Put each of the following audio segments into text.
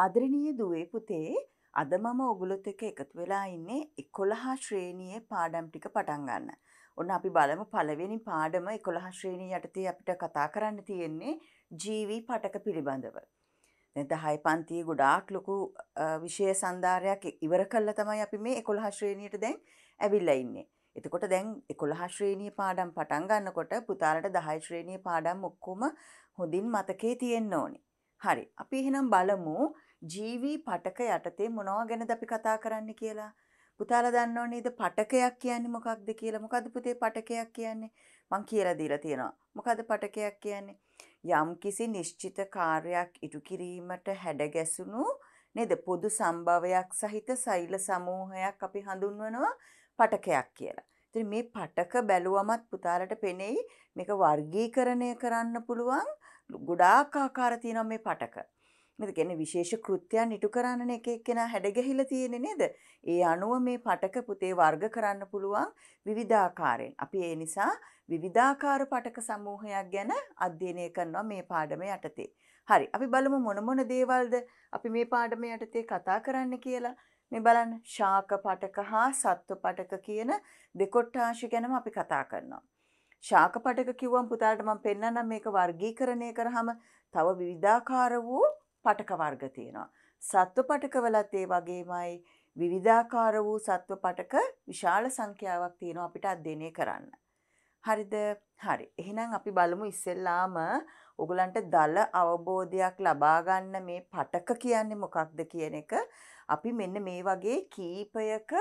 ආදරණීය දුවේ පුතේ අද මම ඔගුලොත් එක්ක එකතු වෙලා ඉන්නේ 11 ශ්‍රේණියේ පාඩම් ටික පටන් ගන්න. ඔන්න අපි බලමු පළවෙනි පාඩම 11 ශ්‍රේණිය යටතේ අපිට කතා කරන්න තියෙන්නේ ජීවි පටක පිළිබඳව. දැන් 10 පන්තියේ ගොඩාක් ලොකු විෂය සංධාරයක් ඉවර කළා තමයි අපි මේ 11 ශ්‍රේණියට දැන් ඇවිල්ලා ඉන්නේ. එතකොට දැන් 11 ශ්‍රේණිය පාඩම් පටන් ගන්නකොට පුතාලට 10 ශ්‍රේණිය පාඩම් ඔක්කොම හොඳින් මතකේ තියෙන්න ඕනේ. හරි අපි එහෙනම් බලමු ජීවී පටක යටතේ මොනවා ගැනද අපි කතා කරන්න කියලා පුතාලා දන්නව නේද පටකයක් කියන්නේ මොකක්ද කියලා මොකද පුතේ පටකයක් කියන්නේ මං කියලා දීලා තියෙනවා මොකද පටකයක් කියන්නේ යම්කිසි නිශ්චිත කාර්යයක් ඉටු කිරීමට හැඩගැසුණු නේද පොදු සම්භවයක් සහිත සෛල සමූහයක් අපි හඳුන්වනවා පටකයක් කියලා ඉතින් මේ පටක බැලුවමත් පුතාලට පෙනෙයි මේක වර්ගීකරණය කරන්න පුළුවන් ගොඩාක් ආකාර තියෙනවා මේ පටක. මෙතන කියන්නේ විශේෂ කෘත්‍යයන් ඉටු කරන්නන එක එක්කෙනා හැඩගැහිලා තියෙන්නේ නේද? ඒ අනුව මේ පටක පුතේ වර්ග කරන්න පුළුවන් විවිධාකාරයෙන්. අපි ඒ නිසා විවිධාකාර පටක සමූහයක් ගැන අධ්‍යයනය කරනවා මේ පාඩම යටතේ. හරි අපි බලමු මොන මොන දේවල්ද අපි මේ පාඩම යටතේ කතා කරන්න කියලා මේ බලන්න ශාක පටක හා සත්ව පටක කියන දෙකොට්ටාංශ ගැනම අපි කතා කරනවා. ශාකපටක කිව්වම් පුතාට මම පෙන්වන්නම් මේක වර්ගීකරණය කරාම තව විවිධාකාර වූ පටක වර්ග තියෙනවා. සත්ව පටකවලත් ඒ වගේමයි විවිධාකාර වූ සත්ව පටක විශාල සංඛ්‍යාවක් තියෙනවා අපිට අධ්‍යයනය කරන්න. හරිද? හරි. එහෙනම් අපි බලමු ඉස්සෙල්ලාම ඔගලන්ට දල අවබෝධයක් ලබා ගන්න මේ පටක කියන්නේ මොකක්ද කියන එක අපි මෙන්න මේ වගේ කීපයක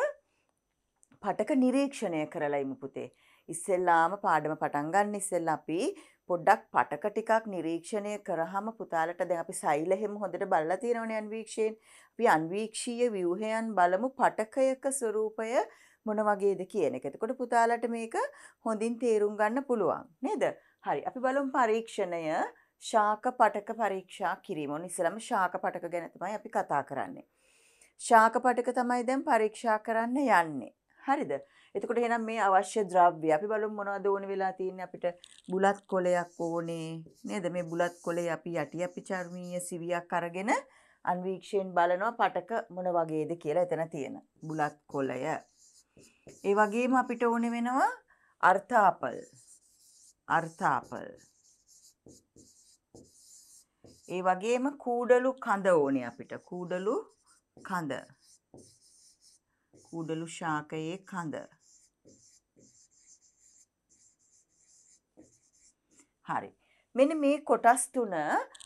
පටක නිරීක්ෂණය කරලා ඉමු පුතේ. ඉස්සෙල්ලාම පාඩම පටන් ගන්න ඉස්සෙල්ලා අපි පොඩ්ඩක් පටක ටිකක් නිරීක්ෂණය කරාම පුතාලට දැන් අපි සෛල හැම හොඳට බලලා තියෙනවනේ අන්වීක්ෂයෙන්. අපි අන්වීක්ෂීය ව්‍යුහයන් බලමු පටකයක ස්වરૂපය මොන වගේද කියන එක. එතකොට පුතාලට මේක හොඳින් තේරුම් ගන්න පුළුවන්. නේද? හරි. අපි බලමු පරීක්ෂණය ශාක පටක පරීක්ෂා කිරීම. ඔන්න ඉස්සෙල්ලාම ශාක පටක ගැන තමයි අපි කතා කරන්නේ. ශාක පටක තමයි දැන් පරීක්ෂා කරන්න යන්නේ. හරිද? එතකොට එහෙනම් මේ අවශ්‍ය ද්‍රව්‍ය අපි බලමු මොනවද ඕන වෙලා තියෙන්නේ අපිට බුලත් කොලයක් ඕනේ නේද මේ බුලත් කොලේ අපි යටි අපි චර්මීය සිවියක් අරගෙන අන්වීක්ෂයෙන් බලනවා පටක මොන වගේද කියලා එතන තියෙන බුලත් කොලය ඒ වගේම අපිට ඕන වෙනවා අර්ථාපල් අර්ථාපල් ඒ වගේම කූඩලු කඳ ඕනේ අපිට කූඩලු කඳ කූඩලු ශාකයේ කඳ හරි. මෙන මේ කොටස් තුන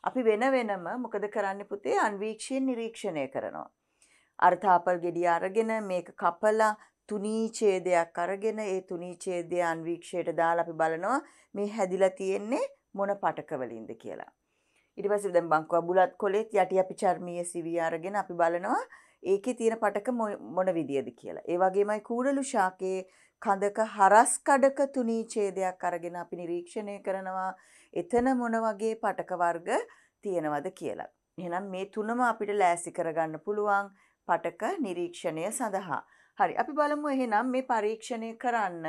අපි වෙන වෙනම මොකද කරන්න පුතේ අන්වීක්ෂයෙන් නිරීක්ෂණය කරනවා. අර්ථාපල් ගෙඩිය අරගෙන මේක කපලා තුනීචේදයක් අරගෙන ඒ තුනීචේදය අන්වීක්ෂයට දාල අපි බලනවා මේ හැදිලා තියෙන්නේ මොන පටකවලින්ද කියලා. ඉට පස දැ බංකව බුලත් කොලෙත් යට අපි චර්මිය සිවිය අරගෙන අපි බලනවා ඒකෙ තියෙන පටක මොන විදිියද කියලා. ඒවගේමයි කූඩලු ශාකයේ කඳක හරස් කඩක තුනී ඡේදයක් අරගෙන අපි නිරීක්ෂණය කරනවා එතන මොන වගේ පටක වර්ග තියෙනවද කියලා. එහෙනම් මේ තුනම අපිට ලෑසි කරගන්න පුළුවන් පටක නිරීක්ෂණය සඳහා. හරි අපි බලමු එහෙනම් මේ පරීක්ෂණය කරන්න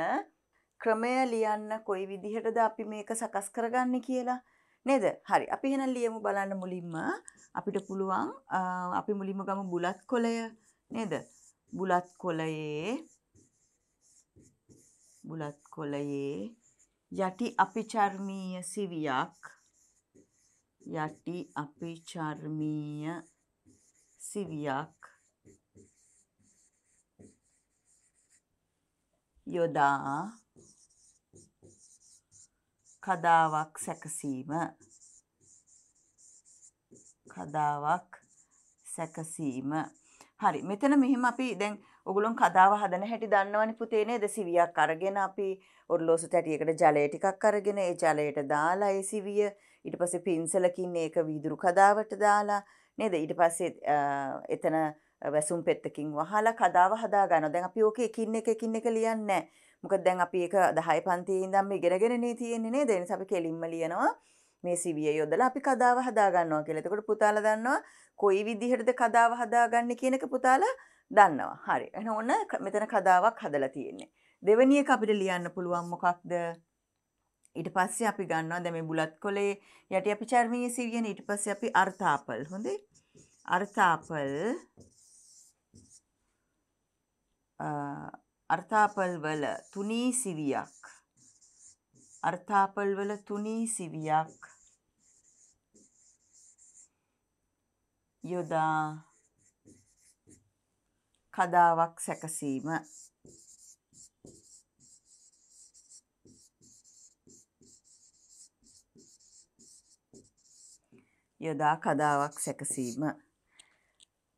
ක්‍රමය ලියන්න කොයි විදිහටද අපි මේක සකස් කරගන්න කියලා නේද? හරි. අපි එහෙනම් ලියමු බලන්න මුලින්ම අපිට පුළුවන් අපි මුලින්ම ගමු බුලත් කොළය නේද? බුලත් කොළයේ බුලත් කොළයේ යටි අපිචර්මීය සිවියක් යටි අපිචර්මීය සිවියක් යොදා කදාවක් සැකසීම කදාවක් සැකසීම හරි මෙතන මෙහෙම අපි දැන් ඔගුලොන් කතාව හදන හැටි දන්නවනි පුතේ නේද සිවියක් අරගෙන අපි ඔරලෝසු තැටියකට ජලය ටිකක් අරගෙන ඒ ජලයට දාලා ඒ සිවිය ඊට පස්සේ පින්සලකින් ඒක වීදුරු කදාවට දාලා නේද ඊට පස්සේ එතන වැසුම් පෙත්තකින් වහලා කදාව හදා ගන්න. දැන් අපි ඕක එකින් එක එකින් එක ලියන්නේ නැහැ. මොකද දැන් අපි ඒක 10 පන්තියේ ඉඳන් මේ ඉගෙනගෙනනේ තියෙන්නේ නේද? ඒ නිසා අපි කෙලින්ම ලියනවා. මේ සිවිය යොදලා අපි කදාව හදා ගන්නවා කියලා. එතකොට පුතාලා දන්නවා කොයි විදිහටද කදාව හදාගන්නේ කියන එක පුතාලා දන්නවා හරි එන ඔන්න මෙතන කදාවක් හදලා තියෙන්නේ. දෙවනිය අපිට ලියන්න පුළුවන් මොකක්ද ඉට පස්සේ අපි ගන්නවා දැම බුලත් කොලේ යට අපි චර්මය සිවියෙන් ඉට පස්ස අපි අර්ථාපල් හොඳේ අර්ථාපල් අර්ථාපල් වල තුනී සිවියක් අර්ථාපල් වල තුනී සිවියක් යොදා කදාවක් සැකසීම යොදා කදාවක් සැකසීම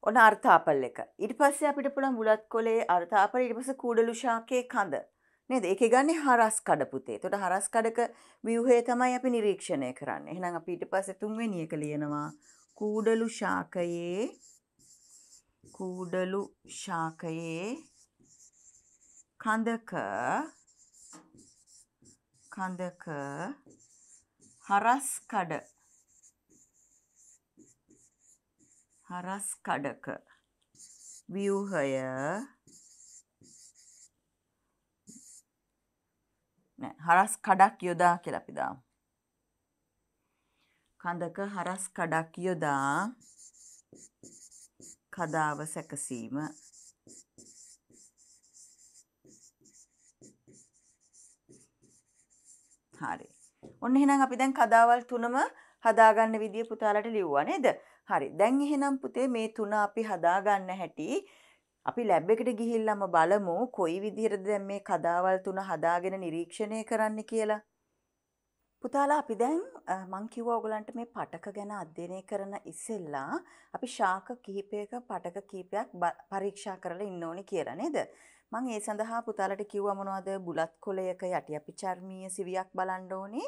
ඔන අර්ථාපල් එක ඉට පස්සේ අපිට පුළන් බුලත් කොලේ අර්ථාපල ඉටිපස කූඩලු ශාකයේ කඳ නේද එක ගන්න හරස් කඩපුතේ තොට හරස් කඩක වියහේ තමයි අපි නිරීක්ෂණය කරන්න එහනම් අපිට පස තුන්වෙනියක ලියනවා කූඩලු ශාකයේ කූඩලු ශාකයේ කඳක කඳක හරස් කඩ හරස් කඩක ව්‍යූහය හරස් කඩක් යොදා කියලා අපි දාමු. කඳක හරස් කඩක් යොදා කදාව සැකසීම හරි ඔන්න එහෙනම් අපි දැන් කදාවල් තුනම හදාගන්න විදිය පුතාලට ලිව්වා නේද හරි දැන් එහෙනම් පුතේ මේ තුන අපි හදාගන්න හැටි අපි ලැබ් එකට ගිහිල්ලම බලමු කොයි විදිහටද දැන් මේ කදාවල් තුන හදාගෙන නිරීක්ෂණය කරන්න කියලා පුතාලා අපි දැන් මං කිව්වා ඔයගලන්ට මේ පටක ගැන අධ්‍යයනය කරන ඉස්සෙල්ලා අපි ශාක කිහිපයක පටක කීපයක් පරීක්ෂා කරලා ඉන්න ඕනේ කියලා නේද? මං ඒ සඳහා පුතාලට කිව්වා මොනවද බුලත් කොළයක යටි අපි චර්මීය සිවියක් බලන්න ඕනේ.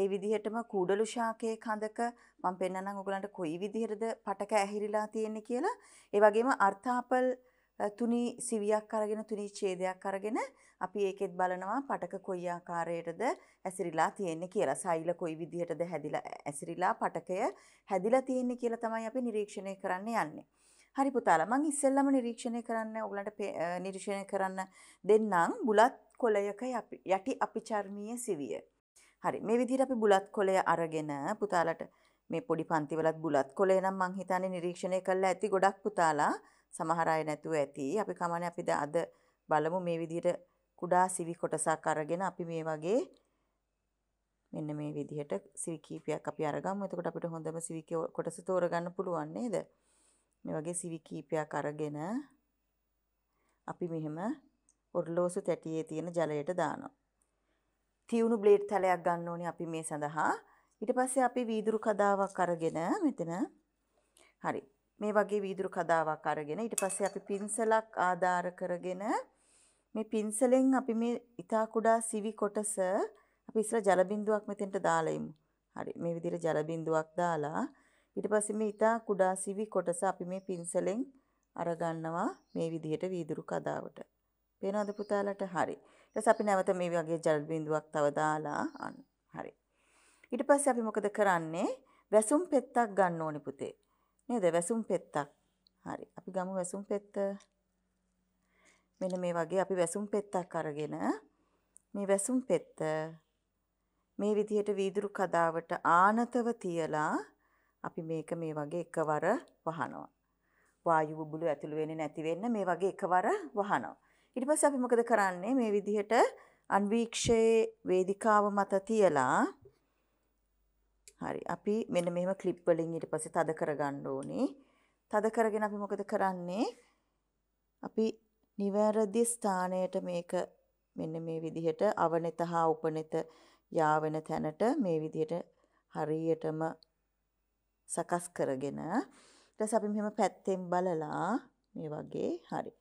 ඒ විදිහටම කූඩලු ශාකයේ කඳක මම පෙන්නනම් ඔයගලන්ට කොයි විදිහටද පටක ඇහිරිලා තියෙන්නේ කියලා. ඒ වගේම අර්ථාපල් තුනි සිවියක් අරගෙන තුනි ඡේදයක් අරගෙන අපි ඒකෙත් බලනවා පටක කොයි ආකාරයටද ඇසිරිලා තියෙන්නේ කියලා. සෛල කොයි විදිහටද හැදිලා ඇසිරිලා පටකය හැදිලා තියෙන්නේ කියලා තමයි අපි නිරීක්ෂණය කරන්න යන්නේ. හරි පුතාලා මම ඉස්සෙල්ලම නිරීක්ෂණය කරන්න ඔයගලන්ට නිරීක්ෂණය කරන්න දෙන්නම් බුලත් කොළයක යටි අපිචර්මීය සිවිය. හරි මේ විදිහට අපි බුලත් කොළය අරගෙන පුතාලට මේ පොඩි පන්තිවලත් බුලත් කොළය නම් මං හිතන්නේ නිරීක්ෂණය කළා ඇති ගොඩක් පුතාලා සමහර අය නැතුව ඇති. අපි කමන්නේ අපි අද බලමු මේ විදිහට කුඩා සිවි කොටසක් අරගෙන අපි මේ වගේ මෙන්න මේ විදිහට සිවි කීපයක් අපි අරගමු. එතකොට අපිට හොඳම සිවි කොටස තෝරගන්න පුළුවන් නේද? මේ වගේ සිවි කීපයක් අරගෙන අපි මෙහෙම ඔරලෝසු තැටියේ තියෙන ජලයට දානවා. තියුණු බ්ලේඩ් තලයක් ගන්න ඕනේ අපි මේ සඳහා. ඊට පස්සේ අපි වීදුරු කදාවක් අරගෙන මෙතන හරි මේ වගේ වීදුරු කදාවක් අරගෙන ඊට පස්සේ අපි පින්සලක් ආධාර කරගෙන මේ පින්සලෙන් අපි මේ ඊතා කුඩා සිවි කොටස අපි ඉස්සලා ජල බින්දුවක් මෙතෙන්ට දාලා ඉමු. හරි මේ විදිහට ජල බින්දුවක් දාලා ඊට පස්සේ මේ ඊතා කුඩා සිවි කොටස අපි මේ පින්සලෙන් අරගන්නවා මේ විදිහට වීදුරු කදාවට. පේනවද පුතාලට? හරි. ඊට පස්සේ අපි නැවත මේ වගේ ජල බින්දුවක් තව දාලා හරි. ඊට පස්සේ අපි මොකද කරන්නේ? වැසුම් පෙත්තක් ගන්න ඕනි පුතේ. නේද වැසුම් පෙත්තක් හරි අපි ගමු වැසුම් පෙත්ත මෙන්න මේ වගේ අපි වැසුම් පෙත්තක් අරගෙන මේ වැසුම් පෙත්ත මේ විදිහට වීදුරු කදාවට ආනතව තියලා අපි මේක මේ වගේ එකවර වහනවා වායු බුබුලු ඇතුළු වෙන්නේ නැති වෙන්න මේ වගේ එකවර වහනවා ඊට පස්සේ අපි මොකද කරන්නේ මේ විදිහට අන්වීක්ෂයේ වේදිකාව මත තියලා හරි අපි මෙන්න මෙහෙම ක්ලිප් වලින් ඊට පස්සේ තද කරගන්න ඕනේ. තද කරගෙන අපි මොකද කරන්නේ? අපි නිවැරදි ස්ථානයට මේක මෙන්න මේ විදිහට අවනත හා උපනත යාවෙන තැනට මේ විදිහට හරියටම සකස් කරගෙන ඊට පස්සේ අපි මෙහෙම පැත්තෙන් බලලා මේ වගේ හරි.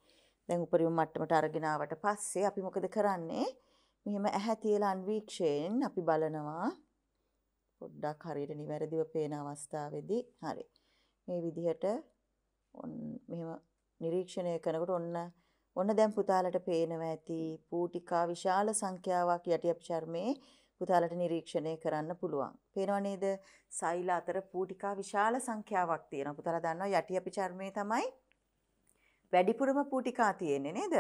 දැන් උපරිම මට්ටමට අරගෙන ආවට පස්සේ අපි මොකද කරන්නේ? මෙහෙම ඇහැ තියලා අන්වීක්ෂයෙන් අපි බලනවා පොඩ්ඩක් හරියට නිවැරදිව පේන අවස්ථාවේදී හරි. මේ විදිහට මෙහෙම නිරීක්ෂණය කරනකොට ඔන්න ඔන්න දැන් පුතාලට පේනවා ඇති පූටිකා විශාල සංඛ්‍යාවක් යටිප් චර්මේ පුතාලට නිරීක්ෂණය කරන්න පුළුවන්. පේනව නේද? සෛල අතර පූටිකා විශාල සංඛ්‍යාවක් තියෙනවා. පුතාලා දන්නවා යටිප් චර්මේ තමයි වැඩිපුරම පූටිකා තියෙන්නේ නේද?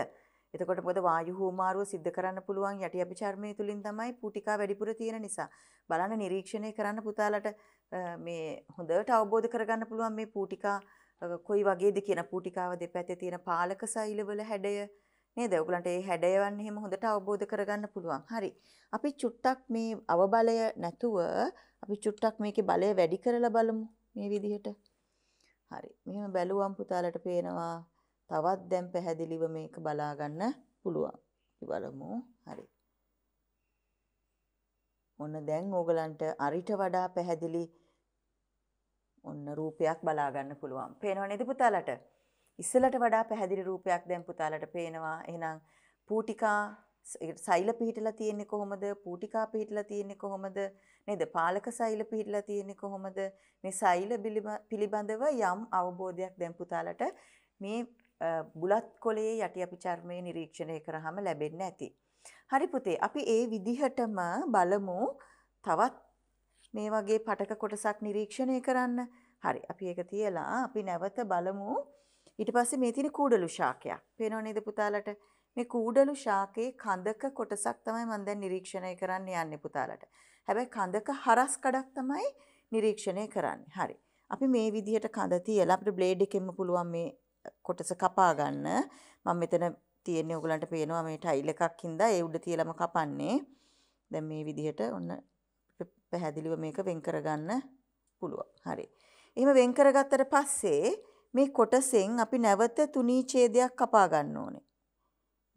එතකොට මොකද වායු හුවමාරුව සිද්ධ කරන්න පුළුවන් යටි අභිචර්මයේ තුලින් තමයි පූටිකා වැඩිපුර තියෙන නිසා. බලන්න නිරීක්ෂණය කරන්න පුතාලට මේ හොඳට අවබෝධ කරගන්න පුළුවන් මේ පූටිකා කොයි වගේද කියන පූටිකාව දෙපැත්තේ තියෙන පාලක සෛලවල හැඩය නේද? ඔයගලන්ට ඒ හැඩයවන් එහෙම හොඳට අවබෝධ කරගන්න පුළුවන්. හරි. අපි චුට්ටක් මේ අවබලය නැතුව අපි චුට්ටක් මේකේ බලය වැඩි කරලා බලමු මේ විදිහට. හරි. මෙහෙම බැලුවම් පුතාලට පේනවා තවත් දැන් පැහැදිලිව මේක බලා ගන්න පුළුවන්. අපි බලමු. හරි. ඔන්න දැන් ඕගලන්ට අරිට වඩා පැහැදිලි ඔන්න රූපයක් බලා ගන්න පුළුවන්. පේනව නේද පුතාලට? ඉස්සලට වඩා පැහැදිලි රූපයක් දැන් පුතාලට පේනවා. එහෙනම් පූටිකා සෛල පිහිටලා තියෙන්නේ කොහොමද? පූටිකා පිහිටලා තියෙන්නේ කොහොමද? නේද? පාලක සෛල පිහිටලා තියෙන්නේ කොහොමද? මේ සෛල පිළිබඳව යම් අවබෝධයක් දැන් පුතාලට මේ බුලත් කොලයේ යටි අපි චර්මය නිරීක්ෂණය කරාම ලැබෙන්න ඇති. හරි පුතේ අපි ඒ විදිහටම බලමු තවත් මේ වගේ පටක කොටසක් නිරීක්ෂණය කරන්න. හරි අපි ඒක තියලා අපි නැවත බලමු ඊට පස්සේ මේ තියෙන කූඩලු ශාකයක්. පේනව නේද පුතාලට? මේ කූඩලු ශාකයේ කඳක කොටසක් තමයි මම දැන් නිරීක්ෂණය කරන්න යන්නේ පුතාලට. හැබැයි කඳක හරස් කඩක් තමයි නිරීක්ෂණය කරන්නේ. හරි. අපි මේ විදිහට කඳ තියලා අපිට බ්ලේඩ් එකෙන්ම පුළුවන් මේ කොටස කපා ගන්න. මම මෙතන තියෙන්නේ ඔයගලන්ට පේනවා මේ ටයිල් එකක් හින්දා ඒ උඩ තියලම කපන්නේ. දැන් මේ විදිහට ඔන්න පැහැදිලිව මේක වෙන් කරගන්න පුළුවන්. හරි. එහෙම වෙන් කරගත්තට පස්සේ මේ කොටසෙන් අපි නැවත තුනී ඡේදයක් කපා ගන්න ඕනේ.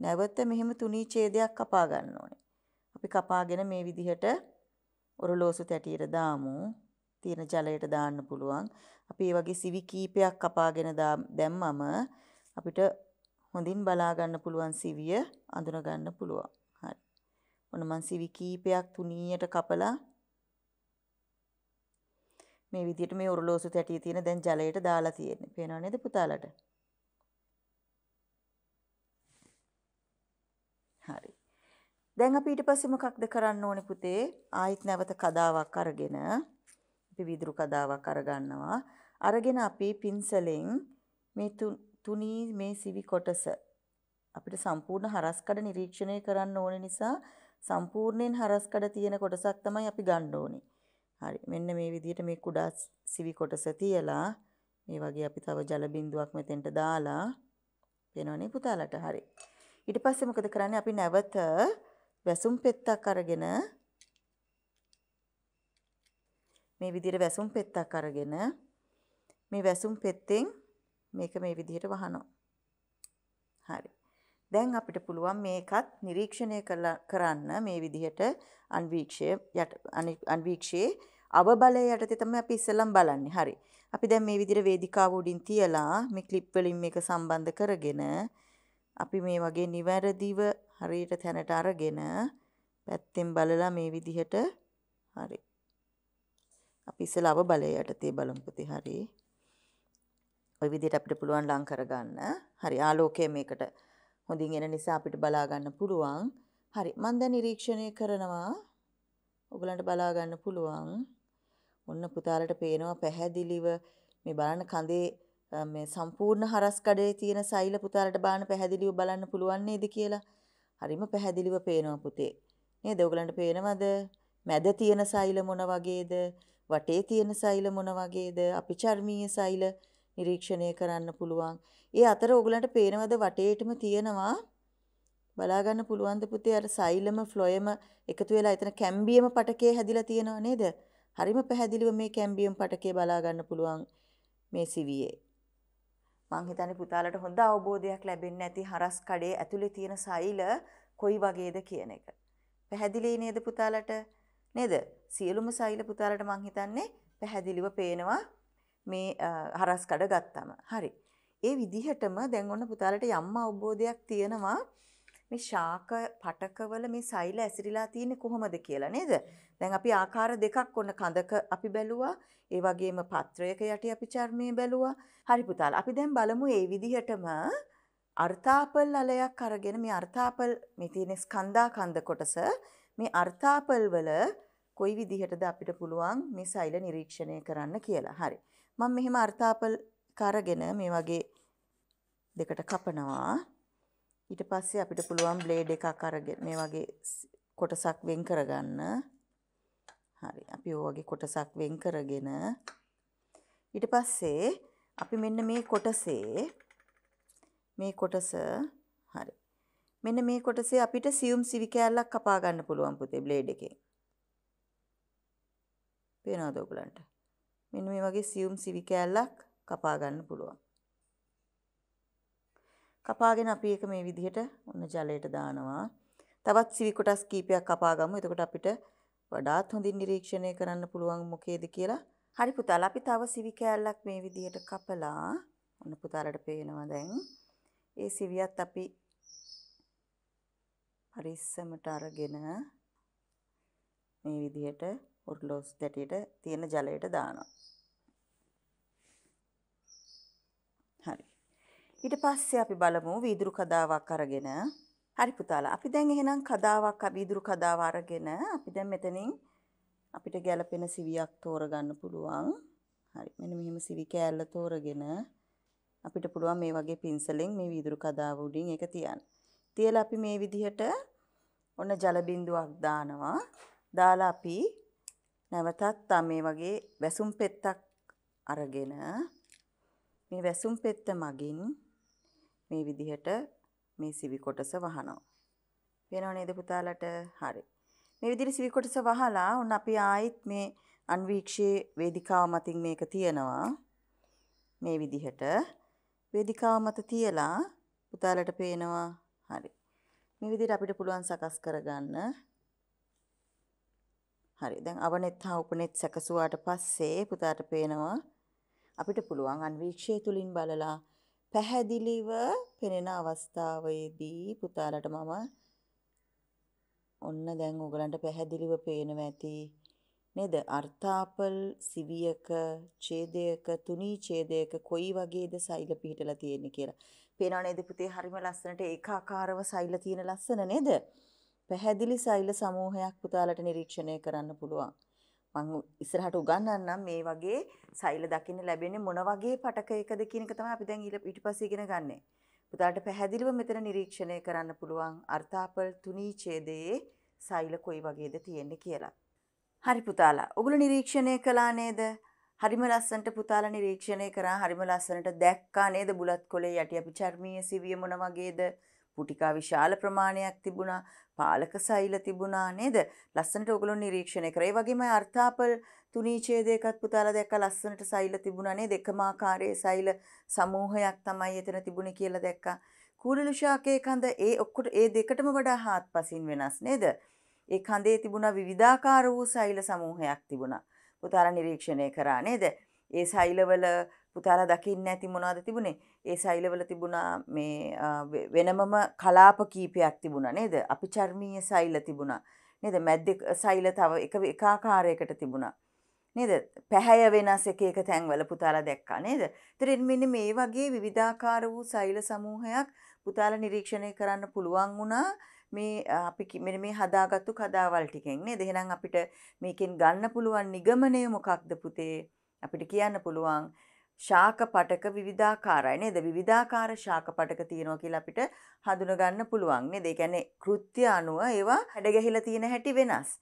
නැවත මෙහෙම තුනී ඡේදයක් කපා ගන්න ඕනේ. අපි කපාගෙන මේ විදිහට ඔරලෝසු තැටියට දාමු. තියෙන ජලයට දාන්න පුළුවන්. අපි ඒ වගේ සිවි කීපයක් කපාගෙන දැම්මම අපිට හොඳින් බලා ගන්න පුළුවන් සිවිය අඳුන ගන්න පුළුවන්. හරි. ඔන්න මම සිවි කීපයක් තුනියට කපලා මේ විදිහට මේ ඔරලෝසු තැටිය තියෙන දැන් ජලයට දාලා තියෙන්නේ. පේනව නේද පුතාලට? හරි. දැන් අපි ඊට පස්සේ මොකක්ද කරන්න ඕනේ පුතේ? ආයිත් නැවත කදාවක් අරගෙන අපි විදුරු කදාවක් අරගන්නවා. අරගෙන අපි පින්සලෙන් මේ තුනී මේ සිවි කොටස අපිට සම්පූර්ණ හරස්කඩ නිරීක්ෂණය කරන්න ඕන නිසා සම්පූර්ණයෙන් හරස්කඩ තියෙන කොටසක් තමයි අපි ගන්න ඕනේ. හරි. මෙන්න මේ විදිහට මේ කුඩා සිවි කොටස තියලා මේ වගේ අපි තව ජල බිඳුවක් මෙතෙන්ට දාලා වෙනවනේ පුතාලට. හරි. ඊට පස්සේ මොකද කරන්නේ? අපි නැවත වැසුම් පෙත්තක් අරගෙන මේ විදිහට වැසුම් පෙත්තක් අරගෙන මේ වැසුම් පෙත්තෙන් මේක මේ විදිහට වහනවා. හරි. දැන් අපිට පුළුවන් මේකත් නිරීක්ෂණය කරන්න මේ විදිහට අන්වීක්ෂය අන්වීක්ෂයේ අවබලය යටතේ තමයි අපි ඉස්සෙල්ලම බලන්නේ. හරි. අපි දැන් මේ විදිහට වේදිකාව උඩින් තියලා මේ ක්ලිප් වලින් මේක සම්බන්ධ කරගෙන අපි මේ වගේ නිවැරදිව හරියට තැනට අරගෙන පැත්තෙන් බලලා මේ විදිහට හරි අපි ඉස්සෙල්ලා අව බලය යටතේ බලමු පුතේ හරි. ওই විදිහට අපිට පුළුවන් ලං කරගන්න. හරි ආලෝකය මේකට හොඳින් එන නිසා අපිට බලා ගන්න පුළුවන්. හරි මම දැන් නිරීක්ෂණය කරනවා. ඔයගලන්ට බලා ගන්න පුළුවන්. ඔන්න පුතාලට පේනවා පැහැදිලිව මේ බලන්න කඳේ මේ සම්පූර්ණ හරස් කඩේ තියෙන සෛල පුතාලට බාන පැහැදිලිව බලන්න පුළුවන් නේද කියලා. හරිම පැහැදිලිව පේනවා පුතේ. නේද? ඔයගලන්ට පේනවද? මැද තියෙන සෛල මොන වගේද? වටේ තියෙන සෛල මොන වගේද? අපි චර්මීය සෛල නිරීක්ෂණය කරන්න පුළුවන්. ඒ අතර ඕගලන්ට පේනවද වටේටම තියෙනවා බලාගන්න පුළුවන් ද පුතේ අර සෛලම ෆ්ලොයම එකතු වෙලා එතන කැම්බියම් පටකේ හැදිලා තියෙනව නේද? හරිම පැහැදිලිව මේ කැම්බියම් පටකේ බලා ගන්න පුළුවන් මේ සිවියේ. මං හිතන්නේ පුතාලට හොඳ අවබෝධයක් ලැබෙන්නේ නැති හරස් කඩේ ඇතුලේ තියෙන සෛල කොයි වගේද කියන එක. පැහැදිලි නේද පුතාලට? නේද? සියලුම සෛල පුතාලට මං හිතන්නේ පැහැදිලිව පේනවා මේ හරස් කඩ ගත්තම. හරි. ඒ විදිහටම දැන් ඔන්න පුතාලට යම් අවබෝධයක් තියෙනවා මේ ශාක පටකවල මේ සෛල ඇසිරිලා තියෙන්නේ කොහොමද කියලා නේද? දැන් අපි ආකාර දෙකක් ඔන්න කඳක අපි බැලුවා. ඒ වගේම පත්‍රයක යටි අපි චර්මයේ බැලුවා. හරි පුතාලා. අපි දැන් බලමු මේ විදිහටම අර්ථාපල් අලයක් අරගෙන මේ අර්ථාපල් මේ තියෙන ස්කන්ධා කන්ද කොටස මේ අර්ථාපල් වල කොයි විදිහටද අපිට පුළුවන් මේ සෛල නිරීක්ෂණය කරන්න කියලා. හරි. මම මෙහෙම අර්ථාපල් කරගෙන මේ වගේ දෙකට කපනවා. ඊට පස්සේ අපිට පුළුවන් බ්ලේඩ් එකක් අරගෙන මේ වගේ කොටසක් වෙන් කරගන්න. හරි. අපි ඔය වගේ කොටසක් වෙන් කරගෙන ඊට පස්සේ අපි මෙන්න මේ කොටසේ මේ කොටස හරි මෙන්න මේ කොටසේ අපිට සියුම් සිවි කෑල්ලක් කපා ගන්න පුළුවන් පුතේ බ්ලේඩ් එකෙන්. පේනවද ඔයගලන්ට? මෙන්න මේ වගේ සියුම් සිවි කෑල්ලක් කපා ගන්න පුළුවන්. කපාගෙන අපි ඒක මේ විදිහට ඔන්න ජලයට දානවා. තවත් සිවි කොටස් කීපයක් කපා ගමු. එතකොට අපිට වඩාත් හොඳින් නිරීක්ෂණය කරන්න පුළුවන් මොකේද කියලා. හරි පුතාලා අපි තව සිවි කෑල්ලක් මේ විදිහට කපලා ඔන්න පුතාලට පේනවා දැන්. ඒ සිවියත් අපි පරිස්සමට අරගෙන මේ විදිහට ඔර්ලොස් දැටියට තියෙන ජලයට දානවා. හරි. ඊට පස්සේ අපි බලමු වීදුරු කදාවක් අරගෙන හරි පුතාලා අපි දැන් එහෙනම් කදාවක් වීදුරු කදාව අරගෙන අපි දැන් මෙතනින් අපිට ගැලපෙන සිවියක් තෝරගන්න පුළුවන්. හරි. මෙන්න මෙහෙම සිවි කෑල්ල තෝරගෙන අපිට පුළුවන් මේ වගේ පින්සලෙන් මේ වීදුරු කදාව උඩින් ඒක තියන්න. තියලා අපි මේ විදිහට ඔන්න ජල බිඳුවක් දානවා. දාලා අපි නැවතත් මේ වගේ වැසුම් පෙත්තක් අරගෙන මේ වැසුම් පෙත්ත මගින් මේ විදිහට මේ සිවි කොටස වහනවා. වෙනව නේද පුතාලට? හරි. මේ විදිහට සිවි කොටස වහලා උන් අපි ආයිත් මේ අන්වීක්ෂයේ වේදිකාව මතින් මේක තියනවා. මේ විදිහට වේදිකාව මත තියලා පුතාලට පේනවා හරි. මේ විදිහට අපිට පුළුවන් සකස් කරගන්න. හරි. දැන් අවනෙත් හා උපනෙත් සැකසුවාට පස්සේ පුතාට පේනවා අපිට පුළුවන් අන්වීක්ෂය තුලින් බලලා පැහැදිලිව පෙනෙන අවස්ථාවේදී පුතාලට මම ඔන්න දැන් ඕගලන්ට පැහැදිලිව පේනවා ඇති නේද අර්ථාපල් සිවියක ඡේදයක තුනී ඡේදයක කොයි වගේද සෛල පිහිටලා තියෙන්නේ කියලා පේනවා නේද පුතේ හරිම ලස්සනට ඒකාකාරව සෛල තියෙන ලස්සන නේද? පැහැදිලි සෛල සමූහයක් පුතාලට නිරීක්ෂණය කරන්න පුළුවන්. මං ඉස්සරහට උගන්වන්නම් මේ වගේ සෛල දකින්න ලැබෙන්නේ මොන වගේ පටකයකද කියන එක තමයි අපි දැන් ඊටපස්සේ ඉගෙන ගන්නෙ. පුතාලට පැහැදිලිව මෙතන නිරීක්ෂණය කරන්න පුළුවන් අර්ථාපල් තුනී ඡේදයේ සෛල කොයි වගේද තියෙන්නේ කියලා. හරි පුතාලා. ඔගොල්ලෝ නිරීක්ෂණය කළා නේද? හරිම ලස්සන්ට පුතාල නිරීක්ෂණය කරා හරිම ලස්සනට දැක්කා නේද බුලත් කොලේ යටි අපි චර්මීය සිවිය මොන වගේද පුටිකා විශාල ප්‍රමාණයක් තිබුණා පාලක සෛල තිබුණා නේද ලස්සනට ඔගොල්ලෝ නිරීක්ෂණය කරා ඒ වගේම අර්ථාපල් තුනී ඡේදයකත් පුතාලා දැක්කා ලස්සනට සෛල තිබුණා නේද එකම ආකාරයේ සෛල සමූහයක් තමයි එතන තිබුණේ කියලා දැක්කා කූඩලු ශාකයේ කඳ ඒ ඔක්කොට ඒ දෙකටම වඩා හාත්පසින් වෙනස් නේද? ඒ කඳේ තිබුණ විවිධාකාර වූ සෛල සමූහයක් තිබුණා. පුතාලා නිරීක්ෂණය කරා නේද ඒ සෛලවල පුතාලා දකින්න ඇති මොනවද තිබුණේ ඒ සෛලවල තිබුණා මේ වෙනමම කලාප කීපයක් තිබුණා නේද අපි චර්මීය සෛල තිබුණා නේද මැද්ද සෛල තව එක එකාකාරයකට තිබුණා නේද පැහැය වෙනස් එක එක තැන්වල පුතාලා දැක්කා නේද ඉතින් මෙන්න මේ වගේ විවිධාකාර වූ සෛල සමූහයක් පුතාලා නිරීක්ෂණය කරන්න පුළුවන් වුණා මේ අපි මෙ මේ හදාගත්තු කදාවල් ටිකෙන් නේද? එහෙනම් අපිට මේකෙන් ගන්න පුළුවන් නිගමනය මොකක්ද පුතේ? අපිට කියන්න පුළුවන් ශාක පටක විවිධාකාරයි නේද? විවිධාකාර ශාක පටක තියෙනවා කියලා අපිට හඳුනගන්න පුළුවන් නේද? ඒ කියන්නේ කෘත්‍ය අනුව ඒවා හැඩගැහිලා තියෙන හැටි වෙනස්.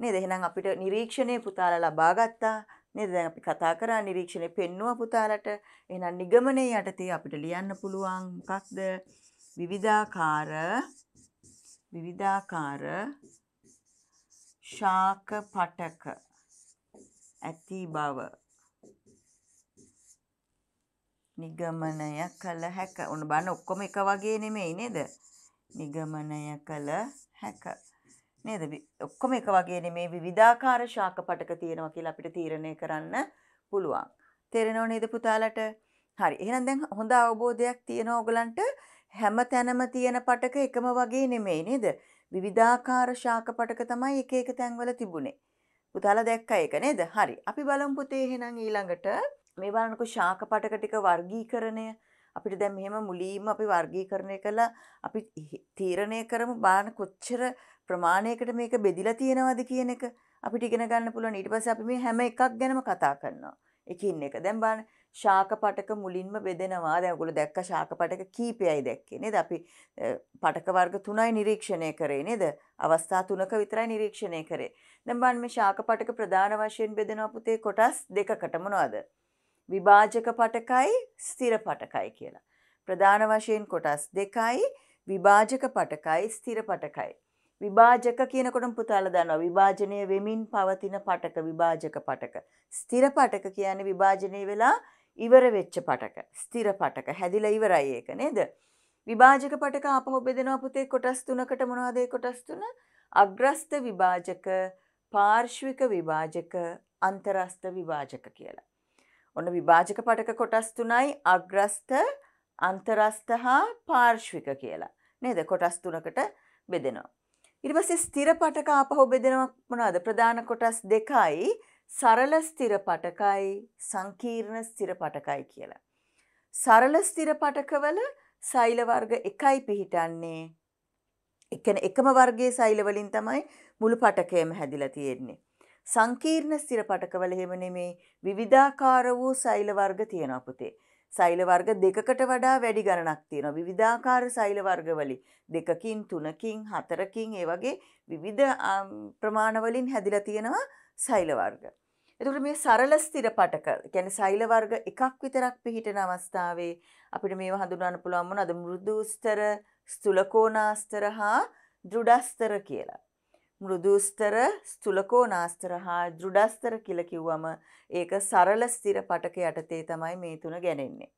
නේද? එහෙනම් අපිට නිරීක්ෂණය පුතාලා ලබා ගත්තා. නේද දැන් අපි කතා කරා නිරීක්ෂණය පෙන්නුව පුතාලට එහෙනම් නිගමනයේ යටතේ අපිට ලියන්න පුළුවන් මොකක්ද විවිධාකාර විවිධාකාර ශාක පටක ඇති බව නිගමනය කළ හැක උන බන ඔක්කොම එක වගේ නෙමෙයි නේද නිගමනය කළ හැක නේද ඔක්කොම එක වගේ නෙමේ විවිධාකාර ශාක පටක තියෙනවා කියලා අපිට තීරණය කරන්න පුළුවන් තේරෙනව නේද පුතාලට හරි එහෙනම් දැන් හොඳ අවබෝධයක් තියෙනවා ඔයගලන්ට හැම තැනම තියෙන පටක එකම වගේ නෙමෙයි නේද? විවිධාකාර ශාක පටක තමයි එක එක තැන්වල තිබුණේ. පුතාලා දැක්කා ඒක නේද? හරි. අපි බලමු පුතේ එහෙනම් ඊළඟට මේ බලන්නකෝ ශාක පටක ටික වර්ගීකරණය. අපිට දැන් මෙහෙම මුලින්ම අපි වර්ගීකරණය කළා. අපි තීරණය කරමු බාන කොච්චර ප්‍රමාණයකට මේක බෙදිලා තියෙනවද කියන එක. අපිට ඉගෙන ගන්න පුළුවන්. ඊට පස්සේ අපි මේ හැම එකක් ගැනම කතා කරනවා. එකින් එක. දැන් බලන්න ශාක පටක මුලින්ම බෙදෙනවා දැන් ඔයගොල්ලෝ දැක්ක ශාක පටක කීපයයි දැක්කේ නේද අපි පටක වර්ග තුනයි නිරීක්ෂණය කරේ නේද අවස්ථා තුනක විතරයි නිරීක්ෂණය කරේ දැන් බලන්න මේ ශාක පටක ප්‍රධාන වශයෙන් බෙදෙනවා පුතේ කොටස් දෙකකට මොනවද විභාජක පටකයි ස්ථිර පටකයි කියලා ප්‍රධාන වශයෙන් කොටස් දෙකයි විභාජක පටකයි ස්ථිර පටකයි විභාජක කියනකොටම පුතාලා දන්නවා විභාජනය වෙමින් පවතින පටක විභාජක පටක. ස්ථිර පටක කියන්නේ විභාජනය වෙලා ඉවර වෙච්ච පටක ස්තිර පටක හැදිල ඉවරයි ඒක නේද. විභාජක පටක අපම බෙදෙනවා පුතේ කොටස් තුනකට මොනවාදේ කොටස් තුන අග්‍රස්ත විභාජක පාර්ශ්වික විභාජක අන්තරස්ත විභාජක කියලා. ඔන්න විභාජක පටක කොටස් තුනයි අග්‍රස්ත අන්තරස්ත හා පාර්ශ්වික කියලා නේද කොටස් තුනකට බෙදෙනවා. ඉරිවසේ ස්තිර පටක අපහෝ බෙදෙනක් මොනාද ප්‍රධාන කොටස් දෙකයි සරල ස්ථිර පටකයි සංකීර්ණ ස්ථිර පටකයි කියලා. සරල ස්ථිර පටකවල සෛල වර්ග එකයි පිහිටන්නේ. එකන එකම වර්ගයේ සෛල වලින් තමයි මුළු පටකයම හැදිලා තියෙන්නේ. සංකීර්ණ ස්ථිර පටකවල එහෙම නෙමේ විවිධාකාර වූ සෛල වර්ග තියෙනවා පුතේ. සෛල වර්ග දෙකකට වඩා වැඩි ගණනක් තියෙනවා. විවිධාකාර සෛල වර්ගවලින් දෙකකින් තුනකින් හතරකින් ඒ වගේ විවිධ ප්‍රමාණ වලින් හැදිලා තියෙනවා සෛල වර්ග. එතකොට මේ සරල ස්ථිර පටක කියන්නේ සෛල වර්ග එකක් විතරක් පිහිටන අවස්ථාවේ අපිට මේවා හඳුනන්න පුළුවන් මොනවාද මෘදුස්තර, ස්තුලකෝණාස්තර හා දෘඩස්තර කියලා. මෘදුස්තර, ස්තුලකෝණාස්තර හා දෘඩස්තර කියලා කිව්වම ඒක සරල ස්ථිර පටක යටතේ තමයි මේ තුන ගැනෙන්නේ.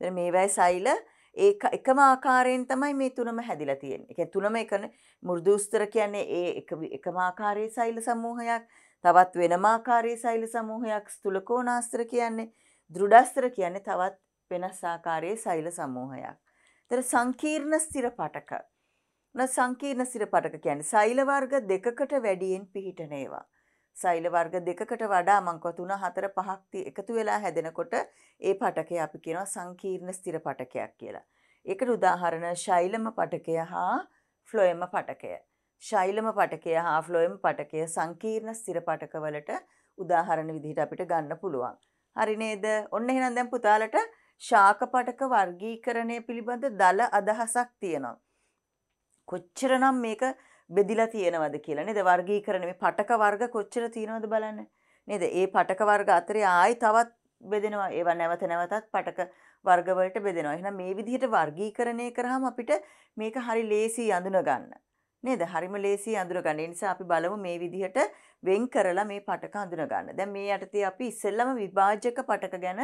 දැන් මේවයි සෛල ඒ එකම ආකාරයෙන් තමයි මේ තුනම හැදිලා තියෙන්නේ. ඒ කියන්නේ තුනම එකන මෘදුස්තර කියන්නේ ඒ එකම ආකාරයේ සෛල සමූහයක්. තවත් වෙනම ආකාරයේ සෛල සමූහයක් ස්තුලකෝණාස්ත්‍ර කියන්නේ දෘඩාස්ත්‍ර කියන්නේ තවත් වෙනස් ආකාරයේ සෛල සමූහයක්. ඒතර සංකීර්ණ ස්ථිර පටක න සංකීර්ණ සිර පටක කියන්නේ සෛල වර්ග දෙකකට වැඩියෙන් පිහිටන ඒවා. සෛල වර්ග දෙකකට වඩා මංකො 3 4 5ක් එකතු වෙලා හැදෙනකොට ඒ පටකය අපි කියනවා සංකීර්ණ ස්ථිර පටකයක් කියලා. ඒකට උදාහරණ ශෛලම පටකය හා ෆ්ලොයම පටකය. ශෛලම පටකය හාෆ්ලෝයම් පටකය සංකීර්ණ ස්තිර පටකවලට උදාහරණ විදිහට අපිට ගන්න පුළුවන්. හරි නේද ඔන්න එහෙනම් දැන් පුතාලට ශාක පටක වර්ගීකරණය පිළිබඳ දල අදහසක් තියෙනවා. කොච්චරනම් මේක බෙදිලා තියෙනවද කියලා නේද වර්ගීකරණ මේ පටක වර්ග කොච්චර තියෙනවද බලන්න. නේද? ඒ පටක වර්ග අතරේ ආයි තවත් බෙදෙනවා. ඒවා නැවත නැවතත් පටක වර්ග වලට බෙදෙනවා. එහෙනම් මේ විදිහට වර්ගීකරණය කරාම අපිට මේක හරි ලේසි අඳුන ගන්න. නේද? හරිම ලේසියි අඳුර ගන්න. ඒ නිසා අපි බලමු මේ විදිහට වෙන් කරලා මේ පටක අඳුන ගන්න. දැන් මේ යටතේ අපි ඉස්සෙල්ලම විභාජක පටක ගැන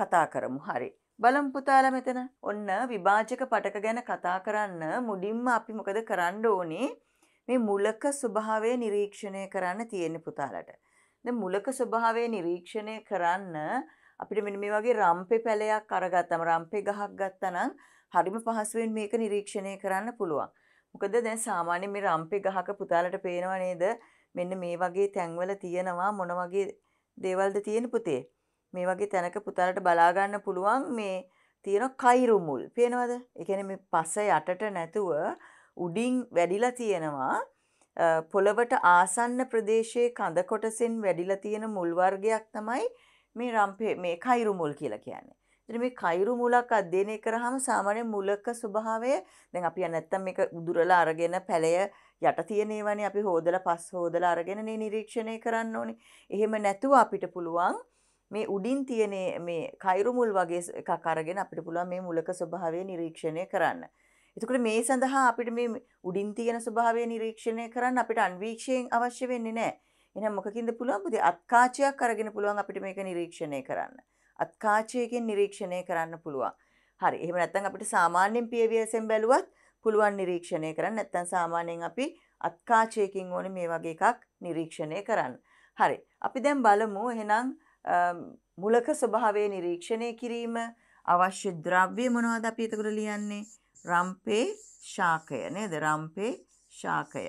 කතා කරමු. හරි. බලමු පුතාලා මෙතන. ඔන්න විභාජක පටක ගැන කතා කරන්න මුලින්ම අපි මොකද කරන්න ඕනේ? මේ මුලක ස්වභාවය නිරීක්ෂණය කරන්න තියෙන පුතාලට. දැන් මුලක ස්වභාවය නිරීක්ෂණය කරන්න අපිට මෙන්න මේ වගේ රම්පේ පැලයක් අරගත්තම රම්පේ ගහක් ගත්තනම් හරිම පහසුවෙන් මේක නිරීක්ෂණය කරන්න පුළුවන්. මොකද දැන් සාමාන්‍ය මේ රම්පේ ගහක පුතාලට පේනවා නේද මෙන්න මේ වගේ තැන්වල තියෙනවා මොන වගේ දේවල්ද තියෙන පුතේ මේ වගේ තැනක පුතාලට බලා ගන්න පුළුවන් මේ තියෙන කයිරු මුල් පේනවද? ඒ කියන්නේ මේ පස යටට නැතුව උඩින් වැඩිලා තියෙනවා පොළවට ආසන්න ප්‍රදේශයේ කඳ කොටසෙන් වැඩිලා තියෙන මුල් වර්ගයක් තමයි මේ රම්පේ මේ කයිරු මුල් කියලා කියන්නේ. එතන මේ කයිරු මුලක් අධ්‍යයනය කරාම සාමාන්‍ය මුලක ස්වභාවය දැන් අපි නැත්තම් මේක උදුරලා අරගෙන පැලය යට තියෙන ඒවානේ අපි හොදලා පස් හොදලා අරගෙන නේ නිරීක්ෂණය කරන්න ඕනේ. එහෙම නැතුව අපිට පුළුවන් මේ උඩින් තියෙන මේ කයිරු මුල් වගේ එකක් අරගෙන අපිට පුළුවන් මේ මුලක ස්වභාවය නිරීක්ෂණය කරන්න. එතකොට මේ සඳහා අපිට මේ උඩින් තියෙන ස්වභාවය නිරීක්ෂණය කරන්න අපිට අන්වීක්ෂයෙන් අවශ්‍ය වෙන්නේ නැහැ. එහෙනම් මොකකින්ද පුළුවන්? පුදේ අත්කාචයක් අරගෙන පුළුවන් අපිට මේක නිරීක්ෂණය කරන්න. අත්කාචයකින් නිරීක්ෂණය කරන්න පුළුවන්. හරි. එහෙම නැත්නම් අපිට සාමාන්‍යයෙන් PVSෙන් බැලුවත් පුළුවන් නිරීක්ෂණය කරන්න. නැත්නම් සාමාන්‍යයෙන් අපි අත්කාචයකින් ඕනේ මේ වගේ එකක් නිරීක්ෂණය කරන්න. හරි. අපි දැන් බලමු එහෙනම් මුලක ස්වභාවය නිරීක්ෂණය කිරීම අවශ්‍ය ද්‍රව්‍ය මොනවද අපි එතකොට ලියන්නේ? රම්පේ ශාකය නේද? රම්පේ ශාකය.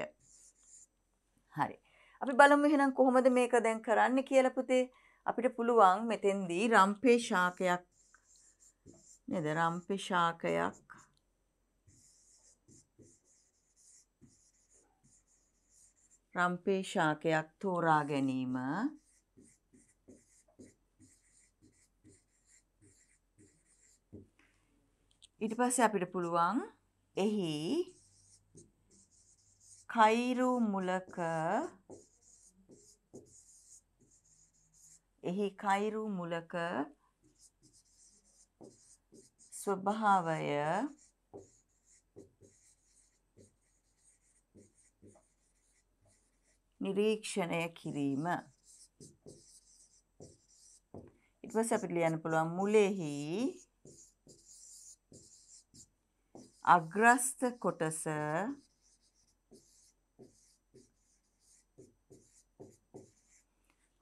හරි. අපි බලමු එහෙනම් කොහොමද මේක දැන් කරන්න කියලා පුතේ. අපිට පුළුවන් මෙතෙන්දී රම්පේ ශාකයක් නේද රම්පේ ශාකයක් රම්පේ ශාකයක් තෝරා ගැනීම ඊට පස්සේ අපිට පුළුවන් එහි කයිරු මුලක එහි කයිරු මුලක ස්වභාවය නිරීක්ෂණය කිරීම ඊට පස්සේ අපිට ලියන්න පුළුවන් මුලෙහි අග්‍රස්ත කොටස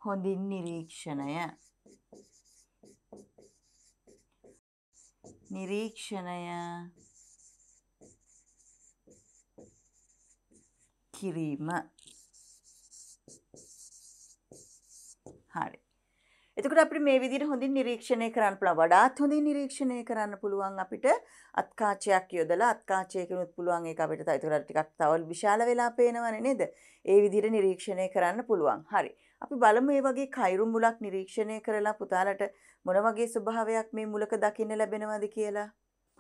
හොඳින් නිරීක්ෂණය නිරීක්ෂණය කිරීම හරි එතකට අපි මේ විදිර හොඳින් නිරීක්ෂණය කරන්න පුළ වඩාත් හොඳින් නිරීක්ෂණය කරන්න පුළුවන් අපිට අත්කාචයක් යොදල අත්කාචයකනුත් පුළුවන් ඒ අපිට තයිතුරටිකක් තවල් විශාල වෙලා පේනවන නේද ඒ විදිර නිරීක්ෂණය කරන්න පුළුවන් හරි අපි බලමු මේ වගේ කයිරු මුලක් නිරීක්ෂණය කරලා පුතාලට මොන වගේ ස්වභාවයක් මේ මුලක දකින්න ලැබෙනවද කියලා.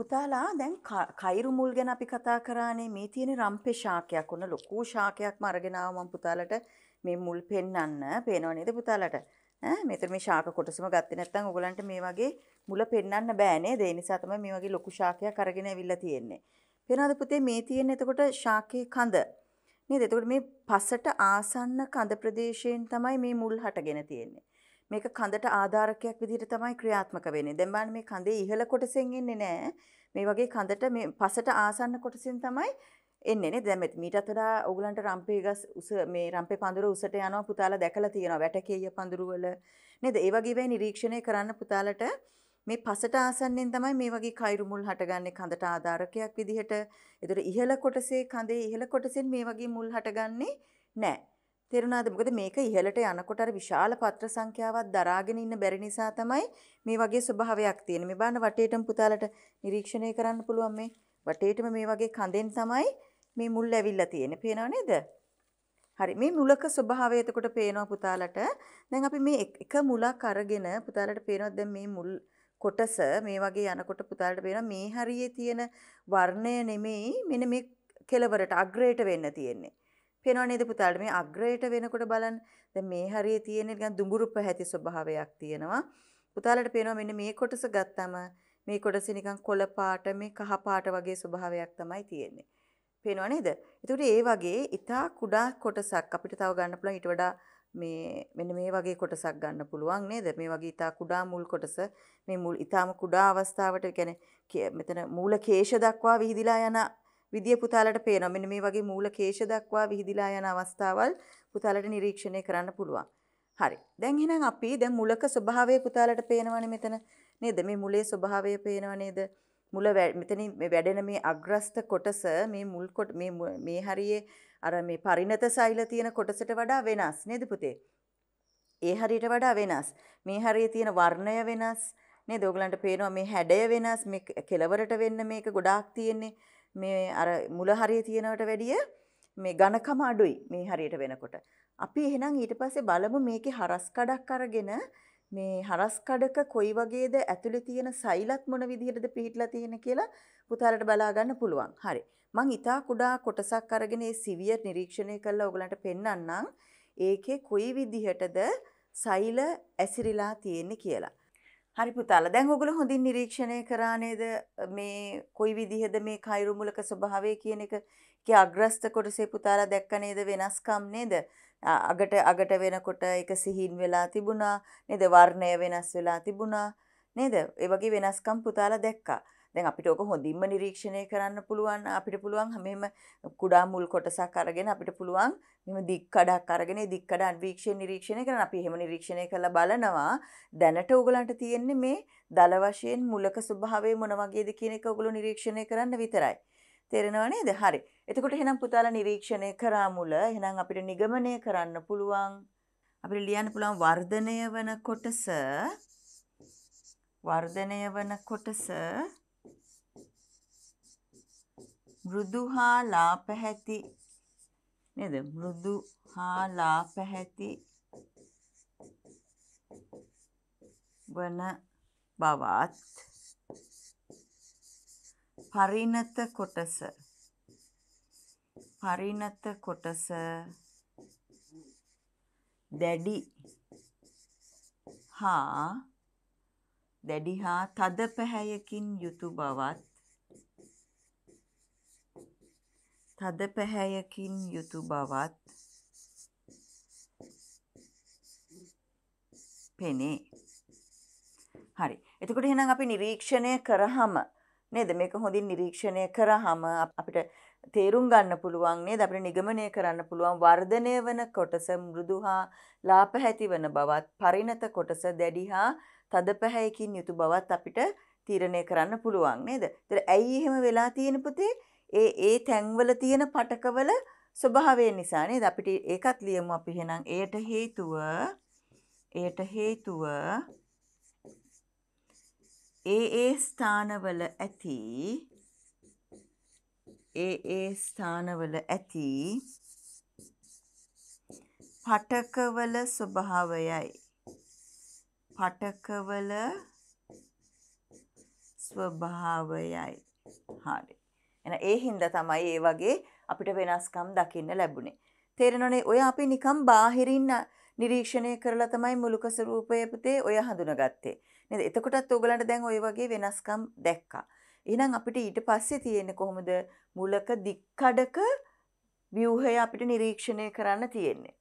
පුතාලා දැන් කයිරු මුල් ගැන අපි කතා කරානේ මේ තියෙන රම්පේ ශාකයක් උන ලොකු ශාකයක්ම අරගෙන ආව මම පුතාලට මේ මුල් පෙන්වන්න පේනව නේද පුතාලට ඈ මෙතන මේ ශාක කොටසම ගත්තේ නැත්නම් ඔයගලන්ට මේ වගේ මුල පෙන්වන්න බෑ නේද ඒ නිසා තමයි මේ වගේ ලොකු ශාකයක් අරගෙන ඇවිල්ලා තියෙන්නේ පේනවද පුතේ මේ තියෙන එතකොට ශාකේ කඳ නේද? එතකොට මේ පසට ආසන්න කඳ ප්‍රදේශයෙන් තමයි මේ මුල් හටගෙන තියෙන්නේ. මේක කඳට ආධාරකයක් විදිහට තමයි ක්‍රියාත්මක වෙන්නේ. දැන් බලන්න මේ කඳේ ඉහළ කොටසෙන් එන්නේ නැහැ. මේ වගේ කඳට මේ පසට ආසන්න කොටසෙන් තමයි එන්නේ නේද? දැන් මීටත් වඩා ඕගලන්ට රම්පේ ගස් උස මේ රම්පේ පඳුර උසට යනවා පුතාලා දැකලා තියෙනවා. වැටකේය පඳුරු වල නේද? ඒ වගේ වෙයි නිරීක්ෂණය කරන්න පුතාලට මේ පසට ආසන්නෙන් තමයි මේ වගේ කයිරු මුල් හටගන්නේ කඳට ආධාරකයක් විදිහට. ඒතර ඉහළ කොටසේ කඳේ ඉහළ කොටසෙන් මේ වගේ මුල් හටගන්නේ නැහැ. තේරුණාද? මොකද මේක ඉහළට යනකොට අර විශාල පත්‍ර සංඛ්‍යාවක් දරාගෙන ඉන්න බැරි නිසා තමයි මේ වගේ ස්වභාවයක් තියෙන්නේ. මේ බලන්න වටේටම පුතාලට නිරීක්ෂණය කරන්න පුළුවන් මේ වටේටම මේ වගේ කඳෙන් තමයි මේ මුල් ඇවිල්ලා තියෙන්නේ. පේනව නේද? හරි මේ මුලක ස්වභාවය එතකොට පේනවා පුතාලට. දැන් අපි මේ එක මුලක් අරගෙන පුතාලට පේනවා දැන් මේ මුල් කොටස මේ වගේ යනකොට පුතාලට පේනවා මේ හරියේ තියෙන වර්ණය නෙමෙයි මෙන්න මේ කෙලවරට අග්‍රයට වෙන්න තියෙන්නේ. පේනව නේද පුතාලට මේ අග්‍රයට වෙනකොට බලන්න. දැන් මේ හරියේ තියෙන නිකන් දුඹුරු පැහැති ස්වභාවයක් තියෙනවා. පුතාලට පේනවා මෙන්න මේ කොටස ගත්තම මේ කොටස නිකන් කොළ පාට මේ කහ පාට වගේ ස්වභාවයක් තමයි තියෙන්නේ. පේනව නේද? ඒකට ඒ වගේ ඊටා කුඩා කොටසක් අපිට තව ගන්න පුළුවන් ඊට වඩා මේ මෙන්න මේ වගේ කොටසක් ගන්න පුළුවන් නේද මේ වගේ ඉතා කුඩා මුල් කොටස මේ මුල් ඉතාම කුඩා අවස්ථාවට කියන්නේ මෙතන මූල කේශ දක්වා විහිදිලා යන විදිය පුතාලට පේනවා මෙන්න මේ වගේ මූල කේශ දක්වා විහිදිලා යන අවස්ථාවල් පුතාලට නිරීක්ෂණය කරන්න පුළුවන් හරි දැන් එහෙනම් අපි දැන් මුලක ස්වභාවය පුතාලට පේනවනේ මෙතන නේද මේ මුලේ ස්වභාවය පේනව නේද මුල මෙතන මේ වැඩෙන මේ අග්‍රස්ත කොටස මේ මුල් කොට මේ මේ හරියේ අර මේ පරිණත සෛල තියෙන කොටසට වඩා වෙනස් නේද පුතේ? ඒ හරියට වඩා වෙනස්. මේ හරියේ තියෙන වර්ණය වෙනස්. නේද? ඔයගලන්ට පේනවා මේ හැඩය වෙනස්. මේ කෙලවරට වෙන්න මේක ගොඩාක් තියෙන්නේ. මේ අර මුල හරියේ තියෙනවට වැඩිය මේ ඝනකම අඩුයි මේ හරියට වෙනකොට. අපි එහෙනම් ඊට පස්සේ බලමු මේකේ හරස් කඩක් අරගෙන මේ හරස් කඩක කොයි වගේද ඇතුලේ තියෙන සෛලත් මොන විදිහටද පිහිටලා තියෙන කියලා පුතාලට බලා ගන්න පුළුවන්. හරි. මං ඉතා කුඩා කොටසක් අරගෙන ඒ සිවියර් නිරීක්ෂණය කරලා ඔයගලන්ට පෙන්වන්නම් ඒකේ කොයි විදිහටද සෛල ඇසිරිලා තියෙන්නේ කියලා. හරි පුතාලා දැන් ඔයගොල්ලෝ හොඳින් නිරීක්ෂණය කරා නේද මේ කොයි විදිහද මේ කෛරුමුලක ස්වභාවය කියන එක ඒකේ අග්‍රස්ත කොටසේ පුතාලා දැක්ක නේද වෙනස්කම් නේද අගට අගට වෙනකොට ඒක සිහින් වෙලා තිබුණා නේද වර්ණය වෙනස් වෙලා තිබුණා නේද ඒ වගේ වෙනස්කම් පුතාලා දැක්කා දැන් අපිට ඕක හොඳින්ම නිරීක්ෂණය කරන්න පුළුවන් අපිට පුළුවන් හැමෙම කුඩා මුල් කොටසක් අරගෙන අපිට පුළුවන් මෙහෙම දික්කඩක් අරගෙන ඒ දික්කඩ අන්වීක්ෂණ නිරීක්ෂණය කරන්න අපි එහෙම නිරීක්ෂණය කරලා බලනවා දැනට ඕගලන්ට තියෙන්නේ මේ දල වශයෙන් මුලක ස්වභාවය මොන වගේද කියන එක ඕගොල්ලෝ නිරීක්ෂණය කරන්න විතරයි. තේරෙනව නේද? හරි. එතකොට එහෙනම් පුතාලා නිරීක්ෂණය කරා මුල එහෙනම් අපිට නිගමනය කරන්න පුළුවන් අපිට ලියන්න පුළුවන් වර්ධනය වන කොටස වර්ධනය වන කොටස මෘදු හා ලා පැහැති නේද මෘදු හා ලා පැහැති වන බවත් පරිණත කොටස පරිණත කොටස දැඩි හා දැඩි හා තද පැහැයකින් යුතු බවත් තද පැහැයකින් යුතු බවත් පෙනේ. හරි. එතකොට එහෙනම් අපි නිරීක්ෂණය කරාම නේද මේක හොඳින් නිරීක්ෂණය කරාම අපිට තේරුම් ගන්න පුළුවන් නේද අපිට නිගමනය කරන්න පුළුවන් වර්ධනය වන කොටස මෘදු හා ලාපැහැති වන බවත් පරිණත කොටස දැඩි හා තදපැහැයකින් යුතු බවත් අපිට තීරණය කරන්න පුළුවන් නේද? ඒතර ඇයි එහෙම වෙලා තියෙන පුතේ? ඒ ඒ තැන්වල තියෙන පටකවල ස්වභාවය නිසා නේද අපිට ඒකත් ලියමු අපි එහෙනම් එයට හේතුව එයට හේතුව ඒ ඒ ස්ථානවල ඇති ඒ ඒ ස්ථානවල ඇති පටකවල ස්වභාවයයි පටකවල ස්වභාවයයි හරි එන ඒ හින්දා තමයි ඒ වගේ අපිට වෙනස්කම් දකින්න ලැබුණේ. තේරෙනවනේ ඔය අපි නිකම් බාහිරින් නිරීක්ෂණය කරලා තමයි මුලක ස්වරූපය පුතේ ඔය හඳුනාගත්තේ. නේද? එතකොටත් ඕගලන්ට දැන් ওই වගේ වෙනස්කම් දැක්කා. එහෙනම් අපිට ඊට පස්සේ තියෙන්නේ කොහොමද මුලක දික්කඩක ව්‍යුහය අපිට නිරීක්ෂණය කරන්න තියෙන්නේ.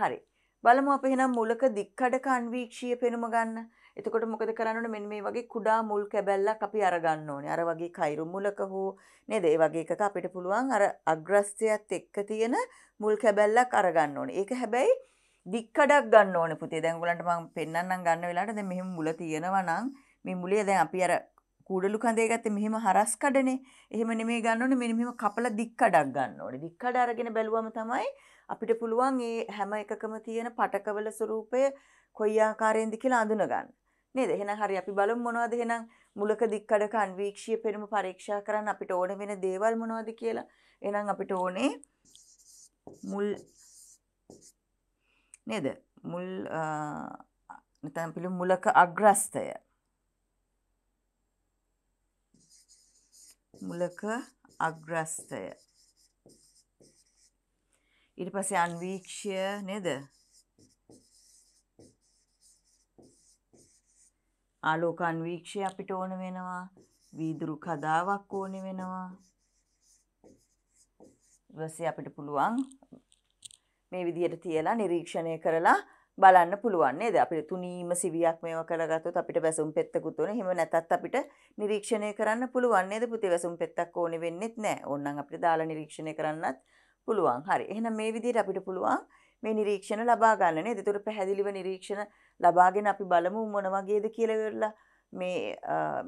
හරි. බලමු අපි එහෙනම් මුලක දික්කඩක අන්වීක්ෂීය පෙනුම ගන්න. එතකොට මොකද කරන්න මෙන්න මේ වගේ කුඩා මුල් කැබැල්ලක් අපි අරගන්න ඕනේ. අර වගේ කයිරු මුලක හෝ නේද? ඒ වගේ එකක අපිට පුළුවන් අර අග්‍රස්ත්‍යයත් එක්ක තියෙන මුල් කැබැල්ලක් අරගන්න ඕනේ. ඒක හැබැයි දික්කඩක් ගන්න ඕනේ පුතේ. දැන් ඔයගලන්ට මම පෙන්වන්නම් ගන්න වෙලාවට දැන් මෙහෙම මුල තියෙනවා නම් මේ මුලේ දැන් අපි අර කුඩලු කඳේ ගත්තේ මෙහෙම හරස් කඩනේ. එහෙම නෙමෙයි ගන්න ඕනේ මෙන්න මෙහෙම කපලා දික්කඩක් ගන්න ඕනේ. දික්කඩ අරගෙන බැලුවම තමයි අපිට පුළුවන් මේ හැම එකකම තියෙන පටකවල ස්වරූපය කොයි ආකාරයෙන්ද කියලා අඳුන ගන්න. නේද? එහෙනම් හරි අපි බලමු මොනවද එහෙනම් මුලක දික්කඩ කන්වීක්ෂීය පෙනුම පරීක්ෂා කරන්න අපිට ඕන වෙන දේවල් මොනවද කියලා. එහෙනම් අපිට ඕනේ මුල් නේද? මුල් නැත්නම් පිළි මුලක අග්‍රස්තය. මුලක අග්‍රස්තය. ඊට පස්සේ අන්වීක්ෂය නේද? ආලෝකාන්වීක්ෂය අපිට ඕන වෙනවා. වීදුරු කදාවක් ඕන වෙනවා. ඊවසේ අපිට පුළුවන් මේ විදිහට තියලා නිරීක්ෂණය කරලා බලන්න පුළුවන් නේද? අපිට තුනීම සිවියක් මේව කරගත්තොත් අපිට වැසුම් පෙත්තකුත් උනේ. එහෙම නැතත් අපිට නිරීක්ෂණය කරන්න පුළුවන් නේද? පුතේ වැසුම් පෙත්තක් ඕනේ වෙන්නේත් නැහැ. ඕනනම් අපිට දාලා නිරීක්ෂණය කරන්නත් පුළුවන්. හරි. එහෙනම් මේ විදිහට අපිට පුළුවන් මේ නිරීක්ෂණ ලබා ගන්න නේද? ඒතර පැහැදිලිව නිරීක්ෂණ ලබාගෙන අපි බලමු මොන වගේද කියලා වෙලා මේ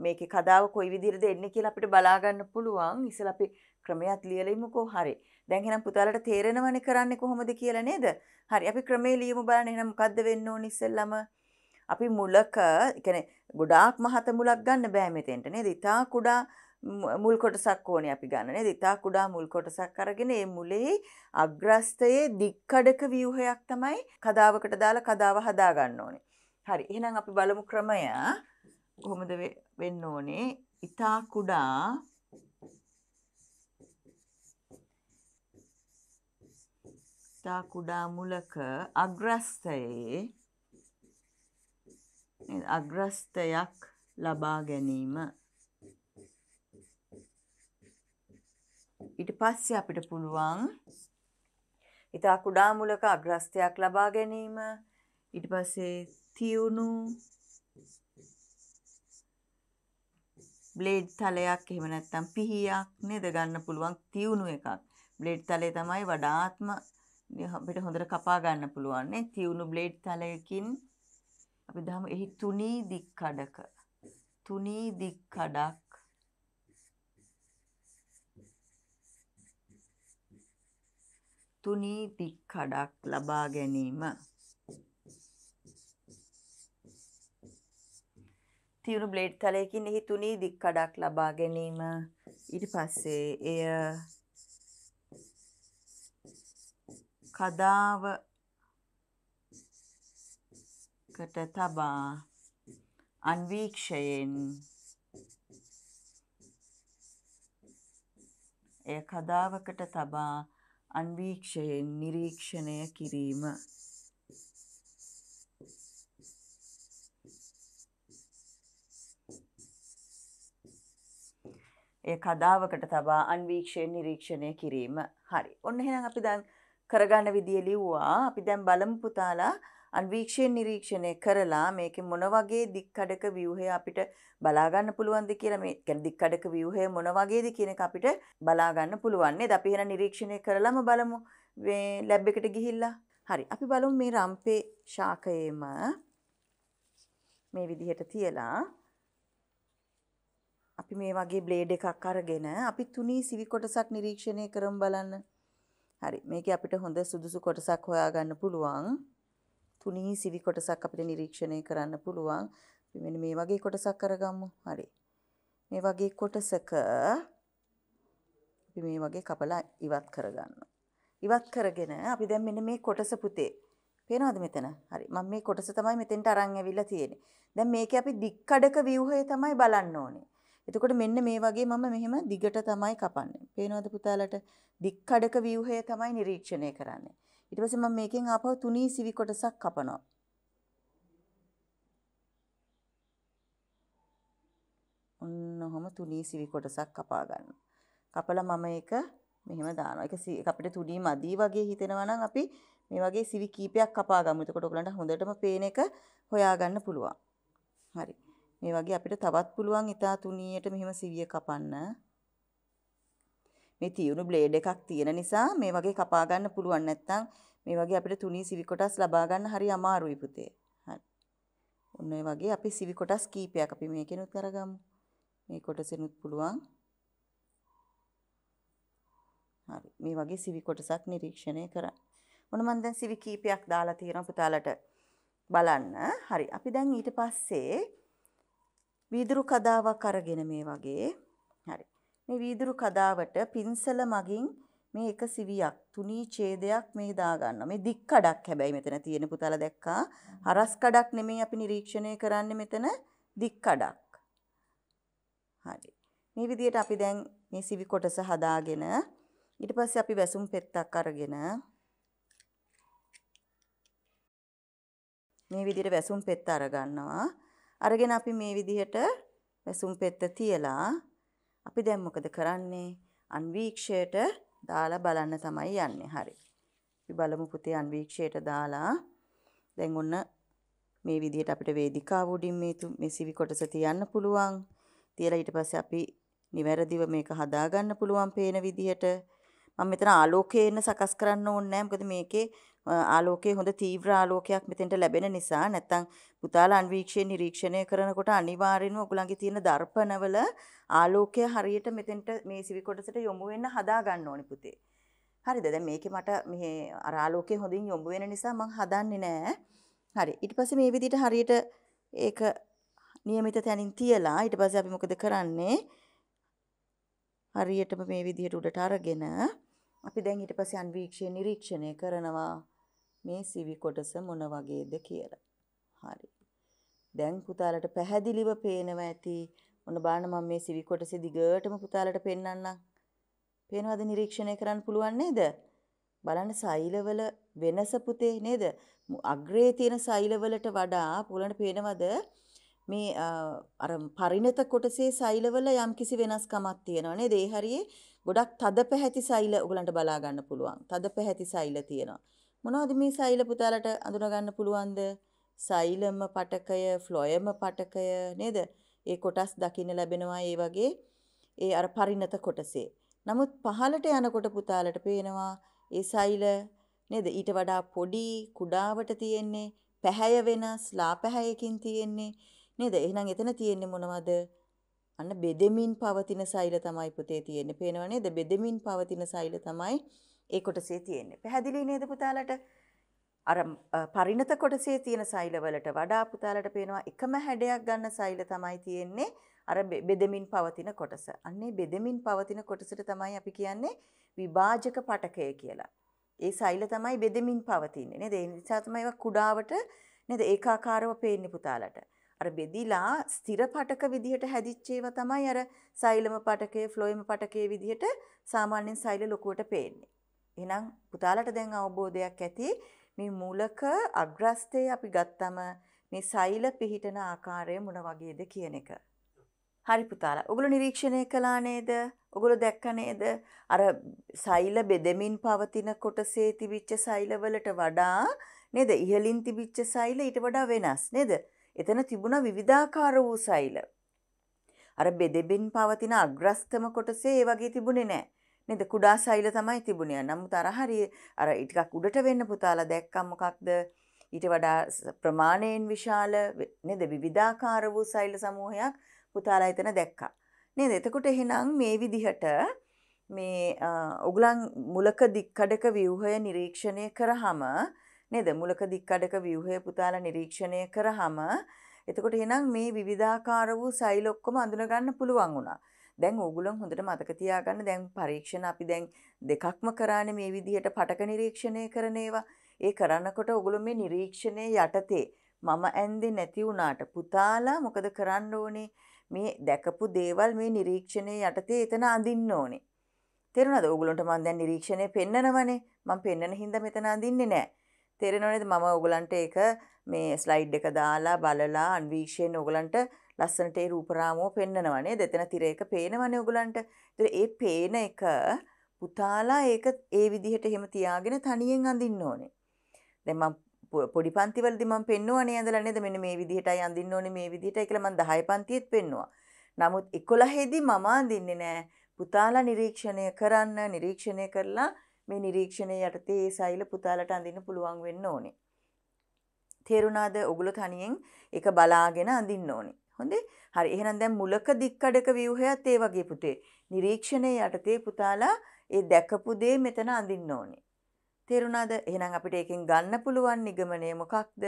මේකේ කතාව කොයි විදිහටද එන්නේ කියලා අපිට බලා ගන්න පුළුවන්. ඉතින් අපි ක්‍රමයක් ලියලා ඉමුකෝ. හරි. දැන් එහෙනම් පුතාලට තේරෙනවනේ කරන්නේ කොහොමද කියලා නේද? හරි. අපි ක්‍රමේ ලියමු බලන්න. එහෙනම් මොකද්ද වෙන්න ඕනි ඉස්සෙල්ලම? අපි මුලක, يعني ගොඩාක් මහත මුලක් ගන්න බෑ මෙතෙන්ට නේද? ඉතා කුඩා මුල් කොටසක් ඕනේ අපි ගන්න නේද? ඉතා කුඩා මුල් කොටසක් අරගෙන ඒ මුලේ අග්‍රස්තයේ දික්කඩක ව්‍යුහයක් තමයි කදාවකට දාලා කදාව හදා ගන්න ඕනේ. හරි. එහෙනම් අපි බලමු ක්‍රමය කොහොමද වෙන්න ඕනේ? ඉතා කුඩා ඉතා කුඩා මුලක අග්‍රස්තයේ අග්‍රස්තයක් ලබා ගැනීම ඊට පස්සේ අපිට පුළුවන් ඉතා කුඩා මුලක අග්‍රස්ථයක් ලබා ගැනීම ඊට පස්සේ තියුණු බ්ලේඩ් තලයක් එහෙම නැත්නම් පිහියක් නේද ගන්න පුළුවන් තියුණු එකක්. බ්ලේඩ් තලය තමයි වඩාත්ම අපිට හොඳට කපා ගන්න පුළුවන් නේ තියුණු බ්ලේඩ් තලයකින් අපි දහම එහි තුනී දික් කඩක තුනී දික් කඩක් තුනී දික්කඩක් ලබා ගැනීම තියුණු බ්ලේඩ් තලයකින් එහි තුනී දික්කඩක් ලබා ගැනීම ඊට පස්සේ එය කදාවකට තබා අන්වීක්ෂයෙන් එය කදාවකට තබා අන්වීක්ෂයෙන් නිරීක්ෂණය කිරීම ඒ කදාවකට තබා අන්වීක්ෂයෙන් නිරීක්ෂණය කිරීම හරි ඔන්න එහෙනම් අපි දැන් කරගන්න විදිය ලිව්වා අපි දැන් බලමු පුතාලා අන්වීක්ෂයෙන් නිරීක්ෂණය කරලා මේක මොන වගේ දික්කඩක ව්‍යුහය අපිට බලාගන්න පුළුවන්ද කියලා මේ කියන්නේ දික්කඩක ව්‍යුහය මොන වගේද කියන එක අපිට බලාගන්න පුළුවන් නේද අපි එහෙනම් නිරීක්ෂණය කරලම බලමු මේ ලැබ් එකට ගිහිල්ලා හරි අපි බලමු මේ රම්පේ ශාකයේම මේ විදිහට තියලා අපි මේ වගේ බ්ලේඩ් එකක් අරගෙන අපි තුනී සිවි කොටසක් නිරීක්ෂණය කරමු බලන්න. හරි මේකේ අපිට හොඳ සුදුසු කොටසක් හොයාගන්න පුළුවන්. තුනී සිවි කොටසක් අපිට නිරීක්ෂණය කරන්න පුළුවන්. අපි මෙන්න මේ වගේ කොටසක් අරගමු. හරි. මේ වගේ කොටසක අපි මේ වගේ කපලා ඉවත් කරගන්නවා. ඉවත් කරගෙන අපි දැන් මෙන්න මේ කොටස පුතේ පේනවද මෙතන? හරි. මම මේ කොටස තමයි මෙතෙන්ට අරන් ඇවිල්ලා තියෙන්නේ. දැන් මේකේ අපි දික්කඩක ව්‍යුහය තමයි බලන්න ඕනේ. එතකොට මෙන්න මේ වගේ මම මෙහෙම දිගට තමයි කපන්නේ. පේනවද පුතාලට? දික්කඩක ව්‍යුහය තමයි නිරීක්ෂණය කරන්නේ. ඊට පස්සේ මම මේකෙන් ආපහු තුනී සිවි කොටසක් කපනවා. ඔන්න ඔහම තුනී සිවි කොටසක් කපා ගන්නවා. කපලා මම ඒක මෙහෙම දානවා. ඒක අපිට තුනී මදි වගේ හිතෙනවා නම් අපි මේ වගේ සිවි කීපයක් කපා ගමු. එතකොට ඔයගලන්ට හොඳටම පේන එක හොයාගන්න පුළුවන්. හරි. මේ වගේ අපිට තවත් පුළුවන් ඊතා තුනියට මෙහෙම සිවිය කපන්න. මේ තියුණු බ්ලේඩ් එකක් තියෙන නිසා මේ වගේ කපා ගන්න පුළුවන් නැත්නම් මේ වගේ අපිට තුනී සිවි කොටස් ලබා ගන්න හරි අමාරුයි පුතේ. හරි. ඔන්න ඒ වගේ අපි සිවි කොටස් කීපයක් අපි මේකෙනුත් කරගමු. මේ කොටසෙනුත් පුළුවන්. හරි. මේ වගේ සිවි කොටසක් නිරීක්ෂණය කරා. මොන මන් දැන් සිවි කීපයක් දාලා තියෙනවා පුතාලට බලන්න. හරි. අපි දැන් ඊට පස්සේ වීදුරු කදාවක් අරගෙන මේ වගේ හරි මේ වීදුරු කදාවට පින්සල මගින් මේ 120ක් තුනී ඡේදයක් මේ දාගන්න. මේ දික් කඩක් හැබැයි මෙතන තියෙන පුතාලා දැක්කා. හරස් කඩක් නෙමෙයි අපි නිරීක්ෂණය කරන්නේ මෙතන දික් කඩක්. හරි. මේ විදිහට අපි දැන් මේ සිවි කොටස හදාගෙන ඊට පස්සේ අපි වැසුම් පෙත්තක් අරගෙන මේ විදිහට වැසුම් පෙත්ත අරගන්නවා. අරගෙන අපි මේ විදිහට වැසුම් පෙත්ත තියලා අපි දැන් මොකද කරන්නේ? අන්වීක්ෂයට දාලා බලන්න තමයි යන්නේ. හරි. අපි බලමු පුතේ අන්වීක්ෂයට දාලා දැන් ඔන්න මේ විදිහට අපිට වේදිකාව උඩින් මේ මේ සිවි කොටස තියන්න පුළුවන්. තියලා ඊට පස්සේ අපි නිවැරදිව මේක හදාගන්න පුළුවන් පේන විදිහට. මම මෙතන ආලෝකයෙන් සකස් කරන්න ඕනේ නැහැ. මොකද මේකේ ආලෝකයේ හොඳ තීව්‍ර ආලෝකයක් මෙතෙන්ට ලැබෙන නිසා නැත්තම් පුතාලා අන්වීක්ෂය නිරීක්ෂණය කරනකොට අනිවාර්යෙන්ම ඔගලගේ තියෙන දර්පණවල ආලෝකය හරියට මෙතෙන්ට මේ සිවි කොටසට යොමු වෙන්න හදා ගන්න ඕනි පුතේ. හරිද? දැන් මේකේ මට මේ අර ආලෝකය හොඳින් යොමු වෙන නිසා මං හදන්නේ නෑ. හරි. ඊට පස්සේ මේ විදිහට හරියට ඒක નિયમિત තැනින් තියලා ඊට පස්සේ අපි මොකද කරන්නේ? හරියටම මේ විදිහට උඩට අරගෙන අපි දැන් ඊට පස්සේ අන්වීක්ෂය නිරීක්ෂණය කරනවා මේ සිවි කොටස මොන වගේද කියලා. හරි. දැන් පුතාලට පැහැදිලිව පේනවා ඇති. ඔන්න බලන්න මම මේ සිවි කොටසේ දිගටම පුතාලට පෙන්වන්නම්. පේනවද නිරීක්ෂණය කරන්න පුළුවන් නේද? බලන්න සෛලවල වෙනස පුතේ නේද? අග්‍රයේ තියෙන සෛලවලට වඩා පුලන්න පේනවද? මේ අර පරිණත කොටසේ සෛලවල යම්කිසි වෙනස්කමක් තියෙනවා නේද? ඒ හරියේ ගොඩක් තද පැහැති සෛල ඔයගලන්ට බලා ගන්න පුළුවන්. තද පැහැති සෛල තියෙනවා. මොනවද මේ සෛල පුතාලට අඳුනගන්න පුළුවන්ද? සෛලම පටකය, ෆ්ලොයම පටකය නේද? ඒ කොටස් දකින්න ලැබෙනවා ඒ වගේ ඒ අර පරිණත කොටසේ. නමුත් පහලට යනකොට පුතාලට පේනවා ඒ සෛල නේද ඊට වඩා පොඩි කුඩාවට තියෙන්නේ පැහැය වෙනස් ලා පැහැයකින් තියෙන්නේ නේද එහෙනම් එතන තියෙන්නේ මොනවද අන්න බෙදෙමින් පවතින සෛල තමයි පුතේ තියෙන්නේ පේනව නේද බෙදෙමින් පවතින සෛල තමයි ඒ කොටසේ තියෙන්නේ. පැහැදිලි නේද පුතාලට? අර පරිණත කොටසේ තියෙන සෛලවලට වඩා පුතාලට පේනවා එකම හැඩයක් ගන්න සෛල තමයි තියෙන්නේ. අර බෙදමින් පවතින කොටස. අන්නේ බෙදමින් පවතින කොටසට තමයි අපි කියන්නේ විභාජක පටකය කියලා. ඒ සෛල තමයි බෙදමින් පවතින්නේ නේද? ඒ නිසා තමයි ඒවා කුඩාවට නේද ඒකාකාරව පේන්නේ පුතාලට. අර බෙදිලා ස්ථිර පටක විදිහට හැදිච්ච ඒවා තමයි අර සෛලම පටකය, ෆ්ලෝයම පටකය විදිහට සාමාන්‍යයෙන් සෛල ලොකුවට පේන්නේ. එහෙනම් පුතාලට දැන් අවබෝධයක් ඇති මේ මූලක අග්‍රස්තේ අපි ගත්තම මේ සෛල පිහිටන ආකාරය මොන වගේද කියන එක. හරි පුතාලා. ඔගොල්ලෝ නිරීක්ෂණය කළා නේද? ඔගොල්ලෝ දැක්ක නේද? අර සෛල බෙදමින් පවතින කොටසේ තිබිච්ච සෛලවලට වඩා නේද? ඉහළින් තිබිච්ච සෛල ඊට වඩා වෙනස් නේද? එතන තිබුණා විවිධාකාර වූ සෛල. අර බෙදෙමින් පවතින අග්‍රස්තම කොටසේ ඒ වගේ තිබුණේ නැහැ. නේද කුඩා සෛල තමයි තිබුණේ. නමුත් අර හරිය අර ටිකක් උඩට වෙන්න පුතාලා දැක්කම් මොකක්ද? ඊට වඩා ප්‍රමාණයෙන් විශාල නේද විවිධාකාර වූ සෛල සමූහයක් පුතාලා එතන දැක්කා. නේද? එතකොට එහෙනම් මේ විදිහට මේ ඔගලන් මුලක දික්කඩක ව්‍යුහය නිරීක්ෂණය කරාම නේද? මුලක දික්කඩක ව්‍යුහය පුතාලා නිරීක්ෂණය කරාම එතකොට එහෙනම් මේ විවිධාකාර වූ සෛල ඔක්කොම අඳුන ගන්න පුළුවන් වුණා. දැන් ඕගුලන් හොඳට මතක තියාගන්න දැන් පරීක්ෂණ අපි දැන් දෙකක්ම කරාන මේ විදිහට පටක නිරීක්ෂණය කරනේවා ඒ කරන්නකොට ඔගුලු මේ නිරීක්ෂණය යටතේ මම ඇන්දේ නැති වුණාට පුතාලා මොකද කරන්න ඕනේ මේ දැකපු දේවල් මේ නිරීක්ෂණය යටතේ එතන අඳින්න ඕනේ තෙරුණද ඔගුලන්ට මන් දැන් නිරීක්ෂණය පෙන්නනවනේ මං පෙන්න්නන හිද මෙතන අඳන්නේ නෑ තෙරෙනොනෙද මම ඔගුලන්ට ඒක මේ ස්ලයිඩ් එක දාලා බලලා අන්වීක්ෂයෙන් ඔගලන්ට ලස්සනට ඒ රූපරාමෝ පෙන්නනවා නේද? එතන තිරයක පේනවනේ ඔයගලන්ට. ඒතර ඒ පේන එක පුතාලා ඒක ඒ විදිහට එහෙම තියාගෙන තනියෙන් අඳින්න ඕනේ. දැන් මම පොඩි පන්තිවලදී මම පෙන්නුවනේ ඇඳලා නේද මෙන්න මේ විදිහටයි අඳින්න ඕනේ මේ විදිහටයි කියලා මම 10 පන්තියේත් පෙන්නුවා. නමුත් 11 දී මම අඳින්නේ නෑ. පුතාලා නිරීක්ෂණය කරන්න නිරීක්ෂණය කරලා මේ නිරීක්ෂණය යටතේ ඒ සෛල පුතාලට අඳින්න පුළුවන් වෙන්න ඕනේ. තේරුණාද? ඔගොල්ලෝ තනියෙන් ඒක බලාගෙන අඳින්න ඕනේ. හොඳේ හරි එහෙනම් දැන් මුලක දික්කඩක ව්‍යුහයත් ඒ වගේ පුතේ නිරීක්ෂණය යටතේ පුතාලා ඒ දැකපු දේ මෙතන අඳින්න ඕනේ තේරුණාද එහෙනම් අපිට එකෙන් ගන්න පුළුවන් නිගමනය මොකක්ද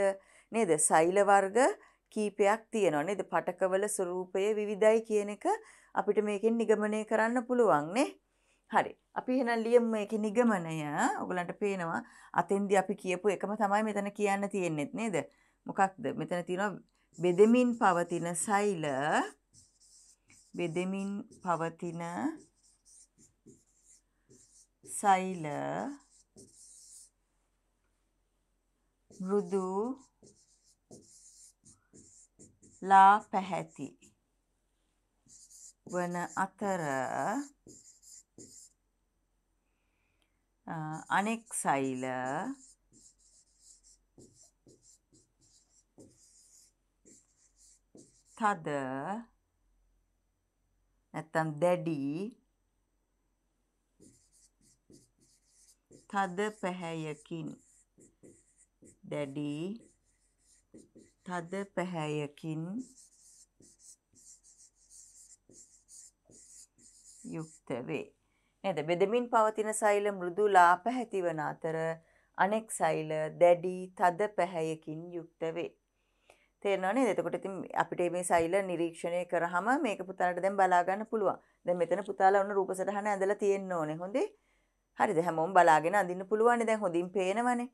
නේද සෛල වර්ග කීපයක් තියෙනවා නේද පටකවල ස්වරූපය විවිධයි කියන එක අපිට මේකෙන් නිගමනය කරන්න පුළුවන් නේ හරි අපි එහෙනම් ලියමු මේකේ නිගමනය ඔයගලන්ට පේනවා අතෙන්දී අපි කියපු එකම තමයි මෙතන කියන්න තියෙන්නේ නේද මොකක්ද මෙතන තියෙනවා බෙදමින් පවතින සෛල බෙදමින් පවතින සෛල මෘදු ලා පැහැති වන අතර අනෙක් සෛල තද නැත්තම් දැඩි තද පැහැයකින් දැඩි තද පැහැයකින් යුක්ත වේ. නේද? බෙදමින් පවතින සෛල මෘදු ලාපැහැති වන අතර අනෙක් සෛල දැඩි තද පැහැයකින් යුක්ත වේ. තේරෙනවනේ. එතකොට ඉතින් අපිට මේ සෛල නිරීක්ෂණය කරාම මේක පුතාලට දැන් බලා ගන්න පුළුවන්. දැන් මෙතන පුතාලා ඔන්න රූපසටහන ඇඳලා තියෙන්න ඕනේ. හොඳේ. හරිද? හැමෝම බලාගෙන අඳින්න පුළුවන්. දැන් හොඳින් පේනවනේ.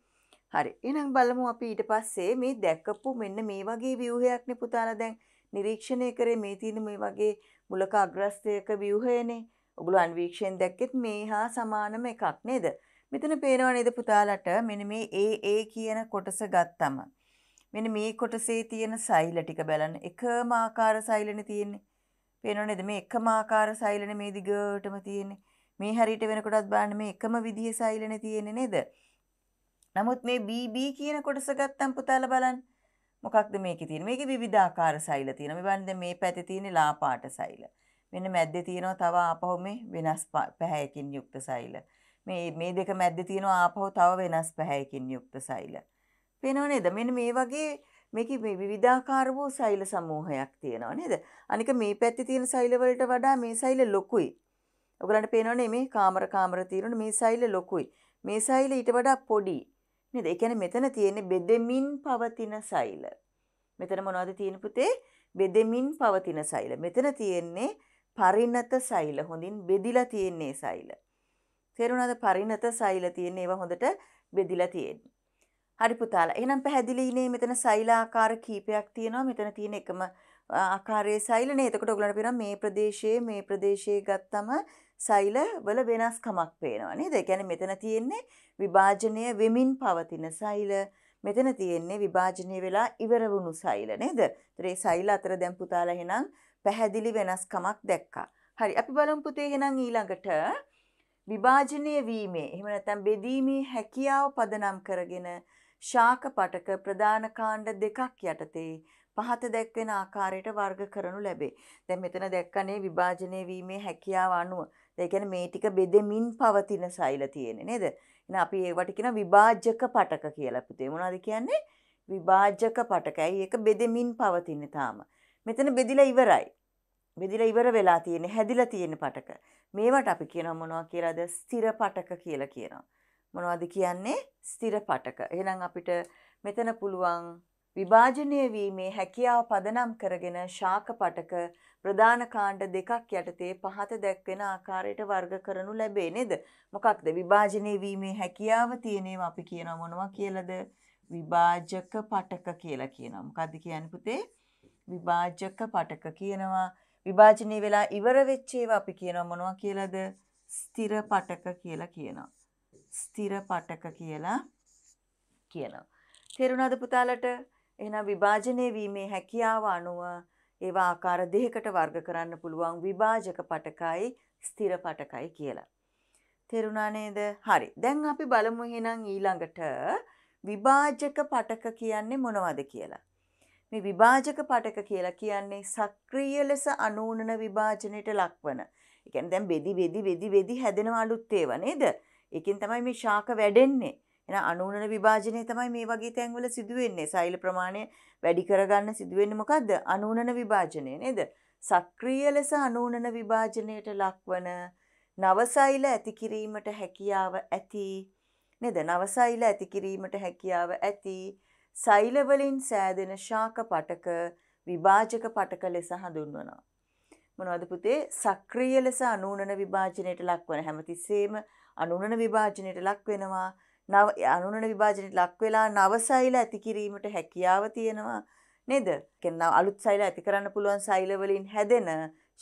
හරි. එහෙනම් බලමු අපි ඊට පස්සේ මේ දැකපු මෙන්න මේ වගේ ව්‍යුහයක්නේ පුතාලා දැන් නිරීක්ෂණය කරේ මේ තියෙන මේ වගේ මුලක අග්‍රස්ථයක ව්‍යුහයනේ. ඔගොල්ලෝ අන්වීක්ෂයෙන් දැක්කෙත් මේ හා සමානම එකක් නේද? මෙතන පේනව නේද පුතාලට මෙන්න මේ AA කියන කොටස ගත්තම මෙන්න මේ කොටසේ තියෙන සෛල ටික බලන්න. එකම ආකාර සෛලනේ තියෙන්නේ. පේනව නේද? මේ එකම ආකාර සෛලනේ මේ දිගටම තියෙන්නේ. මේ හරියට වෙනකොටත් බලන්න මේ එකම විදිහේ සෛලනේ තියෙන්නේ නේද? නමුත් මේ BB කියන කොටස ගත්තම් පුතාලා බලන්න. මොකක්ද මේකේ තියෙන්නේ? මේකේ විවිධාකාර සෛල තියෙනවා. මේ බලන්න මේ පැත්තේ තියෙන්නේ ලා පාට සෛල. මෙන්න මැද්දේ තියෙනවා තව ආපහු මේ වෙනස් පැහැයකින් යුක්ත සෛල. මේ මේ දෙක මැද්දේ තියෙනවා ආපහු තව වෙනස් පැහැයකින් යුක්ත සෛල. පේනව නේද? මෙන්න මේ වගේ මේක මේ විවිධාකාර වූ සෛල සමූහයක් තියෙනවා නේද? අනික මේ පැත්තේ තියෙන සෛල වලට වඩා මේ සෛල ලොකුයි. ඔයගලන්ට පේනවනේ මේ කාමර කාමර තියෙන මේ සෛල ලොකුයි. මේ සෛල ඊට වඩා පොඩි. නේද? ඒ කියන්නේ මෙතන තියෙන්නේ බෙදෙමින් පවතින සෛල. මෙතන මොනවද තියෙන පුතේ? බෙදෙමින් පවතින සෛල. මෙතන තියෙන්නේ පරිණත සෛල. හොඳින් බෙදිලා තියෙන්නේ සෛල. තේරුණාද? පරිණත සෛල තියෙන්නේ ඒවා හොඳට බෙදිලා තියෙන්නේ. හරි පුතාලා. එහෙනම් පැහැදිලිනේ මෙතන සෛල ආකාර කීපයක් තියෙනවා. මෙතන තියෙන එකම ආකාරයේ සෛලනේ. එතකොට ඔයගලන්ට පේනවා මේ ප්‍රදේශයේ මේ ප්‍රදේශයේ ගත්තම සෛල වල වෙනස්කමක් පේනවා නේද? ඒ කියන්නේ මෙතන තියෙන්නේ විභාජනය වෙමින් පවතින සෛල. මෙතන තියෙන්නේ විභාජනය වෙලා ඉවර වුණු සෛල නේද? ඒතර මේ සෛල අතර දැන් පුතාලා එහෙනම් පැහැදිලි වෙනස්කමක් දැක්කා. හරි අපි බලමු පුතේ එහෙනම් ඊළඟට විභාජනය වීමේ එහෙම නැත්නම් බෙදීමේ හැකියාව පදනම් කරගෙන ශාක පටක ප්‍රධාන කාණ්ඩ දෙකක් යටතේ පහත දැක්වෙන ආකාරයට වර්ග කරනු ලැබේ. දැන් මෙතන දැක්කනේ විභාජනය වීමේ හැකියාව අනුව. ඒ කියන්නේ මේ ටික බෙදෙමින් පවතින සෛල තියෙන්නේ නේද? එහෙනම් අපි ඒවට කියන විභාජක පටක කියලා පුතේ. මොනවද කියන්නේ? විභාජක පටකයි. ඒක බෙදෙමින් පවතින තාම. මෙතන බෙදිලා ඉවරයි. බෙදිලා ඉවර වෙලා තියෙන, හැදිලා තියෙන පටක. මේවට අපි කියනවා මොනවා කියලාද? ස්ථිර පටක කියලා කියනවා. මොනවද කියන්නේ? ස්තිර පටක. එහෙනම් අපිට මෙතන පුළුවන් විභාජනය වීමේ හැකියාව පදනම් කරගෙන ශාක පටක ප්‍රධාන කාණ්ඩ දෙකක් යටතේ පහත දැක්වෙන ආකාරයට වර්ග කරනු ලැබේ නේද? මොකක්ද විභාජනය වීමේ හැකියාව තියෙනේම අපි කියන මොනවා කියලාද? විභාජක පටක කියලා කියනවා. මොකද්ද කියන්නේ පුතේ? විභාජක පටක කියනවා. විභාජනය වෙලා ඉවර වෙච්ච ඒවා අපි කියනවා මොනවා කියලාද? ස්ථිර පටක කියලා කියනවා. ස්ථිර පටක කියලා කියනවා. තේරුණාද පුතාලට? එහෙනම් විභාජනය වීමේ හැකියාව අනුව ඒවා ආකාර දෙකකට වර්ග කරන්න පුළුවන් විභාජක පටකයි ස්ථිර පටකයි කියලා. තේරුණා නේද? හරි. දැන් අපි බලමු එහෙනම් ඊළඟට විභාජක පටක කියන්නේ මොනවද කියලා. මේ විභාජක පටක කියලා කියන්නේ සක්‍රීය ලෙස අනූනන විභාජනයට ලක්වන. ඒ කියන්නේ දැන් බෙදි බෙදි බෙදි බෙදි හැදෙන අලුත් ඒවා නේද? ඒකෙන් තමයි මේ ශාක වැඩෙන්නේ. එහෙනම් අණුනන විභාජනය තමයි මේ වගේ තැන්වල සිදුවෙන්නේ. සෛල ප්‍රමාණය වැඩි කරගන්න සිදුවෙන්නේ මොකද්ද? අණුනන විභාජනය නේද? සක්‍රීය ලෙස අණුනන විභාජනයට ලක්වන නවසෛල ඇති කිරීමට හැකියාව ඇති නේද? නවසෛල ඇති කිරීමට හැකියාව ඇති සෛල වලින් සෑදෙන ශාක පටක විභාජක පටක ලෙස හඳුන්වනවා. මොනවද පුතේ? සක්‍රීය ලෙස අණුනන විභාජනයට ලක්වන හැමතිස්සෙම අනුනන විභාජනයට ලක් වෙනවා. නව අනුනන විභාජනයට ලක් වෙලා නව සෛල ඇති කිරීමට හැකියාව තියෙනවා. නේද? කියන්නේ අලුත් සෛල ඇති කරන්න පුළුවන් සෛල වලින් හැදෙන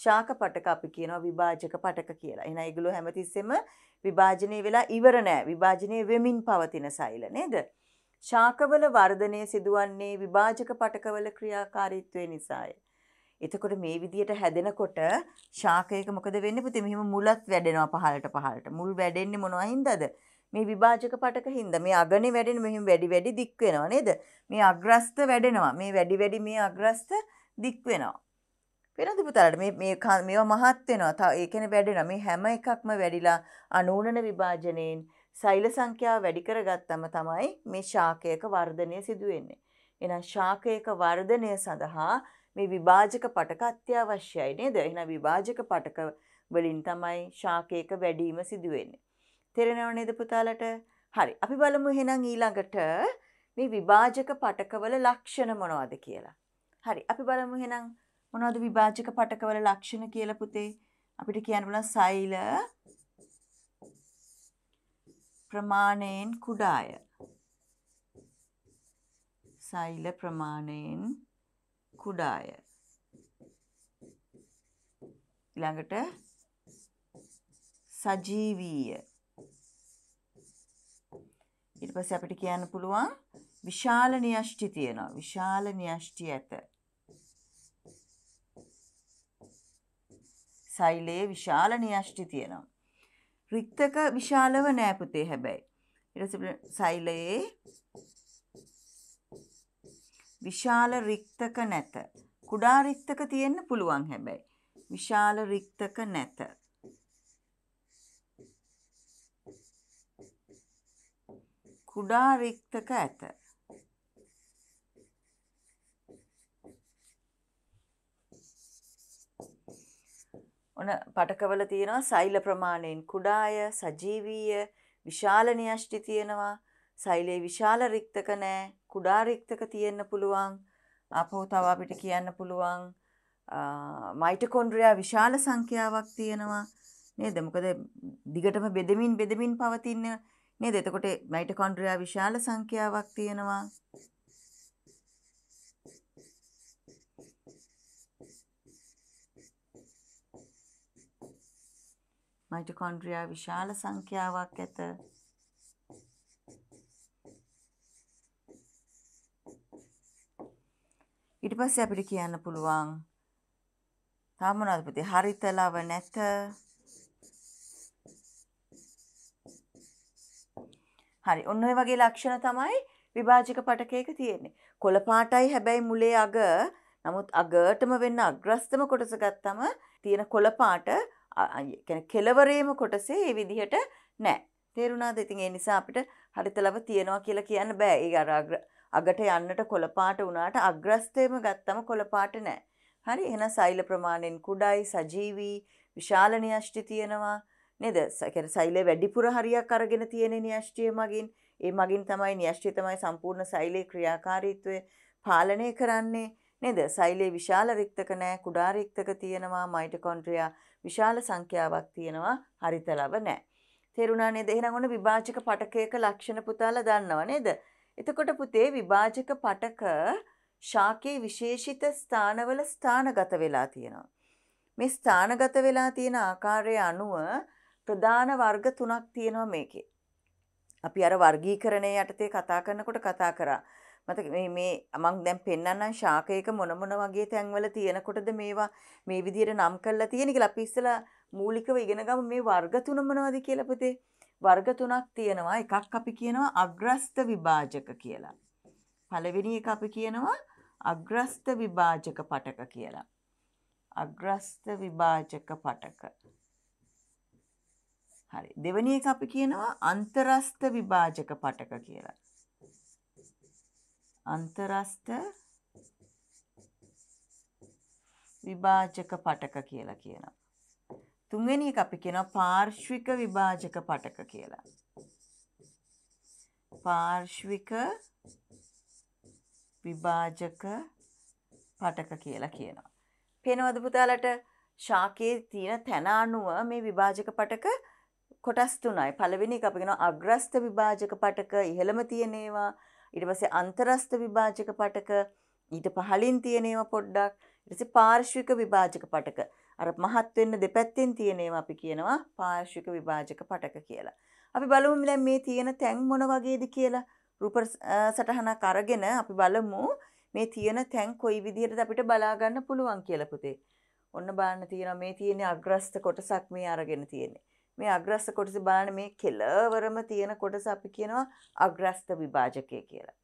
ශාක පටක අපි කියනවා විභාජක පටක කියලා. එහෙනම් ඒගොල්ලෝ හැමතිස්සෙම විභාජනය වෙලා ඉවර නෑ. විභාජනය වෙමින් පවතින සෛල නේද? ශාකවල වර්ධනය සිදුවන්නේ විභාජක පටකවල ක්‍රියාකාරීත්වය නිසායි. එතකොට මේ විදියට හැදෙනකොට ශාකයක මොකද වෙන්නේ පුතේ මෙහෙම මුලත් වැඩෙනවා පහළට පහළට. මුල් වැඩෙන්නේ මොනවා හින්දාද? මේ විභාජක පටක හින්දා. මේ අගනේ වැඩෙන මෙහෙම වැඩි වැඩි දික් වෙනවා නේද? මේ අග්‍රස්ත වැඩෙනවා. මේ වැඩි වැඩි මේ අග්‍රස්ත දික් වෙනවා. වෙනද පුතාලට මේ මේ මේවා මහත් වෙනවා. තව ඒ කියන්නේ වැඩෙනවා. මේ හැම එකක්ම වැඩිලා අනූනන විභාජනයෙන් සෛල සංඛ්‍යාව වැඩි කරගත්තම තමයි මේ ශාකයක වර්ධනය සිදු වෙන්නේ. එහෙනම් ශාකයක වර්ධනය සඳහා මේ විභාජක පටක අත්‍යවශ්‍යයි නේද? එහෙනම් විභාජක පටක වලින් තමයි ශාකයක වැඩිම සිදු වෙන්නේ. තේරෙනව නේද පුතාලට? හරි. අපි බලමු එහෙනම් ඊළඟට මේ විභාජක පටකවල ලක්ෂණ මොනවද කියලා. හරි. අපි බලමු එහෙනම් මොනවද විභාජක පටකවල ලක්ෂණ කියලා පුතේ? අපිට කියන්න බුණා සෛල ප්‍රමාණයෙන් කුඩාය. සෛල ප්‍රමාණයෙන් කුඩාය. ඊළඟට සජීවීය. ඊට පස්සේ අපිට කියන්න පුළුවන් විශාල න්‍යෂ්ටි තියෙනවා. විශාල න්‍යෂ්ටි ඇත. සෛලයේ විශාල න්‍යෂ්ටි තියෙනවා. රික්තක විශාලව නෑ පුතේ හැබැයි. ඊට සෛලයේ විශාල රික්තක නැත. කුඩා රික්තක තියෙන්න පුළුවන් හැබැයි. විශාල රික්තක නැත. කුඩා රික්තක ඇත. ඔන පටකවල තියෙනවා සෛල ප්‍රමාණයෙන් කුඩාය සජීවීය විශාල න්‍යෂ්ටි තියෙනවා සෛලේ විශාල රික්තක නෑ කුඩා රික්තක තියෙන්න පුළුවන් අපහෝ තව අපිට කියන්න පුළුවන් මයිටකොන්ඩ්‍රයා විශාල සංඛ්‍යාවක් තියෙනවා නේද මොකද දිගටම බෙදමින් බෙදමින් පවතින නේද එතකොට මයිටකොන්ඩ්‍රයා විශාල සංඛ්‍යාවක් තියෙනවා මයිටකොන්ඩ්‍රයා විශාල සංඛ්‍යාවක් ඇත ඊට පස්සේ අපිට කියන්න පුළුවන් තාම මොනවද පුතේ හරිත ලව නැත හරි ඔන්න ඔය වගේ ලක්ෂණ තමයි විභාජක පටකයක තියෙන්නේ කොළ පාටයි හැබැයි මුලේ අග නමුත් අගටම වෙන්න අග්‍රස්තම කොටස ගත්තම තියෙන කොළ පාට කෙලවරේම කොටසේ ඒ විදිහට නෑ තේරුණාද ඉතින් ඒ නිසා අපිට හරිත ලව තියෙනවා කියලා කියන්න බෑ ඒ අර අගට යන්නට කොළපාට වුණාට අග්‍රස්ථයම ගත්තම කොළපාට නෑ. හරි එහෙනම් සෛල ප්‍රමාණයෙන් කුඩයි සජීවී විශාල න්‍යෂ්ටි තියෙනවා නේද? ඒ සෛලය වැඩිපුර හරියක් අරගෙන තියෙන න්‍යෂ්ටිය මගින් ඒ මගින් තමයි න්‍යෂ්ටිය තමයි සම්පූර්ණ සෛලේ ක්‍රියාකාරීත්වය පාලනය කරන්නේ නේද? සෛලේ විශාල රික්තක නෑ කුඩා රික්තක තියෙනවා මයිටොකොන්ඩ්‍රියා විශාල සංඛ්‍යාවක් තියෙනවා හරිත ලව නෑ. තේරුණා නේද? එහෙනම් ඔන්න විභාජක පටකයක ලක්ෂණ පුතාලා දන්නව නේද? එතකොට පුතේ විභාජක පටක ශාකයේ විශේෂිත ස්ථානවල ස්ථානගත වෙලා තියෙනවා. මේ ස්ථානගත වෙලා තියෙන ආකාරය අනුව ප්‍රධාන වර්ග තුනක් තියෙනවා මේකේ. අපි අර වර්ගීකරණය යටතේ කතා කරනකොට කතා කරා. මතක මේ මේ මං දැන් පෙන්වන්නම් ශාකයක මොන මොන වගේ තැන්වල තියෙනකොටද මේවා මේ විදිහට නම් කරලා තියෙන කියලා අපි ඉස්සලා මූලිකව ඉගෙන ගමු මේ වර්ග තුන මොනවද කියලා පුතේ. වර්ග තුනක් තියෙනවා එකක් අපි කියනවා අග්‍රස්ත විභාජක කියලා. පළවෙනි එක අපි කියනවා අග්‍රස්ත විභාජක පටක කියලා. අග්‍රස්ත විභාජක පටක. හරි. දෙවෙනි එක අපි කියනවා අන්තරස්ත විභාජක පටක කියලා. අන්තරස්ත විභාජක පටක කියලා කියනවා. තුන්වෙනි එක අපි කියනවා පාර්ශ්වික විභාජක පටක කියලා. පාර්ශ්වික විභාජක පටක කියලා කියනවා. පේනවද පුතාලට ශාකයේ තියෙන තැන අනුව මේ විභාජක පටක කොටස් තුනයි. පළවෙනි එක අපි කියනවා අග්‍රස්ත විභාජක පටක ඉහළම තියෙන ඒවා. ඊට පස්සේ අන්තරස්ත විභාජක පටක ඊට පහළින් තියෙන ඒවා පොඩ්ඩක්. ඊට පස්සේ පාර්ශ්වික විභාජක පටක. අර මහත් වෙන්න දෙපැත්තෙන් තියෙන ඒවා අපි කියනවා පාර්ශ්වික විභාජක පටක කියලා. අපි බලමු දැන් මේ තියෙන තැන් මොන වගේද කියලා රූප සටහනක් අරගෙන අපි බලමු මේ තියෙන තැන් කොයි විදිහටද අපිට බලා ගන්න පුළුවන් කියලා පුතේ. ඔන්න බලන්න තියෙනවා මේ තියෙන අග්‍රස්ත කොටසක් මේ අරගෙන තියෙන්නේ. මේ අග්‍රස්ත කොටස බලන්න මේ කෙලවරම තියෙන කොටස අපි කියනවා අග්‍රස්ත විභාජකය කියලා.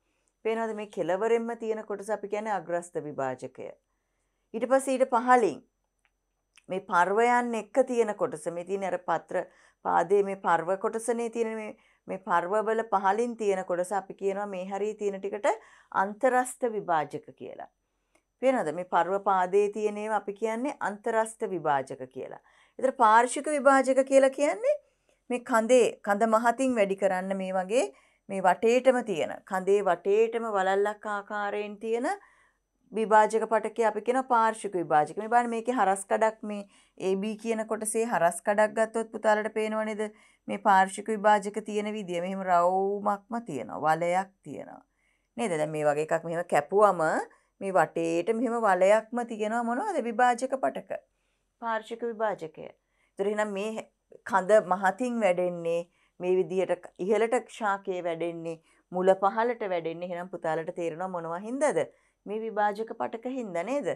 පේනවද මේ කෙලවරෙන්ම තියෙන කොටස අපි කියන්නේ අග්‍රස්ත විභාජකය. ඊට පස්සේ ඊට පහලින් මේ පර්වයන් එක්ක තියෙන කොටස මේ තියෙන අර පත්‍ර පාදයේ මේ පර්ව කොටසනේ තියෙන මේ මේ පර්වවල පහලින් තියෙන කොටස අපි කියනවා මේ හරිය තියෙන ටිකට අන්තරස්ත විභාජක කියලා. පේනවද මේ පර්ව පාදයේ තියෙන ඒවා අපි කියන්නේ අන්තරස්ත විභාජක කියලා. ඒතර පාර්ශික විභාජක කියලා කියන්නේ මේ කඳේ කඳ මහතින් වැඩි කරන්න මේ වගේ මේ වටේටම තියෙන කඳේ වටේටම වලල්ලක් ආකාරයෙන් තියෙන විභාජක පටකේ අපි කියන පාර්ශික විභාජක. මේ බලන්න මේකේ හරස් කඩක් මේ AB කියන කොටසේ හරස් කඩක් ගත්තොත් පුතාලට පේනව නේද? මේ පාර්ශික විභාජක තියෙන විදිය. මෙහෙම රවුමක්ම තියෙනවා. වලයක් තියෙනවා. නේද? දැන් මේ වගේ එකක් මෙහෙම කැපුවම මේ වටේට මෙහෙම වලයක්ම තියෙනවා මොනවද? විභාජක පටක. පාර්ශික විභාජකය. ඒතර එහෙනම් මේ කඳ මහතින් වැඩෙන්නේ මේ විදිහට ඉහළට ශාකයේ වැඩෙන්නේ මුල පහළට වැඩෙන්නේ එහෙනම් පුතාලට තේරෙනවා මොනවා හින්දාද? මේ විභාජක පටක හින්දා නේද?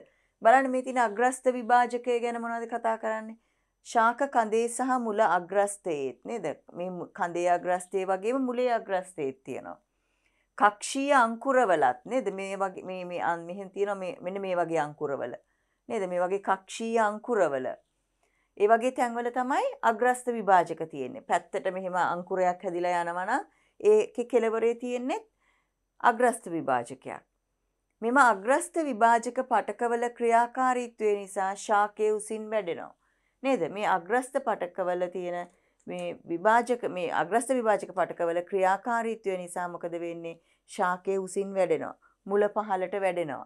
බලන්න මේ තියෙන අග්‍රස්ත විභාජකය ගැන මොනවද කතා කරන්නේ? ශාක කඳේ සහ මුල අග්‍රස්තයේත් නේද? මේ කඳේ අග්‍රස්තයේ වගේම මුලේ අග්‍රස්තයේත් තියෙනවා. කක්ෂීය අංකුරවලත් නේද? මේ වගේ මේ මේ මෙහෙන් තියෙනවා මේ මෙන්න මේ වගේ අංකුරවල. නේද? මේ වගේ කක්ෂීය අංකුරවල. ඒ වගේ තැන්වල තමයි අග්‍රස්ත විභාජක තියෙන්නේ. පැත්තට මෙහෙම අංකුරයක් හැදිලා යනවා නම් ඒකේ කෙළවරේ තියෙන්නේ අග්‍රස්ත විභාජකයක්. මෙම අග්‍රස්ත විභාජක පටකවල ක්‍රියාකාරීත්වය නිසා ශාකය උසින් වැඩෙනවා. නේද මේ අග්‍රස්ත පටකවල තියෙන මේ විභාජක මේ අග්‍රස්ත විභාජක පටකවල ක්‍රියාකාරීත්වය නිසා මොකද වෙන්නේ ශාකය උසින් වැඩෙනවා. මුල පහලට වැඩෙනවා.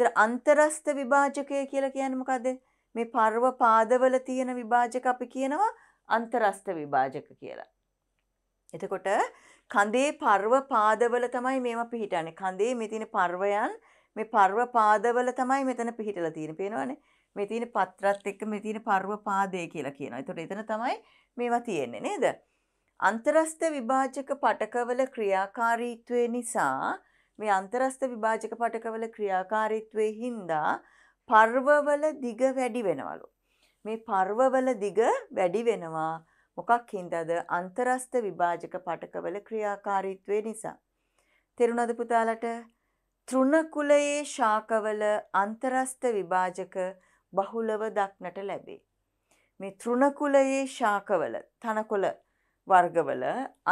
ඉතින් අන්තරස්ත විභාජකය කියලා කියන්නේ මොකද්ද? මේ පර්ව පාදවල තියෙන විභාජක අපි කියනවා අන්තරස්ත විභාජක කියලා. එතකොට කඳේ පර්ව පාදවල තමයි මේවා පිහිටන්නේ. කඳේ මේ තියෙන පර්වයන් මේ පර්ව පාදවල තමයි මෙතන පිහිටලා තියෙන්නේ. පේනවනේ. මේ තියෙන පත්‍රත් එක්ක මේ තියෙන පර්ව පාදය කියලා කියනවා. ඒතකොට එතන තමයි මේවා තියෙන්නේ නේද? අන්තරස්ත විභාජක පටකවල ක්‍රියාකාරීත්වය නිසා මේ අන්තරස්ත විභාජක පටකවල ක්‍රියාකාරීත්වයේ හින්දා පර්වවල දිග වැඩි වෙනවලු. මේ පර්වවල දිග වැඩි වෙනවා. මොකක් හින්දාද අන්තරස්ත විභාජක පටකවල ක්‍රියාකාරීත්වය නිසා. තෙරුණද පුතාලට තෘණකුලයේ ශාකවල අන්තරස්ත විභාජක බහුලව දක්නට ලැබේ. මේ තෘණකුලයේ ශාකවල තනකොළ වර්ගවල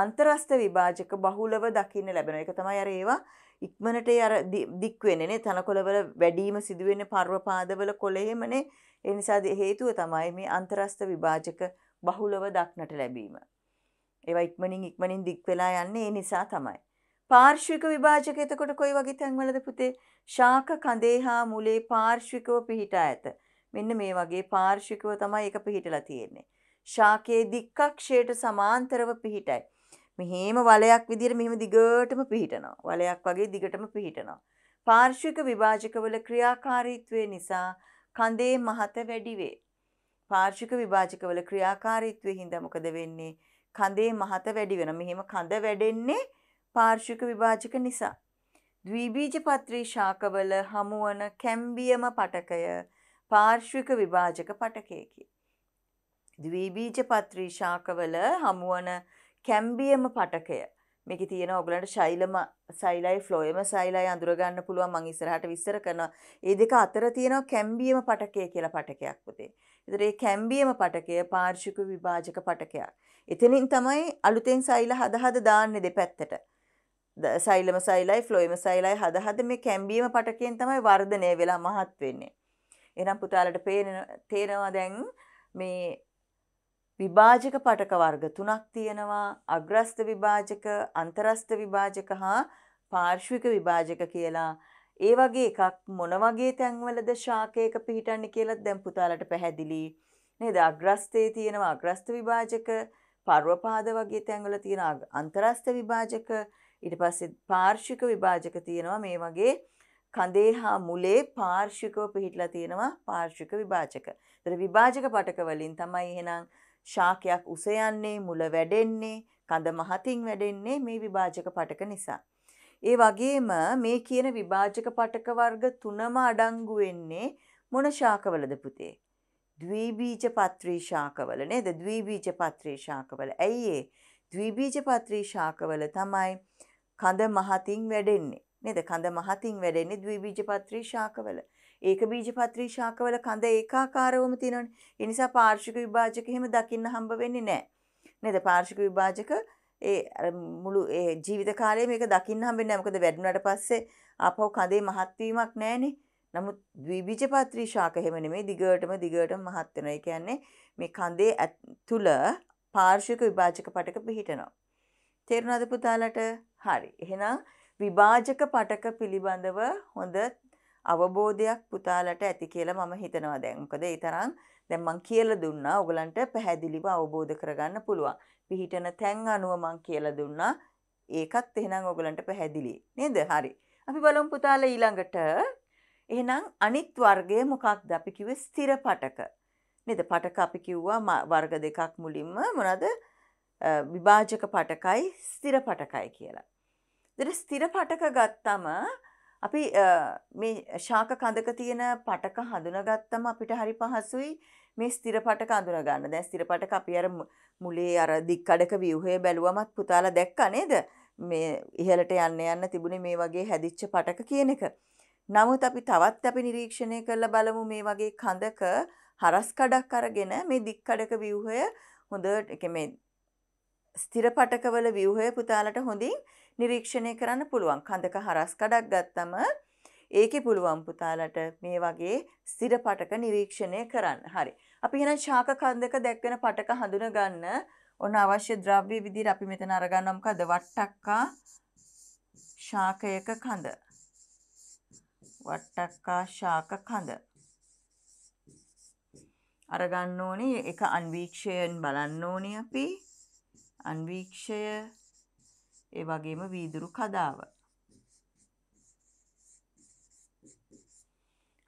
අන්තරස්ත විභාජක බහුලව දකින්න ලැබෙන එක තමයි අර ඒවා ඉක්මනට අර දික්වෙනනේ තනකොළවල වැඩීම සිදුවෙන පර්වපාදවල කොළහෙමනේ එනිසා හේතුව තමයි මේ අන්තරස්ත විභාජක බහුලව දක්නට ලැබීම. ඒවා ඉක්මනින් ඉක්මනින් දික් වෙලා යන්නේ ඒ නිසා තමයි. පාර්ශ්වික විභාජක එතකොට කොයි වගේ තැන්වලද පුතේ? ශාක කඳේ හා මුලේ පාර්ශ්විකව පිහිටා ඇත. මෙන්න මේ වගේ පාර්ශ්විකව තමයි ඒක පිහිටලා තියෙන්නේ. ශාකයේ දික්කක්ෂයට සමාන්තරව පිහිටයි. මෙහෙම වලයක් විදිහට මෙහෙම දිගටම පිහිටනවා. වලයක් වගේ දිගටම පිහිටනවා. පාර්ශ්වික විභාජකවල ක්‍රියාකාරීත්වය නිසා කඳේ මහත වැඩි වේ. පාර්ශ්වික විභාජකවල ක්‍රියාකාරීත්වය හින්දා මොකද වෙන්නේ? කඳේ මහත වැඩි වෙනවා. මෙහෙම කඳ වැඩෙන්නේ පාර්ශ්වික විභාජක නිසා. ද්විබීජ පත්‍රී ශාකවල හමුවන කැම්බියම පටකය පාර්ශ්වික විභාජක පටකයකි. ද්විබීජ පත්‍රී ශාකවල හමුවන කැම්බියම පටකය මේක තියෙන ඔගලන්ට ශෛලම සයිලයි ෆ්ලෝයම සයිලයි අඳුරගන්න පුළුවන් මං ඉස්සරහට විස්තර කරනවා. ඒ දෙක අතර තියෙනවා කැම්බියම පටකය කියලා පටකයක් පුතේ. ඉතින් ඒ කැම්බියම පටකය පාර්ශ්වික විභාජක පටකයක්. එතනින් තමයි අලුතෙන් සෛල හද හද දාන්නේ දෙපැත්තට. සෛලම සෛලයි ෆ්ලෝයිම සෛලයි හද හද මේ කැම්බියම පටකයෙන් තමයි වර්ධනය වෙලා මහත් වෙන්නේ. එහෙනම් පුතාලට තේරෙනවා දැන් මේ විභාජක පටක වර්ග තුනක් තියෙනවා අග්‍රස්ත විභාජක අන්තරස්ත විභාජක හා පාර්ශ්වික විභාජක කියලා ඒ වගේ එකක් මොන වගේ තැන්වලද ශාකයක පිහිටන්නේ කියලත් දැන් පුතාලට පැහැදිලි. නේද? අග්‍රස්තයේ තියෙනවා අග්‍රස්ත විභාජක, පර්වපාද වගේ තැන්වල තියෙන අන්තරස්ත විභාජක, ඊට පස්සේ පාර්ශික විභාජක තියෙනවා මේ වගේ කඳේ හා මුලේ පාර්ශිකව පිහිටලා තියෙනවා පාර්ශික විභාජක. ඒතර විභාජක පටක වලින් තමයි එහෙනම් ශාකයක් උස යන්නේ, මුල වැඩෙන්නේ, කඳ මහතින් වැඩෙන්නේ මේ විභාජක පටක නිසා. ඒ වගේම මේ කියන විභාජක පටක වර්ග තුනම අඩංගු වෙන්නේ මොන ශාකවලද පුතේ? ද්විබීජ පත්‍රී ශාකවල නේද? ද්විබීජ පත්‍රී ශාකවල. ඇයි ඒ? ද්විබීජ පත්‍රී ශාකවල තමයි කඳ මහතින් වැඩෙන්නේ. නේද? කඳ මහතින් වැඩෙන්නේ ද්විබීජ පත්‍රී ශාකවල. ඒක බීජ පත්‍රී ශාකවල කඳ ඒකාකාරවම තියෙනවනේ. ඒ නිසා පාර්ශ්වික විභාජක එහෙම දකින්න හම්බ වෙන්නේ නැහැ. නේද? පාර්ශ්වික විභාජක ඒ මුළු ඒ ජීවිත කාලේ මේක දකින්න හම්බෙන්නේ නැහැ. මොකද වැඩුණාට පස්සේ ආපහු කඳේ මහත් වීමක් නැහැනේ. නමුත් ද්විබීජ පත්‍රී ශාක එහෙම නෙමෙයි දිගටම දිගටම මහත් වෙනවා. ඒ කියන්නේ මේ කඳේ තුල පාර්ශ්වික විභාජක පටක පිහිටනවා. තේරුණාද පුතාලට? හරි. එහෙනම් විභාජක පටක පිළිබඳව හොඳ අවබෝධයක් පුතාලට ඇති කියලා මම හිතනවා දැන්. මොකද ඒ තරම් දැන් මං කියලා දුන්නා. ඔයගලන්ට පැහැදිලිව අවබෝධ කරගන්න පුළුවන්. පිහිටන තැන් අනුව මං කියලා දුන්නා. ඒකත් එහෙනම් ඔයගලන්ට පැහැදිලි. නේද? හරි. අපි බලමු පුතාලා ඊළඟට එහෙනම් අනිත් වර්ගය මොකක්ද? අපි කිව්වේ ස්ථිර පටක. නේද? පටක අපි කිව්වා වර්ග දෙකක් මුලින්ම මොනවාද? විභාජක පටකයි ස්ථිර පටකයි කියලා. දර ස්ථිර පටක ගත්තම අපි මේ ශාක කඳක තියෙන පටක හඳුනගත්තම අපිට හරි පහසුයි මේ ස්තිරපටක අඳුන ගන්න. දැන් ස්තිරපටක අපි අර මුලේ අර දික්කඩක ව්‍යුහය බැලුවමත් පුතාලා දැක්කා නේද? මේ ඉහළට යන්න යන්න තිබුණේ මේ වගේ හැදිච්ච පටක කියන එක. නමුත් අපි තවත් අපි නිරීක්ෂණය කරලා බලමු මේ වගේ කඳක හරස් කඩක් අරගෙන මේ දික්කඩක ව්‍යුහය හොඳට මේ ස්තිරපටකවල ව්‍යුහය පුතාලට හොඳින් නිරීක්ෂණය කරන්න පුළුවන්. කඳක හරස් කඩක් ගත්තම ඒකේ පුළුවන් පුතාලට මේ වගේ ස්තිරපටක නිරීක්ෂණය කරන්න. හරි. අපි එහෙනම් ශාක කන්දක දැක්වෙන පටක හඳුන ගන්න ඔන්න අවශ්‍ය ද්‍රව්‍ය විදිහට අපි මෙතන අරගන්නවා මොකද වට්ටක්කා ශාකයක කඳ වට්ටක්කා ශාක කඳ අරගන්න ඕනේ එක අන්වීක්ෂයෙන් බලන්න ඕනේ අපි අන්වීක්ෂය ඒ වගේම වීදුරු කදාව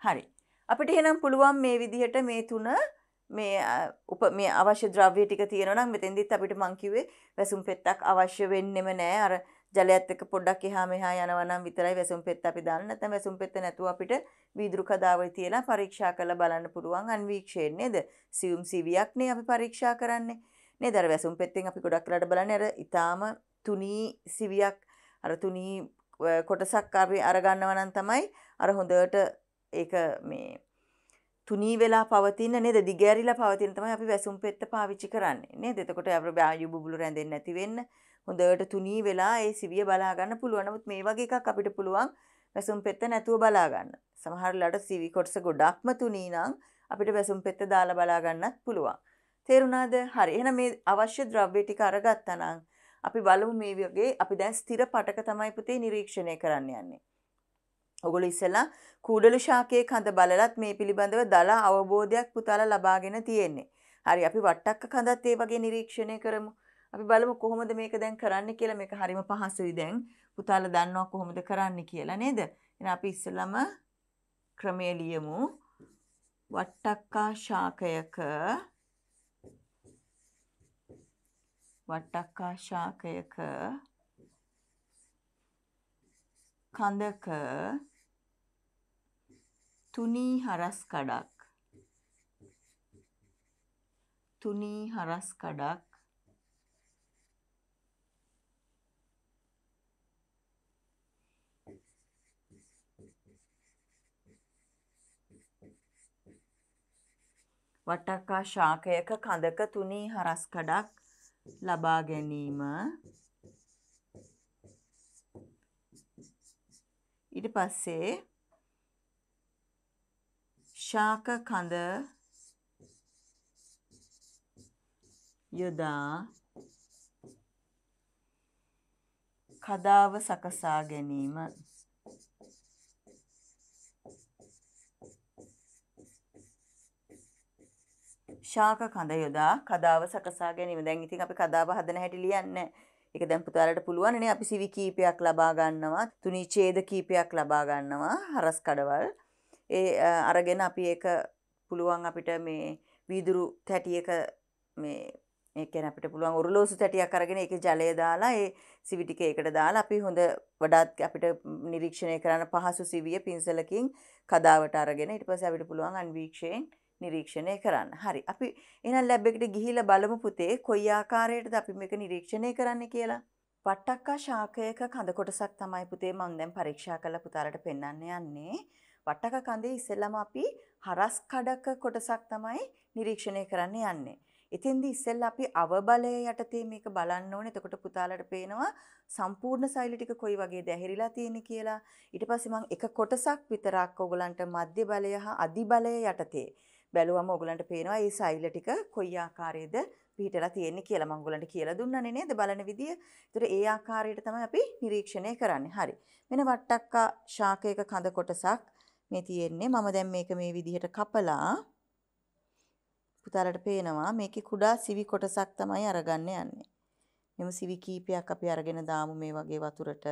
හරි අපිට එහෙනම් පුළුවන් මේ විදිහට මේ තුන මේ උප මේ අවශ්‍ය ද්‍රව්‍ය ටික තියෙනවා නම් මෙතෙන්දිත් අපිට මං කිව්වේ වැසුම් පෙත්තක් අවශ්‍ය වෙන්නෙම නෑ අර ජලයත් එක්ක පොඩ්ඩක් එහා මෙහා යනවා නම් විතරයි වැසුම් පෙත්ත අපි දාන්න නැත්නම් වැසුම් පෙත්ත නැතුව අපිට වීදුරු කදාවල් තියලා පරීක්ෂා කරලා බලන්න පුළුවන් අන්වීක්ෂයෙන් නේද සියුම් සිවියක් නේ අපි පරීක්ෂා කරන්නේ නේද අර වැසුම් පෙත්තෙන් අපි ගොඩක් වෙලාට බලන්නේ අර ඊටාම තුනී සිවියක් අර තුනී කොටසක් අපි අරගන්නවා නම් තමයි අර හොඳට ඒක මේ තුනී වෙලා පවතින නේද දිගෑරිලා පවතින තමයි අපි වැසුම් පෙත්ත පාවිච්චි කරන්නේ නේද එතකොට අපේ බායු බුබුලු රැඳෙන්නේ නැති වෙන්න හොඳට තුනී වෙලා ඒ සිවිය බලා ගන්න පුළුවන් නමුත් මේ වගේ එකක් අපිට පුළුවන් වැසුම් පෙත්ත නැතුව බලා ගන්න සමහර ලාට සිවි කොටස ගොඩක්ම තුනී නම් අපිට වැසුම් පෙත්ත දාලා බලා ගන්නත් පුළුවන් තේරුණාද හරි එහෙනම් මේ අවශ්‍ය ද්‍රව්‍ය ටික අරගත්තා නම් අපි බලමු මේ වගේ අපි දැන් ස්ථිර පටක තමයි පුතේ නිරීක්ෂණය කරන්න යන්නේ ඔගොල්ලෝ ඉස්සලා කූඩලු ශාකයේ කඳ බලලත් මේ පිළිබඳව දලා අවබෝධයක් පුතාලා ලබාගෙන තියෙන්නේ. හරි අපි වට්ටක්ක කඳත් ඒ වගේ නිරීක්ෂණය කරමු. අපි බලමු කොහොමද මේක දැන් කරන්න කියලා මේක හරිම පහසුයි දැන් පුතාලා දන්නවා කොහොමද කරන්න කියලා නේද එහෙනම් අපි ඉස්සෙල්ලම ක්‍රමය ලියමු වට්ටක්කා ශාකයක වට්ටක්කා ශාකයක කඳක තුනී හරස් කඩක් තුනී හරස් කඩක් වටකා ශාකයක කඳක තුනී හරස් කඩක් ලබා ගැනීම ඊට පස්සේ ශාක කඳ යොදා කදාව සකසා ගැනීම ශාක කඳ යොදා කදාව සකසා ගැනීම දැන් ඉතින් අපි කදාව හදන හැටි ලියන්නේ ඒක දැන් පුතාලට පුළුවන් නේ අපි සිවි කීපයක් ලබා ගන්නවා තුනී ඡේද කීපයක් ලබා ගන්නවා හරස් කඩවල් ඒ අරගෙන අපි ඒක පුළුවන් අපිට මේ වීදුරු තැටියක මේ ඒකන අපිට පුළුවන් උරලෝසු තැටියක් අරගෙන ඒක ජලය දාලා ඒ සිවිටික ඒකට දාලා අපි හොඳ වඩාත් අපිට නිරීක්ෂණය කරන්න පහසු සිවිය පින්සලකින් කදාවට අරගෙන ඊට පස්සේ අපිට පුළුවන් අන්වීක්ෂයෙන් නිරීක්ෂණය කරන්න. හරි. අපි එහෙනම් ලැබ් එකට ගිහිල්ලා බලමු පුතේ කොයි ආකාරයකටද අපි මේක නිරීක්ෂණය කරන්න කියලා. පට්ටක්කා ශාකයක කඳ කොටසක් තමයි පුතේ මම දැන් පරීක්ෂා කරලා පුතාලට පෙන්වන්න යන්නේ. වටක කඳේ ඉස්සෙල්ලම අපි හරස් කඩක කොටසක් තමයි නිරීක්ෂණය කරන්න යන්නේ. එතෙන්දි ඉස්සෙල්ලා අපි අවබලය යටතේ මේක බලන්න ඕනේ. එතකොට පුතාලට පේනවා සම්පූර්ණ සෛල ටික කොයි වගේද ඇහිරිලා තියෙන්නේ කියලා. ඊට පස්සේ මම එක කොටසක් විතරක් ඕගලන්ට මධ්‍ය බලය හා අදි බලය යටතේ බැලුවම ඕගලන්ට පේනවා මේ සෛල ටික කොයි ආකාරයේද පිහිටලා තියෙන්නේ කියලා මම ඔයගලන්ට කියලා දුන්නනේ නේද බලන විදිය. ඒතර ඒ ආකාරයට තමයි අපි නිරීක්ෂණය කරන්නේ. හරි. මෙන්න වට්ටක්කා ශාකයක කඳ කොටසක් මේ තියෙන්නේ මම දැන් මේක මේ විදිහට කපලා පුතාලට පේනවා මේකේ කුඩා සිවි කොටසක් තමයි අරගන්න යන්නේ. මෙම සිවි කීපයක් අපි අරගෙන දාමු මේ වගේ වතුරට.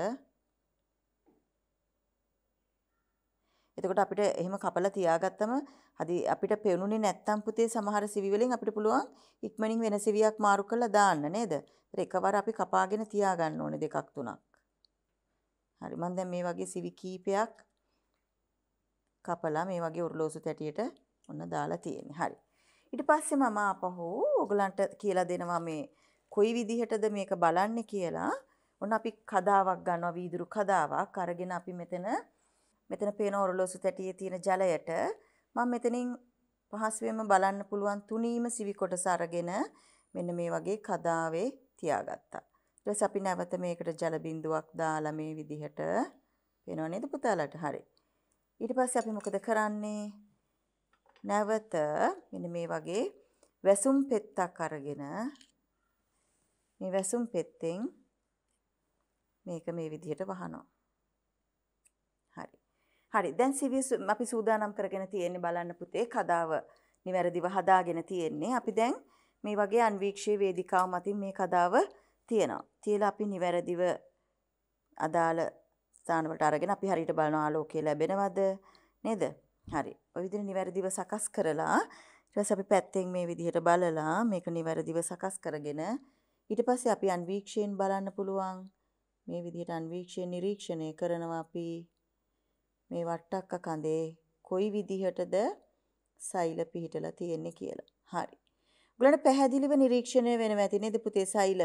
එතකොට අපිට එහෙම කපලා තියාගත්තම හදි අපිට පෙනුනේ නැත්තම් පුතේ සමහර සිවි වලින් අපිට පුළුවන් ඉක්මනින් වෙන සිවියක් මාරු කරලා දාන්න නේද? ඒතර එකවර අපි කපාගෙන තියාගන්න ඕනේ දෙකක් තුනක්. හරි මම දැන් මේ වගේ සිවි කීපයක් කපලා මේ වගේ උරලෝසු තැටියට ඔන්න දාලා තියෙන්නේ. හරි. ඊට පස්සේ මම ආපහු ඔයගලන්ට කියලා දෙනවා මේ කොයි විදිහටද මේක බලන්නේ කියලා. ඔන්න අපි කදාවක් ගන්නවා වීදුරු කදාවක් අරගෙන අපි මෙතන මෙතන පේන ඔරලෝසු තැටියේ තියෙන ජලයට මම මෙතනින් පහසුවෙන්ම බලන්න පුළුවන් තුනීම සිවි කොටස අරගෙන මෙන්න මේ වගේ කදාවේ තියාගත්තා. ඊට පස්සේ අපි නැවත මේකට ජල බිඳුවක් දාලා මේ විදිහට පේනව නේද පුතාලට? හරි. ඊට පස්සේ අපි මොකද කරන්නේ? නැවත මෙන්න මේ වගේ වැසුම් පෙත්තක් අරගෙන මේ වැසුම් පෙත්තෙන් මේක මේ විදිහට වහනවා. හරි. හරි. දැන් සිවි අපි සූදානම් කරගෙන තියෙන්නේ බලන්න පුතේ කතාව නිවැරදිව හදාගෙන තියෙන්නේ. අපි දැන් මේ වගේ අන්වීක්ෂී වේදිකාව මතින් මේ කතාව තියෙනවා. තියලා අපි නිවැරදිව අදාළ ස්ථානවලට අරගෙන අපි හරියට බලන ආලෝකය ලැබෙනවද නේද? හරි. ඔය විදිහට නිවැරදිව සකස් කරලා ඊට පස්සේ අපි පැත්තෙන් මේ විදිහට බලලා මේක නිවැරදිව සකස් කරගෙන ඊට පස්සේ අපි අන්වීක්ෂයෙන් බලන්න පුළුවන්. මේ විදිහට අන්වීක්ෂය නිරීක්ෂණය කරනවා අපි මේ වට්ටක්ක කඳේ කොයි විදිහටද සෛල පිහිටලා තියෙන්නේ කියලා. හරි. ඔයගලන්ට පැහැදිලිව නිරීක්ෂණය වෙනවා ඇති නේද පුතේ සෛල?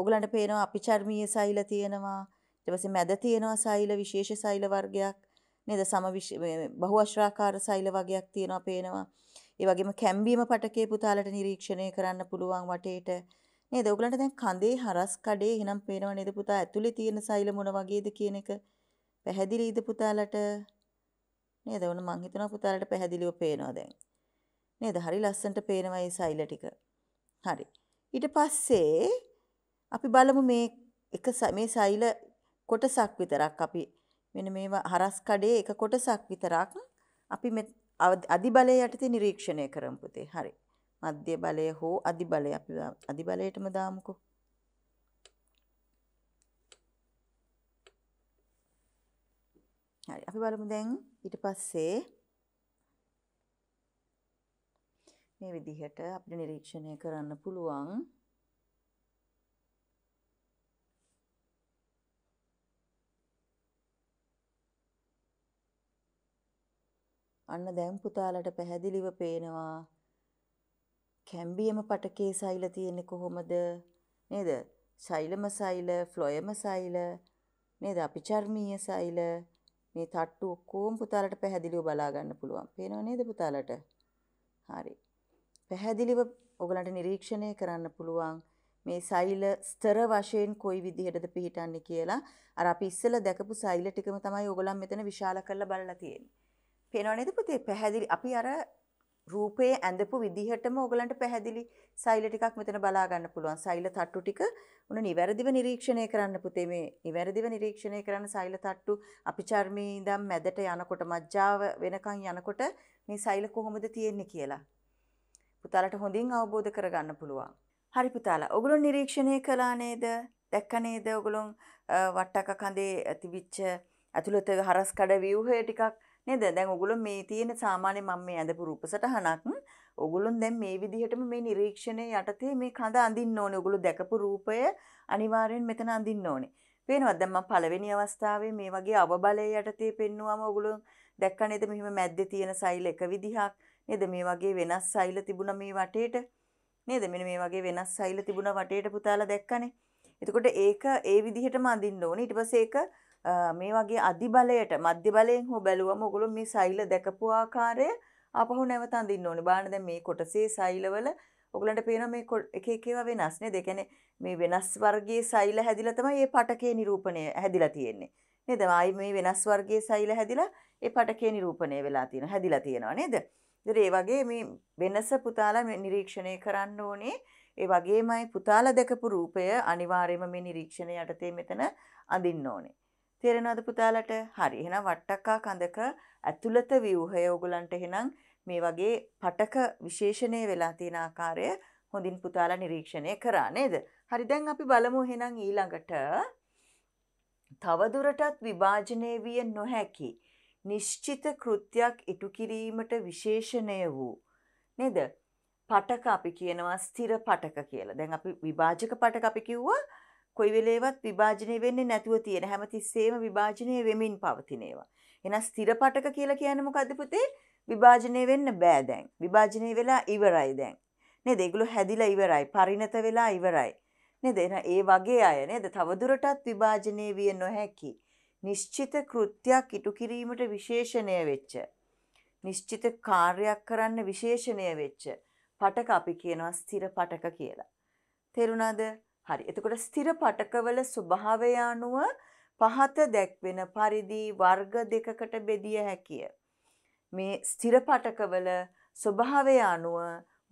ඔයගලන්ට පේනවා අපිචර්මීය සෛල තියෙනවා. ඊට පස්සේ මැද තියෙනවා සෛල විශේෂ සෛල වර්ගයක් නේද සම බහුවශ්‍රාකාර සෛල වර්ගයක් තියෙනවා පේනවා. ඒ වගේම කැම්බීම පටකේ පුතාලට නිරීක්ෂණය කරන්න පුළුවන් වටේට නේද? ඔයගලන්ට දැන් කඳේ හරස් කඩේ එහෙනම් පේනව නේද පුතා ඇතුලේ තියෙන සෛල මොන වගේද කියන එක පැහැදිලිද පුතාලට? නේද? ඔන්න මං හිතනවා පුතාලට පැහැදිලිව පේනවා දැන්. නේද? හරි ලස්සනට පේනවා මේ සෛල ටික. හරි. ඊට පස්සේ අපි බලමු මේ එක මේ සෛල කොටසක් විතරක් අපි මෙන්න මේවා හරස් කඩේ එක කොටසක් විතරක් අපි මේ අධිබලය යටතේ නිරීක්ෂණය කරමු පුතේ. හරි. මධ්‍ය බලය හෝ අධිබලය අපි අධිබලයටම දාමුකෝ. හරි. අපි බලමු දැන් ඊට පස්සේ මේ විදිහට අපිට නිරීක්ෂණය කරන්න පුළුවන්. අන්න දැන් පුතාලට පැහැදිලිව පේනවා කැම්බියම පටකේ සෛල තියෙන්නේ කොහොමද නේද? සෛලම සෛල, ෆ්ලොයම සෛල නේද? අපිචර්මීය සෛල මේ තට්ටු ඔක්කොම පුතාලට පැහැදිලිව බලා ගන්න පුළුවන්. පේනව නේද පුතාලට? හරි. පැහැදිලිව ඔයගලන්ට නිරීක්ෂණය කරන්න පුළුවන් මේ සෛල ස්තර වශයෙන් කොයි විදිහටද පිහිටන්නේ කියලා. අර අපි ඉස්සෙල්ලා දැකපු සෛල ටිකම තමයි ඔයගලන් මෙතන විශාල කරලා බලලා තියෙන්නේ. පේනවනේද පුතේ පැහැදිලි අපි අර රූපයේ ඇඳපු විදිහටම ඕගලන්ට පැහැදිලි සෛල ටිකක් මෙතන බලා ගන්න පුළුවන්. සෛල තට්ටු ටික උන නිවැරදිව නිරීක්ෂණය කරන්න පුතේ මේ නිවැරදිව නිරීක්ෂණය කරන සෛල තට්ටු අපි චර්මයේ ඉඳන් මැදට යනකොට මජ්ජාව වෙනකන් යනකොට මේ සෛල කොහොමද තියෙන්නේ කියලා. පුතාලට හොඳින් අවබෝධ කරගන්න පුළුවන්. හරි පුතාලා. ඔගොල්ලෝ නිරීක්ෂණය කළා නේද? දැක්ක නේද ඔගොල්ලෝ වට්ටක කඳේ තිබිච්ච ඇතුළත හරස් කඩ ව්‍යුහය ටිකක් නේද? දැන් ඔගොල්ලෝ මේ තියෙන සාමාන්‍ය මම මේ ඇඳපු රූපසටහනක් ඔගොල්ලොන් දැන් මේ විදිහටම මේ නිරීක්ෂණය යටතේ මේ කඳ අඳින්න ඕනේ. ඔගොල්ලෝ දැකපු රූපය අනිවාර්යෙන් මෙතන අඳින්න ඕනේ. පේනවද? දැන් මම පළවෙනි අවස්ථාවේ මේ වගේ අවබලය යටතේ පෙන්නුවම ඔගොල්ලෝ දැක්ක නේද මෙහිම මැද්දේ තියෙන සෛල එක විදිහක්. නේද? මේ වගේ වෙනස් සෛල තිබුණා මේ වටේට. නේද? මෙන්න මේ වගේ වෙනස් සෛල තිබුණා වටේට පුතාලා දැක්කනේ. එතකොට ඒක ඒ විදිහටම අඳින්න ඕනේ. ඊට පස්සේ ඒක මේ වගේ අධිබලයට මධ්‍ය බලයෙන් හෝ බැලුවම ඔගොල්ලෝ මේ සෛල දැකපු ආකාරය අපහු නැවත අඳින්න ඕනේ. බලන්න දැන් මේ කොටසේ සෛලවල ඔගලන්ට පේනවා මේ එක එක ඒවා වෙනස් නේද? ඒ කියන්නේ මේ වෙනස් වර්ගයේ සෛල හැදිලා තමයි මේ පටකේ නිරූපණය හැදිලා තියෙන්නේ. නේද? ආයි මේ වෙනස් වර්ගයේ සෛල හැදිලා ඒ පටකේ නිරූපණය වෙලා තියෙනවා. හැදිලා තියෙනවා නේද? ඉතින් ඒ වගේ මේ වෙනස පුතාලා නිරීක්ෂණය කරන්න ඕනේ. ඒ වගේමයි පුතාලා දැකපු රූපය අනිවාර්යයෙන්ම මේ නිරීක්ෂණය යටතේ මෙතන අඳින්න ඕනේ. තේරෙනවද පුතාලට? හරි. එහෙනම් වට්ටක්කා කඳක ඇතුළත ව්‍යුහය ඕගලන්ට එහෙනම් මේ වගේ පටක විශේෂණය වෙලා තියෙන ආකාරය හොඳින් පුතාලා නිරීක්ෂණය කරා නේද? හරි දැන් අපි බලමු එහෙනම් ඊළඟට තවදුරටත් විභාජනය විය නොහැකි නිශ්චිත කෘත්‍යයක් ඉටු කිරීමට විශේෂණය වූ නේද? පටක අපි කියනවා ස්ථිර පටක කියලා. දැන් අපි විභාජක පටක අපි කිව්වා කොයි වෙලේවත් විභාජනය වෙන්නේ නැතුව තියෙන හැමතිස්සෙම විභාජනය වෙමින් පවතින ඒවා. එහෙනම් ස්ථිර පටක කියලා කියන්නේ මොකද්ද පුතේ? විභාජනය වෙන්න බෑ දැන්. විභාජනය වෙලා ඉවරයි දැන්. නේද? ඒගොල්ලෝ හැදිලා ඉවරයි. පරිණත වෙලා ඉවරයි. නේද? එහෙනම් ඒ වගේ අය නේද? තවදුරටත් විභාජනය විය නොහැකි. නිශ්චිත කෘත්‍යයක් ඉටු කිරීමට විශේෂණය වෙච්ච නිශ්චිත කාර්යයක් කරන්න විශේෂණය වෙච්ච පටක අපි කියනවා ස්ථිර පටක කියලා. තේරුණාද? හරි. එතකොට ස්ථිර පටකවල ස්වභාවය අනුව පහත දැක්වෙන පරිදි වර්ග දෙකකට බෙදිය හැකිය. මේ ස්ථිර පටකවල ස්වභාවය අනුව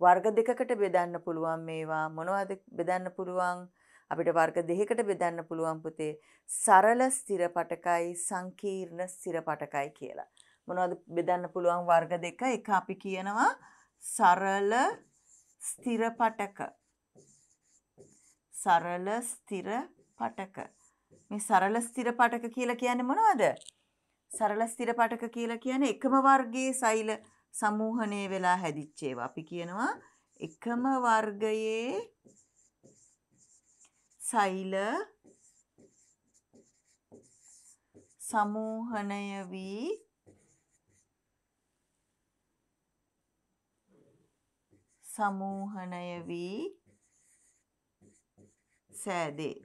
වර්ග දෙකකට බෙදන්න පුළුවන් මේවා මොනවද බෙදන්න පුළුවන් අපිට වර්ග දෙකකට බෙදන්න පුළුවන් පුතේ සරල ස්ථිර පටකයි සංකීර්ණ ස්ථිර පටකයි කියලා. මොනවද බෙදන්න පුළුවන් වර්ග දෙක එක අපි කියනවා සරල ස්ථිර පටක සරල ස්ථිර පටක. මේ සරල ස්ථිර පටක කියලා කියන්නේ මොනවද? සරල ස්ථිර පටක කියලා කියන්නේ එකම වර්ගයේ සෛල සමූහණය වෙලා හැදිච්ච ඒවා. අපි කියනවා එකම වර්ගයේ සෛල සමූහණය වී සමූහණය වී සෑදේ.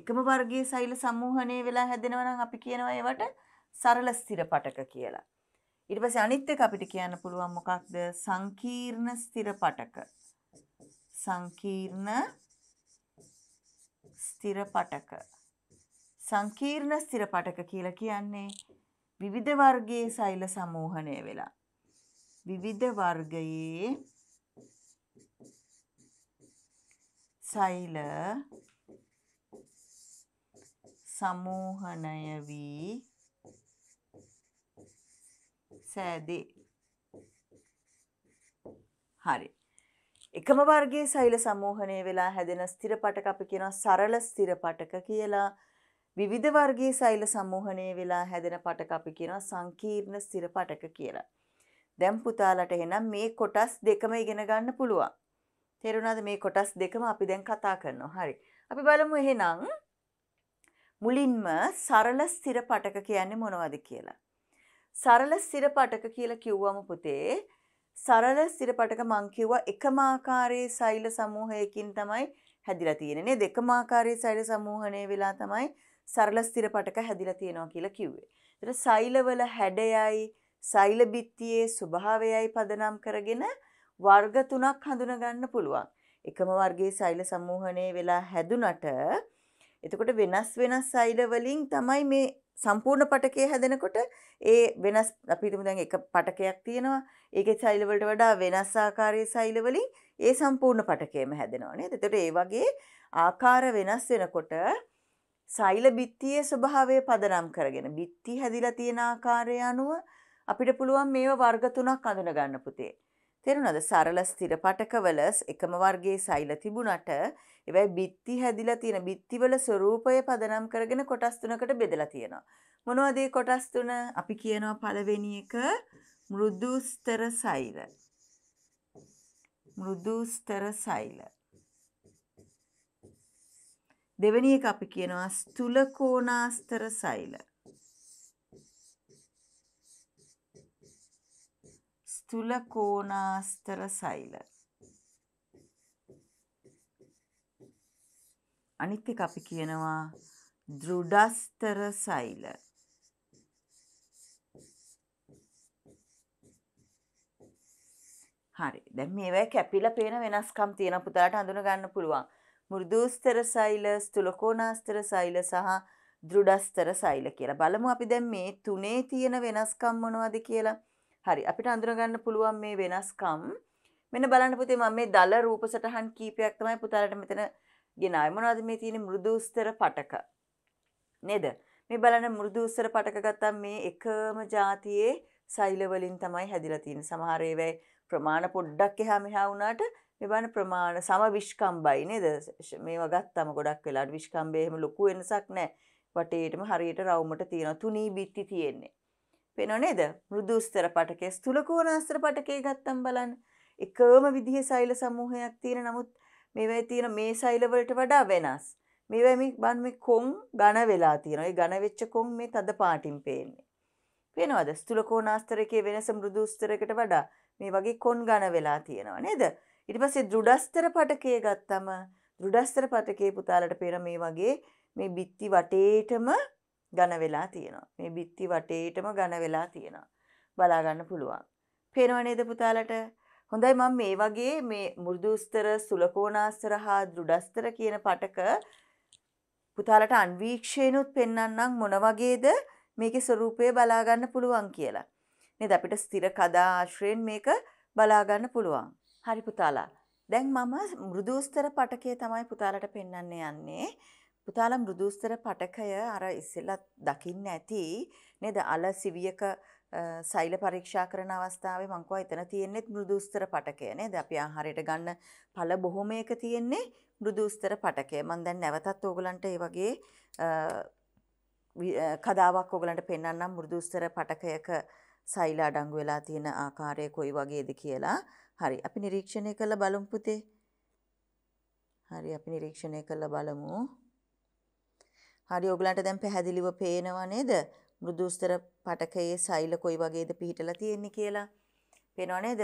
එකම වර්ගයේ සෛල සමූහණය වෙලා හැදෙනවා නම් අපි කියනවා ඒවට සරල ස්ථිර පටක කියලා. ඊට පස්සේ අනිත් එක අපිට කියන්න පුළුවන් මොකක්ද? සංකීර්ණ ස්ථිර පටක. සංකීර්ණ ස්ථිර පටක. සංකීර්ණ ස්ථිර පටක කියලා කියන්නේ විවිධ වර්ගයේ සෛල සමූහණය වෙලා. විවිධ වර්ගයේ සෛල සමෝහණය වී සෑදේ හරි එකම වර්ගයේ සෛල සමෝහණය වෙලා හැදෙන ස්ථිර පටක අපි කියනවා සරල ස්ථිර පටක කියලා. විවිධ වර්ගයේ සෛල සමෝහණය වෙලා හැදෙන පටක අපි කියනවා සංකීර්ණ ස්ථිර පටක කියලා. දැන් පුතාලට එහෙනම් මේ කොටස් දෙකම ඉගෙන ගන්න පුළුවන්. තේරුණාද මේ කොටස් දෙකම අපි දැන් කතා කරනවා. හරි. අපි බලමු එහෙනම් මුලින්ම සරල ස්ථිර පටක කියන්නේ මොනවද කියලා. සරල ස්ථිර පටක කියලා කිව්වම පුතේ සරල ස්ථිර පටක මං කිව්වා එකම ආකාරයේ සෛල සමූහයකින් තමයි හැදිලා තියෙන්නේ නේද? එකම ආකාරයේ සෛල සමූහණය වෙලා තමයි සරල ස්ථිර පටක හැදිලා තියෙනවා කියලා කිව්වේ. ඒතර සෛලවල හැඩයයි සෛල බිත්තියේ ස්වභාවයයි පදනම් කරගෙන වර්ග තුනක් හඳුනගන්න පුළුවන්. එකම වර්ගයේ සෛල සමූහණය වෙලා හැදුනට එතකොට වෙනස් වෙනස් සෛල වලින් තමයි මේ සම්පූර්ණ පටකය හැදෙනකොට ඒ වෙනස් අපි හිතමු දැන් එක පටකයක් තියෙනවා. ඒකේ සෛල වලට වඩා වෙනස් ආකාරයේ සෛල වලින් ඒ සම්පූර්ණ පටකයම හැදෙනවා නේද? එතකොට ඒ වගේ ආකාර වෙනස් වෙනකොට සෛල බිත්තියේ ස්වභාවය පදනම් කරගෙන බිත්ති හැදිලා තියෙන ආකාරය අනුව අපිට පුළුවන් මේව වර්ග තුනක් අඳුන ගන්න පුතේ. තෙරුණද සරල ස්තිර පටකවල එකම වර්ගයේ සෛල තිබුණට එවැයි බිත්ති හැදිලා තියෙන බිත්තිවල ස්වරූපය පදනම් කරගෙන කොටස් තුනකට බෙදලා තියෙනවා. මොනවද මේ කොටස් තුන? අපි කියනවා පළවෙනි එක මෘදු ස්තර සෛල. මෘදු ස්තර සෛල. දෙවෙනි එක අපි කියනවා ස්තුල කෝණාස්තර සෛල. තුලකෝණාස්තර සෛල අනිත් එක අපි කියනවා දෘඩස්තර සෛල හරි දැන් මේවා කැපිලා පේන වෙනස්කම් තියෙන පුතාලට හඳුන ගන්න පුළුවන් මෘදුස්තර සෛල ස්තුලකෝණාස්තර සෛල සහ දෘඩස්තර සෛල කියලා බලමු අපි දැන් මේ තුනේ තියෙන වෙනස්කම් මොනවද කියලා හරි අපිට අඳුරගන්න පුළුවන් මේ වෙනස්කම් මෙන්න බලන්න පුතේ මම මේ දල රූප සටහන් කීපයක් තමයි පුතාලට මෙතන ගෙනාවේ මොනවද මේ තියෙන මෘදු උස්තර පටක නේද මේ බලන්න මෘදු උස්තර පටක ගත්තම මේ එකම જાතියේ සෛල වලින් තමයි හැදිලා තියෙන්නේ සමහර ඒවායි ප්‍රමාණ පොඩ්ඩක් එහා මෙහා වුණාට මේ බලන්න ප්‍රමාණ සම විශ්කම්බයි නේද මේවා ගත්තම ගොඩක් වෙලාට විශ්කම්බේ එහෙම ලොකු වෙනසක් නැහැ වටේටම හරියට රවුමට තියෙනවා තුනී බිත්ති තියෙන්නේ පේනව නේද? මෘදු ස්තර පටකය, ස්තුල කෝණ ස්තර පටකය ගත්තම් බලන්න. එකම විදිහේ සෛල සමූහයක් තියෙන නමුත් මේවයි තියෙන මේ සෛල වලට වඩා වෙනස්. මේවයි මේ බන් මේ කොන් ඝන වෙලා තියෙනවා. ඒ ඝන වෙච්ච කොන් මේ තද පාටින් පේන්නේ. පේනවද? ස්තුල කෝණ ස්තරකයේ වෙනස මෘදු ස්තරකට වඩා මේ වගේ කොන් ඝන වෙලා තියෙනවා නේද? ඊට පස්සේ දෘඩස්තර පටකය ගත්තම දෘඩස්තර පටකයේ පුතාලට පේන මේ වගේ මේ බිත්ති වටේටම ඝන වෙලා තියෙනවා. මේ බිත්ති වටේටම ඝන වෙලා තියෙනවා. බලා ගන්න පුළුවන්. පේනව නේද පුතාලට? හොඳයි මම මේ වගේ මේ මෘදුස්තර, සුලකෝණාස්තර හා දෘඩස්තර කියන පටක පුතාලට අන්වීක්ෂයෙන්ුත් පෙන්වන්නම් මොන වගේද මේකේ ස්වરૂපය බලා ගන්න පුළුවන් කියලා. නේද අපිට ස්ථිර කදා ආශ්‍රයෙන් මේක බලා ගන්න පුළුවන්. හරි පුතාලා. දැන් මම මෘදුස්තර පටකය තමයි පුතාලට පෙන්වන්න යන්නේ. පුතාලා මෘදුස්තර පටකය අර ඉස්සෙල්ලා දකින්න ඇති නේද අල සිවියක සෛල පරීක්ෂා කරන අවස්ථාවේ මං කව එතන තියෙන්නේ මෘදුස්තර පටකය නේද අපි ආහාරයට ගන්න ඵල බොහොමයක තියෙන්නේ මෘදුස්තර පටකය මං දැන් නැවතත් ඕගලන්ට ඒ වගේ කදාවක් ඕගලන්ට පෙන්වන්නම් මෘදුස්තර පටකයක සෛල අඩංගු වෙලා තියෙන ආකාරය කොයි වගේද කියලා හරි අපි නිරීක්ෂණය කළ බලමු පුතේ හරි අපි නිරීක්ෂණය කළ බලමු හරි ඔයගලන්ට දැන් පැහැදිලිව පේනවා නේද? මෘදුස්තර පටකයේ සෛල කොයි වගේද පිහිටලා තියෙන්නේ කියලා. පේනවා නේද?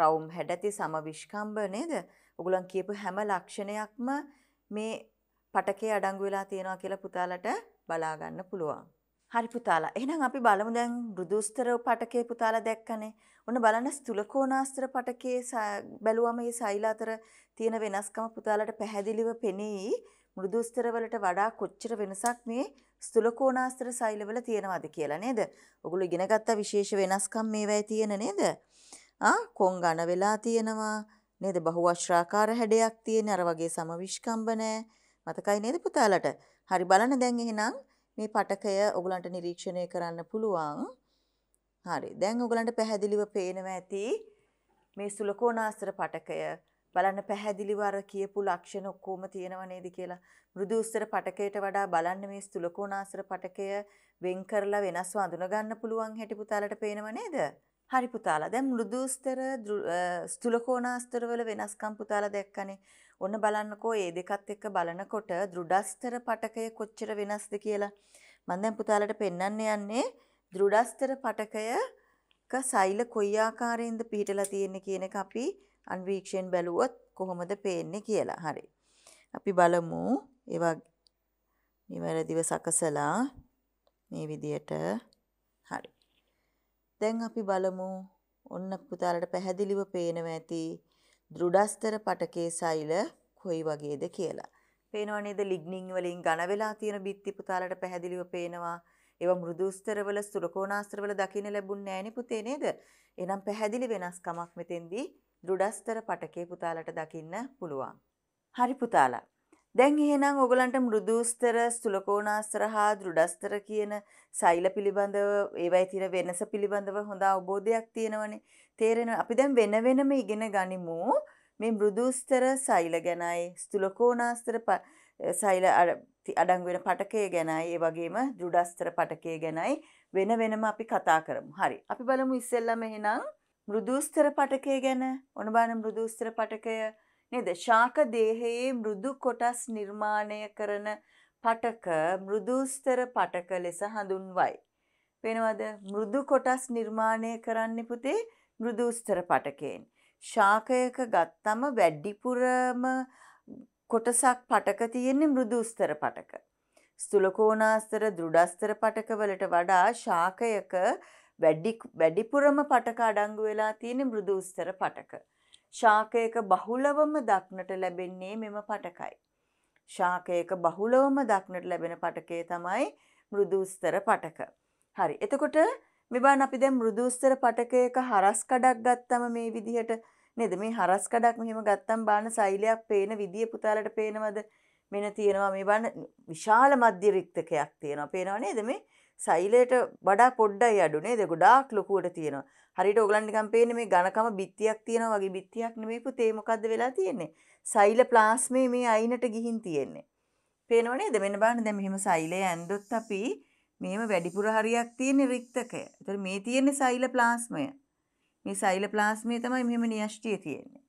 රවුම් හැඩැති සමවිෂ්කම්භ නේද? ඔයගලන් කියපු හැම ලක්ෂණයක්ම මේ පටකේ අඩංගු වෙලා තියෙනවා කියලා පුතාලට බලා ගන්න පුළුවන්. හරි පුතාලා. එහෙනම් අපි බලමු දැන් මෘදුස්තර පටකේ පුතාලා දැක්කනේ. ඔන්න බලන්න ස්තුලකෝණාස්තර පටකේ බැලුවම මේ සෛල අතර තියෙන වෙනස්කම පුතාලට පැහැදිලිව පෙනෙයි. මෘදු ස්තරවලට වඩා කොච්චර වෙනසක් මේ ස්තුල කෝණාස්තර සෛලවල තියෙනවද කියලා නේද? ඔගොල්ලෝ ඉගෙන ගත්ත විශේෂ වෙනස්කම් මේවයි තියෙන නේද? ආ කොන් ඝන වෙලා තියෙනවා නේද? බහුවශ්‍රාකාර හැඩයක් තියෙන අර වගේ සමවිෂ්කම්බ නැහැ. මතකයි නේද පුතාලට? හරි බලන්න දැන් එහෙනම් මේ පටකය ඔගලන්ට නිරීක්ෂණය කරන්න පුළුවන්. හරි. දැන් ඔයගලන්ට පැහැදිලිව පේනවා ඇති මේ සුලකෝණාස්තර පටකය බලන්න පැහැදිලිව අර කියපු ලක්ෂණ ඔක්කොම තියෙනව නේද කියලා. මෘදු උස්තර පටකයට වඩා බලන්න මේ ස්තුලකෝණාසර පටකය වෙන් කරලා වෙනස්ව අඳුන ගන්න පුළුවන් හැටි පුතාලට පේනව නේද? හරි පුතාලා. දැන් මෘදු උස්තර ස්තුලකෝණාස්තර වල වෙනස්කම් පුතාලා දැක්කනේ. ඔන්න බලන්නකෝ මේ දෙකත් එක්ක බලනකොට දෘඩස්තර පටකය කොච්චර වෙනස්ද කියලා. මම දැන් පුතාලට පෙන්වන්න යන්නේ දෘඩස්තර පටකයක සෛල කොයි ආකාරයෙන්ද පිහිටලා තියෙන්නේ කියන එක අපි අන්වීක්ෂයෙන් බැලුවොත් කොහොමද පේන්නේ කියලා. හරි. අපි බලමු ඒවා නිවැරදිව සකසලා මේ විදියට හරි. දැන් අපි බලමු ඔන්න පුතාලට පැහැදිලිව පේනවා ඇති දෘඩස්තර පටකේ සෛල කොයි වගේද කියලා. පේනව නේද ලිග්නින් වලින් ඝන වෙලා තියෙන බිත්ති පුතාලට පැහැදිලිව පේනවා. ඒවා මෘදුස්තරවල සුරකෝණාස්තරවල දකින්න ලැබුණ නෑනේ පුතේ නේද? එහෙනම් පැහැදිලි වෙනස්කමක් මෙතෙන්දී දෘඩස්තර පටකේ පුතාලට දකින්න පුළුවන්. හරි පුතාලා. දැන් එහෙනම් ඔගලන්ට මෘදූස්තර ස්තුලකෝනාස්තර හා දෘඩස්තර කියන සෛල පිළිබඳව ඒවයි තිර වෙනස පිළිබඳව හොඳ අවබෝධයක් තියෙනවනේ තේරෙන අපි දැන් වෙන වෙනම ඉගෙන ගනිමු මේ මෘදූස්තර සෛල ගැනයි ස්තුලකෝනාස්තර සෛල අඩංගු වෙන පටකය ගැනයි ඒ වගේම දෘඩස්තර පටකය ගැනයි වෙන වෙනම අපි කතා කරමු. හරි. අපි බලමු ඉස්සෙල්ලම එහෙනම් මෘදුස්තර පටකය ගැන ඔන බලන මෘදුස්තර පටකය නේද? ශාක දේහයේ මෘදු කොටස් නිර්මාණය කරන පටක මෘදුස්තර පටක ලෙස හඳුන්වයි. වෙනවද? මෘදු කොටස් නිර්මාණය කරන්නේ පුතේ මෘදුස්තර පටකයෙන්. ශාකයක ගත්තම වැඩිපුරම කොටසක් පටක තියෙන්නේ මෘදුස්තර පටක. ස්තුලකෝණාස්තර දෘඩස්තර පටකවලට වඩා ශාකයක වැඩිපුරම පටක අඩංගු වෙලා තියෙන මෘදු උස්තර පටක. ශාකයක බහුලවම දක්නට ලැබෙන්නේ මෙම පටකයි. ශාකයක බහුලවම දක්නට ලැබෙන පටකේ තමයි මෘදුස්තර පටක. හරි එතකොට මෙබන් අපි දැන් මෘදුස්තර පටකයක හරස් කඩක් ගත්තම මේ විදිහට නේද මේ හරස් කඩක් මෙහෙම ගත්තම් බාන සෛලයක් පේන විදිය පුතාලට පේනවද මෙන්න තියෙනවා මේ බාන විශාල මධ්‍ය රික්තකයක් තියෙනවා පේනව නේද මේ සෛලයට වඩා පොඩ්ඩයි අඩු නේද ගොඩාක් ලොකුවට තියෙනවා. හරියට ඕගලන්ට නිකන් පේන්නේ මේ ඝනකම බිත්තියක් තියෙනවා වගේ බිත්තියක් නෙමෙයි පුතේ මොකද්ද වෙලා තියෙන්නේ? සෛල ප්ලාස්මේ මේ අයිනට ගිහින් තියෙන්නේ. පේනව නේද? මෙන්න බලන්න දැන් මෙහෙම සෛලය ඇන්දොත් අපි මෙහෙම වැඩිපුර හරියක් තියෙන රික්තකය. ඒතර මේ තියෙන්නේ සෛල ප්ලාස්මය. මේ සෛල ප්ලාස්මේ තමයි මෙහෙම නියෂ්ටිය තියෙන්නේ.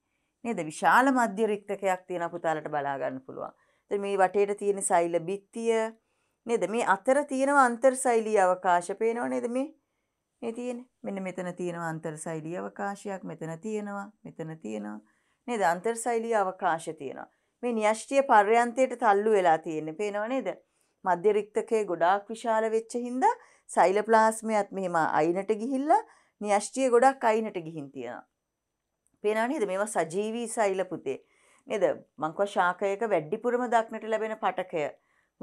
නේද? විශාල මධ්‍ය රික්තකයක් තියෙන පුතාලට බලා ගන්න පුළුවන්. ඒතර මේ වටේට තියෙන සෛල බිත්තිය නේද මේ අතර තියෙනව අන්තර් සෛලී අවකාශ පේනව නේද මේ මේ තියෙන්නේ මෙන්න මෙතන තියෙනවා අන්තර් සෛලී අවකාශයක් මෙතන තියෙනවා මෙතන තියෙනවා නේද අන්තර් සෛලී අවකාශ තියෙනවා මේ න්‍යෂ්ටිය පර්යන්තයට තල්ලු වෙලා තියෙන්නේ පේනව නේද මධ්‍ය රික්තකයේ ගොඩාක් විශාල වෙච්ච හින්දා සෛලප්ලාස්මයත් මෙහෙම අයිනට ගිහිල්ලා න්‍යෂ්ටිය ගොඩක් අයිනට ගිහින් තියෙනවා පේනව නේද මේවා සජීවී සෛල පුතේ නේද මංකව ශාකයක වැඩිපුරම දක්නට ලැබෙන පටකය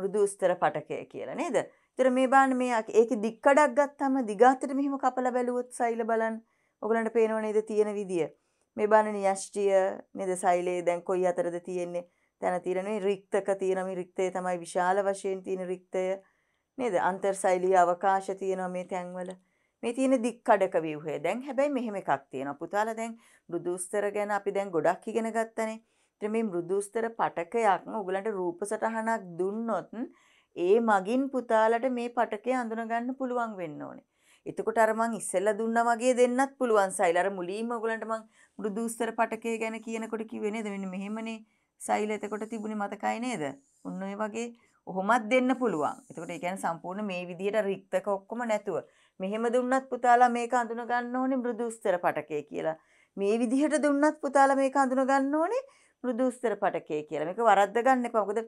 මෘදු උස්තර පටකය කියලා නේද? ඒතර මේ බලන්න මේ ඒකේ දික්කඩක් ගත්තම දිගාතට මෙහෙම කපලා බැලුවොත් සෛල බලන්න. ඔයගලන්ට පේනව නේද තියෙන විදිය. මේ බලන්න නියෂ්ටිය නේද සෛලේ දැන් කොයි අතරද තියෙන්නේ? තන තියෙනනේ රික්තක තියෙන මේ රික්තය තමයි විශාල වශයෙන් තියෙන රික්තය. නේද? අන්තර්සෛලීය අවකාශ තියෙනවා මේ තැන්වල. මේ තියෙන දික්කඩක ව්‍යුහය. දැන් හැබැයි මෙහෙම එකක් තියෙනවා. පුතාලා දැන් මෘදු උස්තර ගැන අපි දැන් ගොඩක් ඉගෙන ගත්තනේ. ඉතින් මේ මෘදුස්තර පටකයක් උගලන්ට රූප සටහනක් දුන්නොත් ඒ මගින් පුතාලට මේ පටකය අඳුනගන්න පුළුවන් වෙන්න ඕනේ. එතකොට අර මං ඉස්සෙල්ලා දුන්නා වගේ දෙන්නත් පුළුවන් සයිල. අර මුලින්ම ඔයගලන්ට මං මෘදුස්තර පටකය ගැන කියනකොට කිව්වේ නේද මෙන්න මෙහෙමනේ සයිල එතකොට තිබුණේ මතකයි නේද? ඔන්න ඔය වගේ ඔහොමත් දෙන්න පුළුවන්. එතකොට ඒ කියන්නේ සම්පූර්ණ මේ විදිහට රික්තක ඔක්කොම නැතුව මෙහෙම දුන්නත් පුතාලා මේක අඳුන ගන්න ඕනේ මෘදුස්තර පටකය කියලා. මේ විදිහට දුන්නත් පුතාලා මේක අඳුන ගන්න ඕනේ මෘදුස්තර පටකය කියලා. මේක වරද්ද ගන්න එපා. මොකද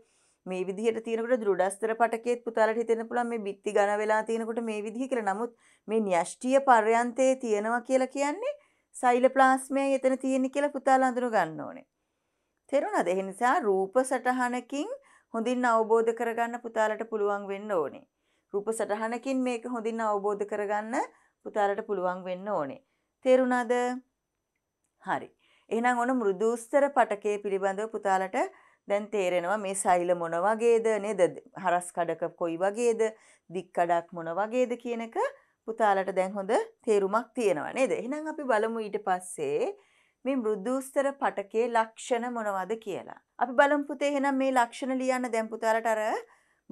මේ විදිහට තියෙනකොට දෘඩස්තර පටකේත් පුතාලට හිතෙන්න පුළුවන් මේ බිත්ති ඝන වෙලා තියෙනකොට මේ විදිහ කියලා. නමුත් මේ න්‍යෂ්ටිය පර්යන්තයේ තියෙනවා කියලා කියන්නේ සෛලප්ලාස්මය එතන තියෙන්නේ කියලා පුතාලා අඳුර ගන්න ඕනේ. තේරුණාද? ඒ නිසා රූප සටහනකින් හොඳින් අවබෝධ කරගන්න පුතාලට පුළුවන් වෙන්න ඕනේ. රූප සටහනකින් මේක හොඳින් අවබෝධ කරගන්න පුතාලට පුළුවන් වෙන්න ඕනේ. තේරුණාද? හරි. එහෙනම් ඔන මෘදු උස්තර පටකය පිළිබඳව පුතාලට දැන් තේරෙනවා මේ සෛල මොන වගේද නේද හරස් කඩක කොයි වගේද දික් කඩක් මොන වගේද කියන එක පුතාලට දැන් හොඳ තේරුමක් තියෙනවා නේද එහෙනම් අපි බලමු ඊට පස්සේ මේ මෘදු උස්තර පටකයේ ලක්ෂණ මොනවද කියලා අපි බලමු පුතේ එහෙනම් මේ ලක්ෂණ ලියන්න දැන් පුතාලට අර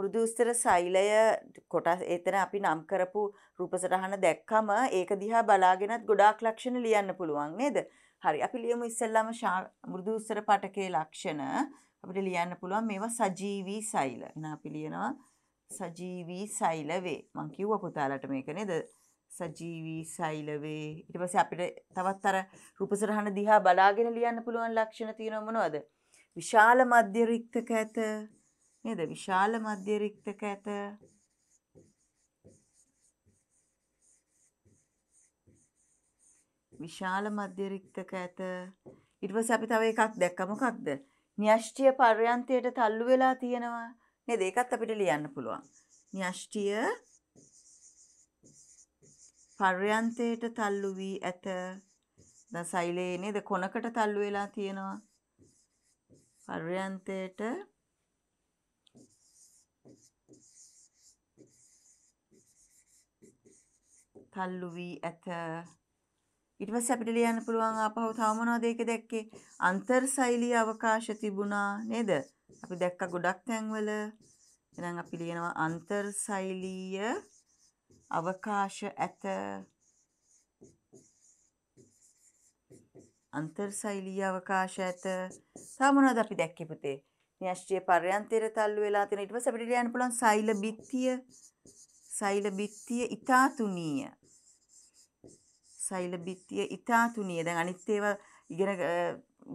මෘදු උස්තර සෛලය කොටස් එතන අපි නම් කරපු රූප සටහන දැක්කම ඒක දිහා බලාගෙනත් ගොඩාක් ලක්ෂණ ලියන්න පුළුවන් නේද හරි අපි ලියමු ඉස්සෙල්ලාම මෘදු උස්සර පටකයේ ලක්ෂණ අපිට ලියන්න පුළුවන් මේවා සජීවී සෛල. එහෙනම් අපි ලියනවා සජීවී සෛල වේ. මං කිව්වා පුතාලට මේක නේද? සජීවී සෛල වේ. ඊට පස්සේ අපිට තවත් අර රූපසරහන දිහා බලාගෙන ලියන්න පුළුවන් ලක්ෂණ තියෙනව මොනවද? විශාල මධ්‍ය රික්තක ඇත. නේද? විශාල මධ්‍ය රික්තක ඇත. විශාල මධ්‍ය රික්තක ඇත. ඊට පස්සේ අපි තව එකක් දැක්කා මොකක්ද? න්‍යෂ්ටිය පර්යන්තයට තල්ලු වෙලා තියෙනවා. නේද? ඒකත් අපිට ලියන්න පුළුවන්. න්‍යෂ්ටිය පර්යන්තයට තල්ලු වී ඇත. දැන් සෛලේ නේද කොනකට තල්ලු වෙලා තියෙනවා. පර්යන්තයට තල්ලු වී ඇත ඊට පස්සේ අපිට ලියන්න පුළුවන් ආපහු තව මොනවද ඒකේ දැක්කේ අන්තර්ශෛලී අවකාශ තිබුණා නේද අපි දැක්ක ගොඩක් තැන්වල එහෙනම් අපි ලියනවා අන්තර්ශෛලීය අවකාශ ඇත අන්තර්ශෛලීය අවකාශ ඇත තව මොනවද අපි දැක්කේ පුතේ න්‍යෂ්ටිය පර්යන්තයට තල්ලු වෙලා තියෙන ඊට පස්සේ අපිට ලියන්න පුළුවන් සෛල බිත්තිය සෛල බිත්තිය ඊතාතුනීය සෛල බිත්තිය ඉතා තුනිය දැන් අනිත් ඒවා ඉගෙන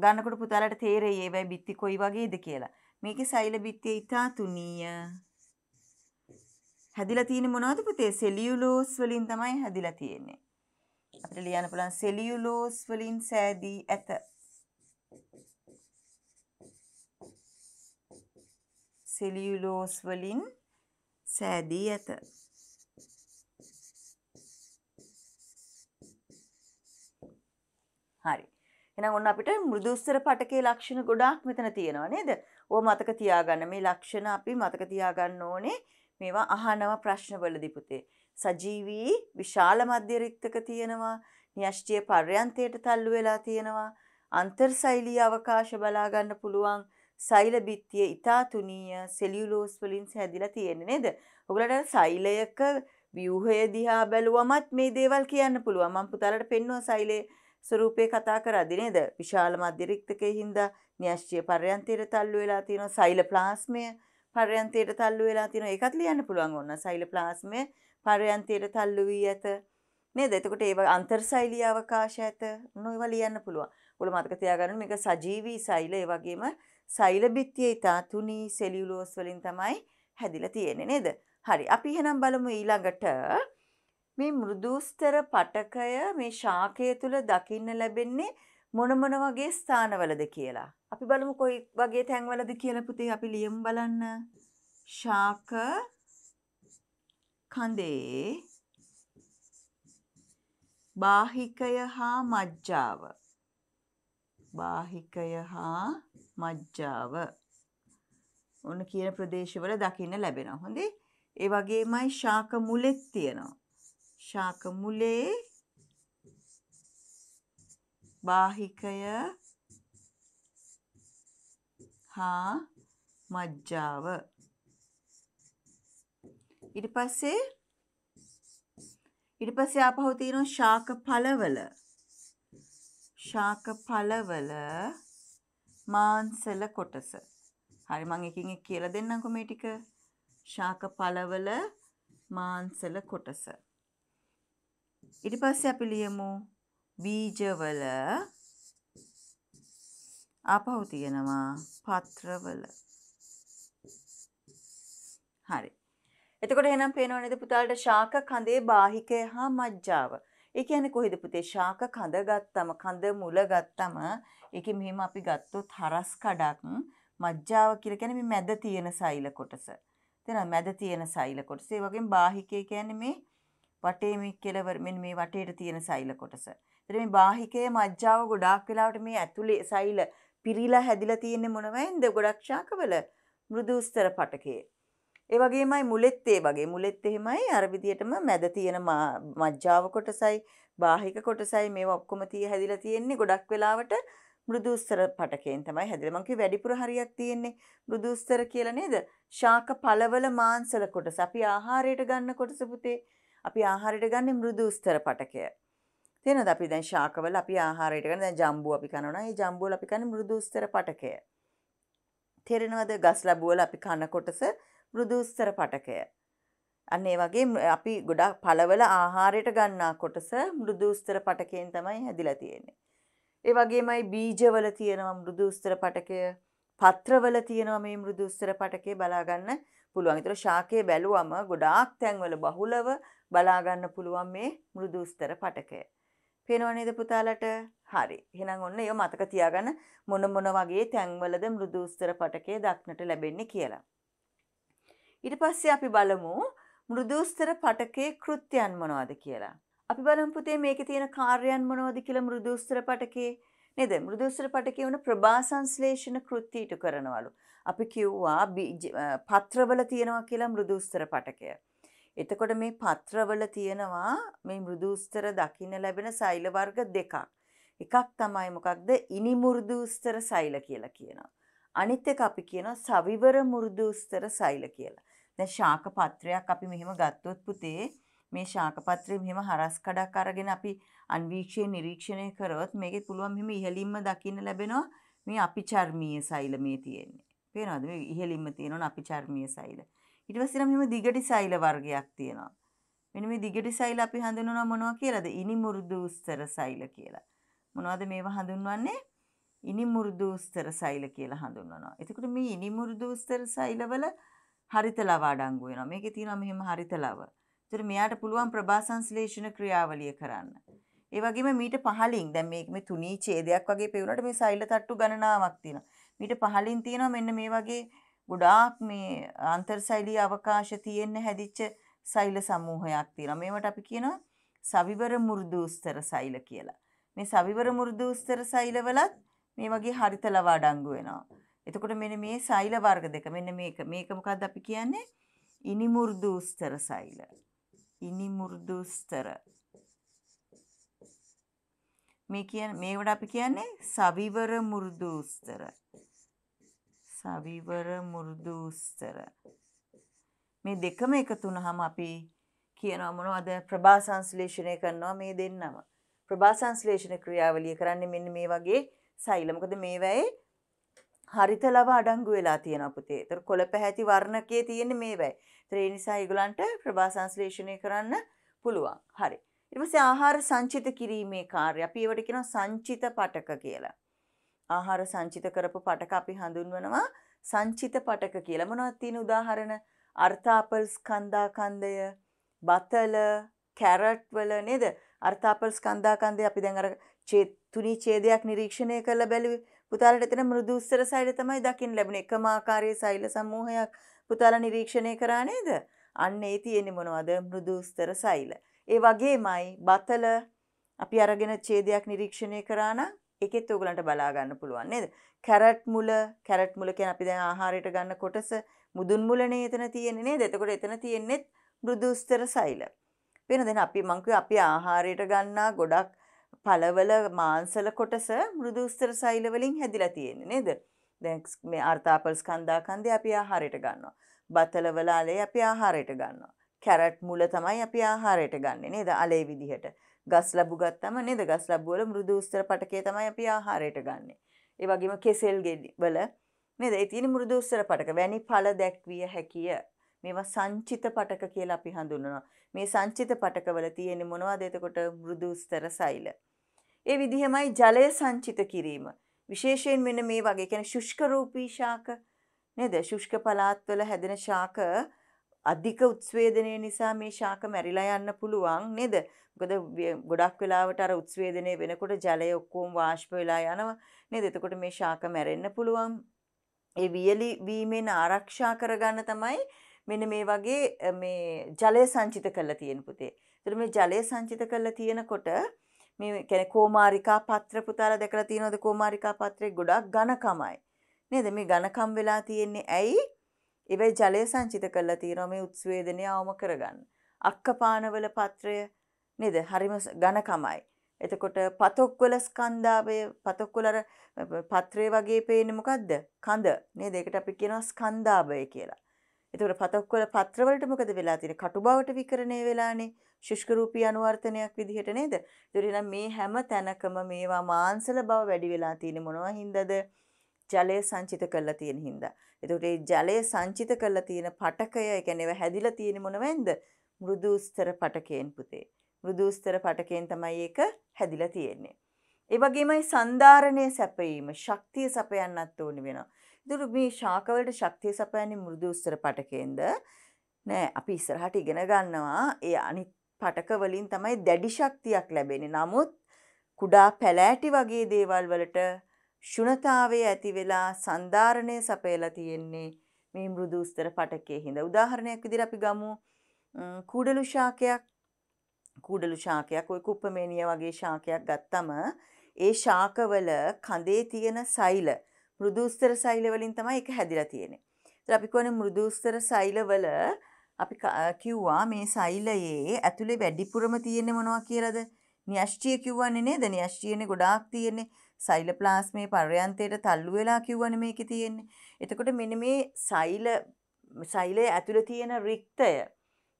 ගන්නකොට පුතාලට තේරෙයි ඒවයි බිත්ති කොයි වගේද කියලා. මේකේ සෛල බිත්තිය ඉතා තුනීය. හැදිලා තියෙන්නේ මොනවද පුතේ? සෙලියුලෝස් වලින් තමයි හැදිලා තියෙන්නේ. අපිට ලියන්න පුළුවන් සෙලියුලෝස් වලින් සෑදී ඇත. සෙලියුලෝස් වලින් සෑදී ඇත. හරි. එහෙනම් ඔන්න අපිට මෘදුස්තර පටකේ ලක්ෂණ ගොඩාක් මෙතන තියෙනවා නේද? ඕව මතක තියාගන්න. මේ ලක්ෂණ අපි මතක තියාගන්න ඕනේ. මේවා අහනවා ප්‍රශ්නවලදී පුතේ. සජීවී විශාල මධ්‍ය රික්තක තියෙනවා. න්‍යෂ්ටිය පර්යන්තයට තල්ලු වෙලා තියෙනවා. අන්තර්සෛලී අවකාශ බලා ගන්න පුළුවන්. සෛල බිත්තිය ඉතා තුනීය සෙලියුලෝස් වලින් හැදිලා තියෙන්නේ නේද? ඔයගලට සෛලයක ව්‍යුහය දිහා බැලුවමත් මේ දේවල් කියන්න පුළුවන්. මම පුතාලට පෙන්වුවා සෛලේ ස්වරූපේ කතා කරද්දී නේද? විශාල මධ්‍ය රික්තකයේ හින්දා න්‍යෂ්‍ය පර්යන්තයට තල්ලු වෙලා තියෙනවා සෛල ප්ලාස්මය පර්යන්තයට තල්ලු වෙලා තියෙනවා. ඒකත් ලියන්න පුළුවන් ඕන. සෛල ප්ලාස්මය පර්යන්තයට තල්ලු වී ඇත. නේද? එතකොට ඒව අන්තර්සෛලීය අවකාශ ඇත. නොඒවා ලියන්න පුළුවන්. ඔගොල්ලෝ මතක තියාගන්න මේක සජීවී සෛල ඒ වගේම සෛල බිත්තියේ ඉතා තුනී සෙලියුලෝස් වලින් තමයි හැදිලා තියෙන්නේ නේද? හරි. අපි එහෙනම් බලමු ඊළඟට මේ මෘදුස්තර පටකය මේ ශාකය තුළ දකින්න ලැබෙන්නේ මොන මොන වගේ ස්ථානවලද කියලා. අපි බලමු කොයි වගේ තැන්වලද කියලා පුතේ අපි ලියමු බලන්න. ශාක කඳේ බාහිකය හා මජ්ජාව බාහිකය හා මජ්ජාව ඔන්න කියන ප්‍රදේශවල දකින්න ලැබෙනවා හොඳේ ඒ වගේමයි ශාක මුලෙත් තියෙනවා ශාක මුලේ බාහිකය හා මජ්ජාව ඊට පස්සේ ඊට පස්සේ ආපහු තියෙනවා ශාක පළවල ශාක පළවල මාංශල කොටස හරි මම එකින් එක කියලා දෙන්නම්කො මේ ටික ශාක පළවල මාංශල කොටස ඊට පස්සේ අපි ලියමු බීජවල ආපහු තියෙනවා පත්‍රවල. හරි. එතකොට එහෙනම් පේනව නේද පුතාලට ශාක කඳේ බාහිකය හා මජ්ජාව. ඒ කියන්නේ කොහෙද පුතේ ශාක කඳ ගත්තම කඳ මුල ගත්තම ඒකෙ මෙහෙම අපි ගත්තොත් හරස් කඩක් මජ්ජාව කියලා කියන්නේ මේ මැද තියෙන සෛල කොටස. තේරෙනවද මැද තියෙන සෛල කොටස. ඒ වගේම බාහිකය කියන්නේ මේ වටේ මේ කෙලවර මෙන්න මේ වටේට තියෙන සෛල කොටස. ඒතර මේ බාහිකයේ මජ්ජාව ගොඩාක් වෙලාවට මේ ඇතුලේ සෛල පිරීලා හැදිලා තියෙන්නේ මොනවෙන්ද? ගොඩක් ශාකවල මෘදු උස්තර පටකයේ. ඒ වගේමයි මුලෙත් ඒ වගේ මුලෙත් එහෙමයි අර විදියටම මැද තියෙන මජ්ජාව කොටසයි බාහික කොටසයි මේවා ඔක්කොම තිය හැදිලා තියෙන්නේ ගොඩක් වෙලාවට මෘදුස්තර පටකයෙන් තමයි හැදිලා මං කිය වැඩිපුර හරියක් තියෙන්නේ මෘදුස්තර කියලා නේද ශාක පළවල මාංශල කොටස අපි ආහාරයට ගන්න කොටස පුතේ අපි ආහාරයට ගන්න මෘදු උස්තර පටකය. තේනද අපි දැන් ශාකවල අපි ආහාරයට ගන්න දැන් ජම්බු අපි කනවා. ඒ ජම්බුවල අපි කන්නේ මෘදු උස්තර පටකය. තේරෙනවද? ගස් ලැබුවල අපි කන කොටස මෘදු උස්තර පටකය. අන්න ඒ වගේ අපි ගොඩක් පළවල ආහාරයට ගන්නා කොටස මෘදු උස්තර පටකයෙන් තමයි හැදිලා තියෙන්නේ. ඒ වගේමයි බීජවල තියෙනවා මෘදු උස්තර පටකය. පත්‍රවල තියෙනවා මේ මෘදු උස්තර පටකය බලා ගන්න පුළුවන්. ඒතර ශාකයේ බැලුවම ගොඩාක් තැන්වල බහුලව බලා ගන්න පුළුවන් මේ මෘදු ස්තර පටකය. පේනව නේද පුතාලට? හරි. එහෙනම් ඔන්න ඒක මතක තියාගන්න මොන මොන වගේ තැන්වලද මෘදු ස්තර පටකය දක්නට ලැබෙන්නේ කියලා. ඊට පස්සේ අපි බලමු මෘදු ස්තර පටකේ කෘත්‍යයන් මොනවද කියලා. අපි බලමු පුතේ මේකේ තියෙන කාර්යයන් මොනවද කියලා මෘදු ස්තර පටකේ නේද මෘදුස්තර පටකේ වුණ ප්‍රභා සංශ්ලේෂණ කෘත්‍ය ඉටු කරනවලු. අපි කිව්වා පත්‍රවල තියෙනවා කියලා මෘදුස්තර පටකය. එතකොට මේ පත්‍රවල තියෙනවා මේ මෘදුස්තර දකින්න ලැබෙන සෛල වර්ග දෙකක්. එකක් තමයි මොකක්ද ඉනි මෘදුස්තර සෛල කියලා කියනවා. අනිත් එක අපි කියනවා සවිවර මෘදුස්තර සෛල කියලා. දැන් ශාක පත්‍රයක් අපි මෙහෙම ගත්තොත් පුතේ මේ ශාකපත්‍රය මෙම හරස් කඩක් අරගෙන අපි අන්වීක්ෂය නිරීක්ෂණය කරොත් මේකෙ පුළුවන් මෙම ඉහලින්ම දකින්න ලැබෙනවා මේ අපි චර්මීය සෛල මේ තියෙන්නේ. පේනවද මේ ඉහලින්ම තියෙනවා අපි චර්මීය සෛල. ඊට පස්සේ නම් මෙහෙම දිගටි සෛල වර්ගයක් තියෙනවා. මෙන්න මේ දිගටි සෛල අපි හඳුන්වනවා මොනවා කියලාද? ඉනි මුරුදු උස්තර සෛල කියලා. මොනවද මේවා හඳුන්වන්නේ? ඉනි මුරුදු උස්තර සෛල කියලා හඳුන්වනවා. එතකොට මේ ඉනි මුරුදු උස්තර සෛලවල හරිත ලව අඩංගු වෙනවා. මේකේ තියෙනවා මෙහෙම හරිත ලව. ඒතර මෙයාට පුළුවන් ප්‍රභාසංශ්ලේෂණ ක්‍රියාවලිය කරන්න. ඒ වගේම මීට පහලින් දැන් මේ මේ තුනී ඡේදයක් වගේ පෙවුනට මේ සෛල තට්ටු ගණනාවක් තියෙනවා. මීට පහලින් තියෙනවා මෙන්න මේ වගේ ගොඩාක් මේ අන්තර්ශෛලී අවකාශ තියෙන්න හැදිච්ච සෛල සමූහයක් තියෙනවා. මේවට අපි කියනවා සවිවර මෘදුස්තර සෛල කියලා. මේ සවිවර මෘදුස්තර සෛලවලත් මේ වගේ හරිත ලව අඩංගු වෙනවා. එතකොට මෙන්න මේ සෛල වර්ග දෙක මෙන්න මේක මේක මොකද්ද අපි කියන්නේ? ඉනි මෘදුස්තර සෛල. ඉනි මෘදුස්තර. මේ කියන මේවට අපි කියන්නේ සවිවර මෘදුස්තර. සවිවර මුරුදු උස්තර මේ දෙකම එකතු වුනහම අපි කියනවා මොනවද ප්‍රභා සංශ්ලේෂණය කරනවා මේ දෙන්නම ප්‍රභා සංශ්ලේෂණ ක්‍රියාවලිය කරන්නේ මෙන්න මේ වගේ සෛල මොකද මේවැයේ හරිත ලව අඩංගු වෙලා තියෙනවා පුතේ. ඒතර කොළ පැහැති වර්ණකයේ තියෙන මේවැයි. ඒතර ඒ නිසා ඒගොල්ලන්ට ප්‍රභා සංශ්ලේෂණය කරන්න පුළුවන්. හරි. ඊට පස්සේ ආහාර සංචිත කිරීමේ කාර්යය. අපි ඒවට කියනවා සංචිත පටක කියලා. ආහාර සංචිත කරපු පටක අපි හඳුන්වනවා සංචිත පටක කියලා. මොනවද තියෙන උදාහරණ? අර්ථාපල් ස්කන්ධා කන්දය, බතල, කැරට් වල නේද? අර්ථාපල් ස්කන්ධා කන්දය අපි දැන් අර තුනී ඡේදයක් නිරීක්ෂණය කරලා බැලුවේ. පුතාලට එතන මෘදු උස්සර සෛල තමයි දකින්න ලැබුණේ. එකම ආකාරයේ සෛල සමූහයක් පුතාලා නිරීක්ෂණය කරා නේද? අන්න ඒ තියෙන්නේ මොනවද? මෘදු උස්සර සෛල. ඒ වගේමයි බතල අපි අරගෙන ඡේදයක් නිරීක්ෂණය කරා නම් ඒකෙත් ඔයගලන්ට බලා ගන්න පුළුවන් නේද? කැරට් මුල, කැරට් මුල කියන්නේ අපි දැන් ආහාරයට ගන්න කොටස මුදුන් මුලනේ එතන තියෙන්නේ නේද? එතකොට එතන තියෙන්නේ මෘදු ස්තර සෛල. වෙන දැන් අපි මං අපි ආහාරයට ගන්නා ගොඩක් පළවල මාංශල කොටස මෘදු ස්තර සෛල වලින් හැදිලා තියෙන්නේ නේද? දැන් මේ අර්ථාපල් ස්කන්ධා කන්දේ අපි ආහාරයට ගන්නවා. බතල වල අලේ අපි ආහාරයට ගන්නවා. කැරට් මුල තමයි අපි ආහාරයට ගන්නෙ නේද? අලේ විදිහට. ගස් ලැබු ගත්තම නේද ගස් ලැබු වල මෘදු උස්තර පටකය තමයි අපි ආහාරයට ගන්නෙ. ඒ වගේම කෙසෙල් ගෙඩි වල නේද ඒ තියෙන මෘදු උස්තර පටක වැනි ඵල දැක්විය හැකිය. මේවා සංචිත පටක කියලා අපි හඳුන්වනවා. මේ සංචිත පටක වල තියෙන මොනවද එතකොට මෘදු උස්තර සෛල. ඒ විදිහමයි ජලය සංචිත කිරීම. විශේෂයෙන් මෙන්න මේ වගේ කියන්නේ ශුෂ්ක රූපී ශාක නේද? ශුෂ්ක පලාත්වල හැදෙන ශාක අධික උත්ස්වේදනය නිසා මේ ශාක මැරිලා යන්න පුළුවන් නේද? මොකද ගොඩක් වෙලාවට අර උත්ස්වේදනය වෙනකොට ජලය ඔක්කොම වාෂ්ප වෙලා යනවා නේද? එතකොට මේ ශාක මැරෙන්න පුළුවන්. ඒ වියලි වීමෙන් ආරක්ෂා කරගන්න තමයි මෙන්න මේ වගේ මේ ජලය සංචිත කරලා තියෙන පුතේ. එතකොට මේ ජලය සංචිත කරලා තියෙනකොට මේ කියන්නේ කෝමාරිකා පත්‍ර පුතාලා දැකලා තියෙනවද කෝමාරිකා පත්‍රේ ගොඩක් ඝනකමයි. නේද? මේ ඝනකම් වෙලා තියෙන්නේ ඇයි? ඒවයි ජලය සංචිත කරලා තියෙනවා මේ උත්ස්වේදනය අවම කරගන්න. අක්කපානවල පත්‍රය නේද? හරිම ඝනකමයි. එතකොට පතොක්වල ස්කන්ධාවය පතොක්වල පත්‍රය වගේ පේන්නේ මොකද්ද? කඳ. නේද? ඒකට අපි කියනවා ස්කන්ධාවය කියලා. එතකොට පතොක්වල පත්‍රවලට මොකද වෙලා තියෙන්නේ? කටු බවට විකරණය වෙලානේ. ශුෂ්ක රූපී අනුවර්තනයක් විදිහට නේද? ඒතර මේ හැම තැනකම මේවා මාංශල බව වැඩි වෙලා තියෙන්නේ මොනවා හින්දාද? ජලය සංචිත කරලා තියෙන හින්දා. එතකොට මේ ජලය සංචිත කරලා තියෙන පටකය, ඒ කියන්නේ ඒව හැදිලා තියෙන්නේ මොනවෙන්ද? මෘදුස්තර පටකයෙන් පුතේ. මෘදුස්තර පටකයෙන් තමයි ඒක හැදිලා තියෙන්නේ. ඒ වගේමයි සන්ධාරණය සැපයීම, ශක්තිය සපයන්නත් ඕනි වෙනවා. ඉතින් මේ ශාකවලට ශක්තිය සපයන්නේ මෘදුස්තර පටකයෙන්ද? නෑ, අපි ඉස්සරහට ඉගෙන ගන්නවා ඒ අනිත් පටක වලින් තමයි දැඩි ශක්තියක් ලැබෙන්නේ. නමුත් කුඩා පැලෑටි වගේ දේවල් වලට ශුණතාවය ඇති වෙලා සන්ධාරණය සපයලා තියෙන්නේ මේ මෘදු උස්තර පටකයේ හිඳ. උදාහරණයක් විදිහට අපි ගමු කූඩලු ශාකයක් කූඩලු ශාකයක් ওই කුප්පමේනිය වගේ ශාකයක් ගත්තම ඒ ශාකවල කඳේ තියෙන සෛල මෘදු උස්තර සෛල වලින් තමයි ඒක හැදිලා තියෙන්නේ. ඉතින් අපි කියන්නේ මෘදු උස්තර සෛලවල අපි කිව්වා මේ සෛලයේ ඇතුලේ වැඩිපුරම තියෙන්නේ මොනවා කියලාද? න්‍යෂ්ටිය කිව්වන්නේ නේද? න්‍යෂ්ටියනේ ගොඩාක් තියෙන්නේ. සෛල ප්ලාස්මේ පර්යන්තයට තල්ලු වෙලා කිව්වන මේක තියෙන්නේ. එතකොට මෙන්න මේ සෛල සෛලයේ ඇතුළේ තියෙන රික්තය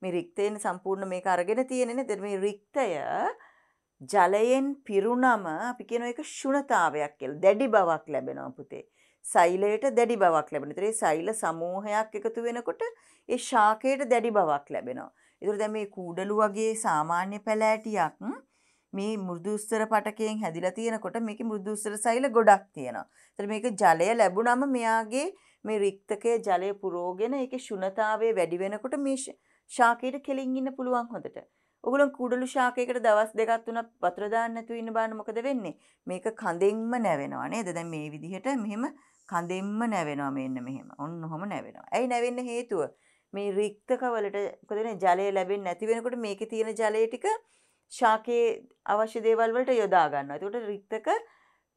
මේ රික්තයෙන් සම්පූර්ණ මේක අරගෙන තියෙනනේ. දැන් මේ රික්තය ජලයෙන් පිරුණම අපි කියන එක ශුණතාවයක් කියලා. දැඩි බවක් ලැබෙනවා පුතේ. සෛලයට දැඩි බවක් ලැබෙන. ඒතරේ සෛල සමූහයක් එකතු වෙනකොට ඒ ශාකයට දැඩි බවක් ලැබෙනවා. ඒතර දැන් මේ කූඩලු වගේ සාමාන්‍ය පැලෑටියක් මේ මුෘදුස්තර පටකයෙන් හැදිලා තියෙනකොට මේක මුෘදුස්තර සෛල ගොඩක් තියෙනවා. ඒතර මේක ජලය ලැබුණම මෙයාගේ මේ රික්තකය ජලය පුරෝගෙන ඒකේ ශුන්‍යතාවය වැඩි වෙනකොට මේ ශාකයට කෙලින් ඉන්න පුළුවන් හොඳට. ඔගොල්ලන් කුඩලු ශාකයකට දවස් දෙකක් තුනක් වතුර දාන්න නැතුව ඉන්න බාන මොකද වෙන්නේ? මේක කඳෙන්ම නැවෙනවා නේද? දැන් මේ විදිහට මෙහෙම කඳෙන්ම නැවෙනවා මෙන්න මෙහෙම. ඔන්න ඔහොම නැවෙනවා. ඇයි නැවෙන්න හේතුව? මේ රික්තකවලට මොකද ජලය ලැබෙන්නේ නැති වෙනකොට මේකේ තියෙන ජලය ටික ශාකයේ අවශ්‍ය දේවල් වලට යොදා ගන්නවා. එතකොට රික්තක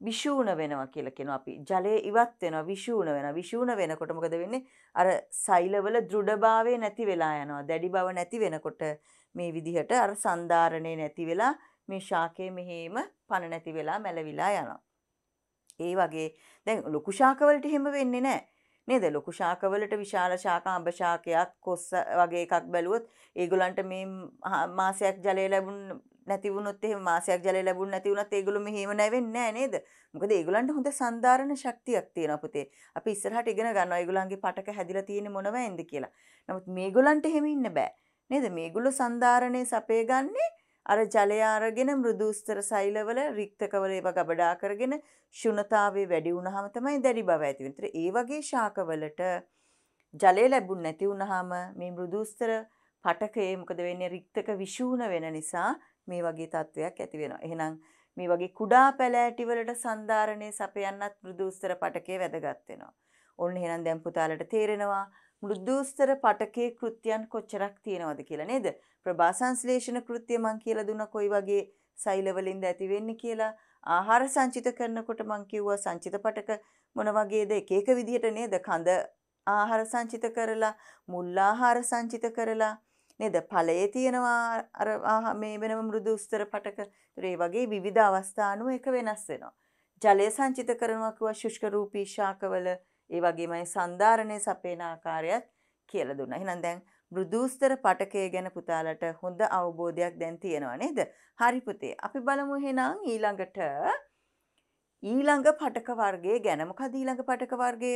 විෂූණ වෙනවා කියලා කියනවා අපි. ජලය ඉවත් වෙනවා, විෂූණ වෙනවා. විෂූණ වෙනකොට මොකද වෙන්නේ? අර සෛලවල දෘඩභාවය නැති වෙලා යනවා. දැඩි බව නැති වෙනකොට මේ විදිහට අර සන්ධාරණේ නැති වෙලා මේ ශාකයේ මෙහෙම පණ නැති වෙලා මැලවිලා යනවා. ඒ වගේ දැන් ලොකු ශාකවලට එහෙම වෙන්නේ නැහැ. නේද ලොකු ශාකවලට විශාල ශාක අඹ ශාකයක් කොස්ස වගේ එකක් බැලුවොත් ඒගොල්ලන්ට මේ මාසයක් ජලය ලැබුණ නැති වුණොත් එහෙම මාසයක් ජලය ලැබුණ නැති වුණත් ඒගොල්ලෝ මෙහෙම නැවෙන්නේ නැහැ නේද? මොකද ඒගොල්ලන්ට හොඳ සංධාරණ ශක්තියක් තියෙනවා පුතේ. අපි ඉස්සරහට ඉගෙන ගන්නවා ඒගොල්ලන්ගේ පටක හැදිලා තියෙන්නේ මොනවයින්ද කියලා. නමුත් මේගොල්ලන්ට එහෙම ඉන්න බෑ. නේද? මේගොල්ලෝ සංධාරණේ සපේ ගන්නේ අර ජලය අරගෙන මෘදු ස්තර සෛලවල රික්තකවල ඒවා ගබඩා කරගෙන ශුණතාවේ වැඩි වුණාම තමයි දැඩි බව ඇති වෙන්නේ. ඒ වගේ ශාකවලට ජලය ලැබුණ නැති වුණාම මේ මෘදු ස්තර පටකේ මොකද වෙන්නේ රික්තක විෂූණ වෙන නිසා මේ වගේ තත්වයක් ඇති වෙනවා. එහෙනම් මේ වගේ කුඩා පැලෑටි වලට සන්ධාරණේ සපයන්නත් මෘදු ස්තර පටකේ වැදගත් වෙනවා. ඔන්න එහෙනම් දැන් පුතාලට තේරෙනවා මෘදුස්තර පටකේ කෘත්‍යයන් කොච්චරක් තියෙනවද කියලා නේද? ප්‍රභාසංශ්ලේෂණ කෘත්‍ය මං කියලා දුන්න කොයි වගේ සෛලවලින්ද ඇති වෙන්නේ කියලා. ආහාර සංචිත කරනකොට මං කිව්වා සංචිත පටක මොන වගේද එක එක විදිහට නේද? කඳ ආහාර සංචිත කරලා, මුල් ආහාර සංචිත කරලා නේද? ඵලයේ තියෙනවා අර මේ වෙනම මෘදුස්තර පටක. ඒ වගේ විවිධ අවස්ථා අනුව එක වෙනස් වෙනවා. ජලය සංචිත කරනවා කිව්වා ශුෂ්ක රූපී ශාකවල ඒ වගේමයි සන්ධාරණය සපේන ආකාරයත් කියලා දුන්නා. එහෙනම් දැන් මෘදුස්තර පටකය ගැන පුතාලට හොඳ අවබෝධයක් දැන් තියෙනවා නේද? හරි පුතේ. අපි බලමු එහෙනම් ඊළඟට ඊළඟ පටක වර්ගය ගැන. මොකද ඊළඟ පටක වර්ගය?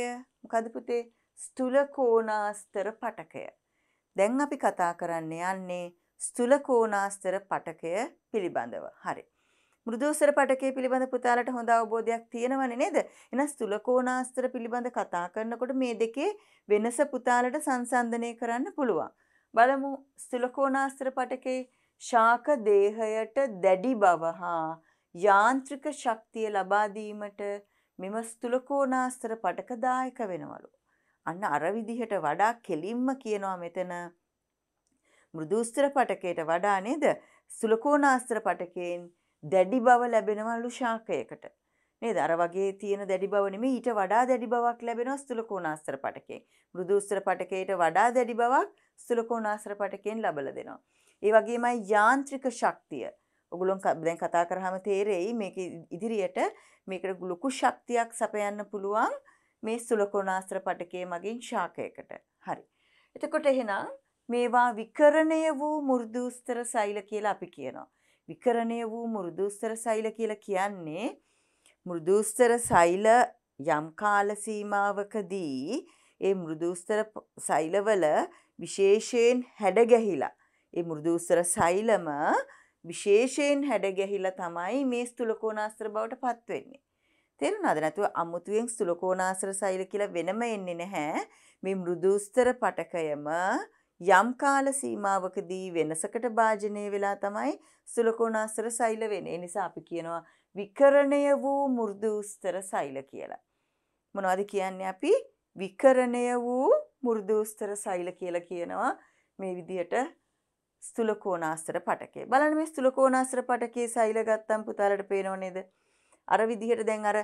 මොකද පුතේ? ස්තුල කෝණාස්තර පටකය. දැන් අපි කතා කරන්න යන්නේ ස්තුල කෝණාස්තර පටකය පිළිබඳව. හරි. මෘදෝසර පටකය පිළිබඳ පුතාලට හොඳ අවබෝධයක් තියෙනවනේ නේද? එහෙනම් ස්තුලකෝණාස්ත්‍ර පිළිබඳ කතා කරනකොට මේ දෙකේ වෙනස පුතාලට සංසන්දනය කරන්න පුළුවන්. බලමු ස්තුලකෝණාස්ත්‍ර පටකේ ශාක දේහයට දැඩි බව හා යාන්ත්‍රික ශක්තිය ලබා දීමට මෙම ස්තුලකෝණාස්ත්‍ර පටක දායක වෙනවලු. අන්න අර විදිහට වඩා කෙලින්ම කියනවා මෙතන මෘදුස්ත්‍ර පටකයට වඩා නේද? සුලකෝණාස්ත්‍ර පටකයෙන් දැඩි බව ලැබෙනවලු ශාකයකට මේ දර වගේ තියෙන දැඩි බවනෙම ඊට වඩා දැඩි බවක් ලැබෙන ස්තුලකෝනාස්ත්‍ර පටකේ බෘදුස්ත්‍ර පටකයට වඩා දැඩි බවක් ස්තුලකෝනාස්ත්‍ර පටකෙන් ලබල දෙනවා. ඒ වගේමයි යාන්ත්‍රික ශක්තිය ඔගුලොන් දැන් කතා කරහම තේරෙයි මේක ඉදිරියට මේකට ලොකු ශක්තියක් සපයන්න පුළුවන් මේ ස්තුලකෝනාස්ත්‍ර පටකේ මගින් ශාකයකට හරි. එතකොට එහෙනම් මේවා විකරණය වූ මුර්දූස්තර සෛල කියලා අපි කියනවා. විකරණය වූ මුරුදුස්තර සෛල කියලා කියන්නේ මුරුදුස්තර සෛල යම් කාල සීමාවකදී ඒ මුරුදුස්තර සෛලවල විශේෂයෙන් හැඩගැහිලා ඒ මුරුදුස්තර සෛලම විශේෂයෙන් හැඩගැහිලා තමයි මේ ස්තුලකෝනාස්ත්‍ර බවට පත් වෙන්නේ. තේරුණාද? නැතුව අමුතුවෙන් ස්තුලකෝනාස්ත්‍ර සෛල කියලා වෙනම එන්නේ නැහැ. මේ මෘදුස්තර පටකයම යම් කාල සීමාවකදී වෙනසකට භාජනය වෙලා තමයි සුලකෝණාස්තර සෛල වෙන්නේ. ඒ නිසා අපි කියනවා විකරණය වූ මෘදු උස්තර සෛල කියලා. මොනවද කියන්නේ අපි? විකරණය වූ මෘදු උස්තර සෛල කියලා කියනවා මේ විදිහට ස්තුල කෝණාස්තර පටකේ. බලන්න මේ ස්තුල කෝණාස්තර පටකේ සෛල ගත්තම් පුතාලට පේනව නේද? අර විදිහට දැන් අර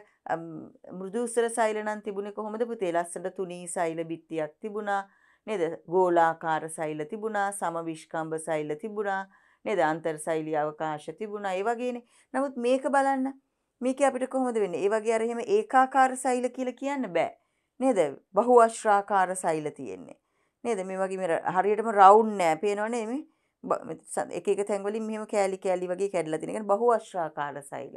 මෘදු උස්තර සෛල නම් තිබුණේ කොහොමද පුතේ? ලස්සන තුනී සෛල බිත්තියක් තිබුණා. නේද? ගෝලාකාර සෛල තිබුණා, සමවිෂ්කම්භ සෛල තිබුණා, නේද? අන්තර් සෛලී අවකාශ තිබුණා. ඒ වගේනේ. නමුත් මේක බලන්න. මේකේ අපිට කොහොමද වෙන්නේ? ඒ වගේ අර එහෙම ඒකාකාර සෛල කියලා කියන්න බෑ. නේද? බහුවශ්‍රාකාර සෛල තියෙන්නේ. නේද? මේ වගේ මේ හරියටම රවුන්ඩ් නෑ. පේනවනේ මේ එක එක තැන්වලින් මෙහෙම කෑලි කෑලි වගේ කැඩලා තියෙන. ඒකට බහුවශ්‍රාකාර සෛල.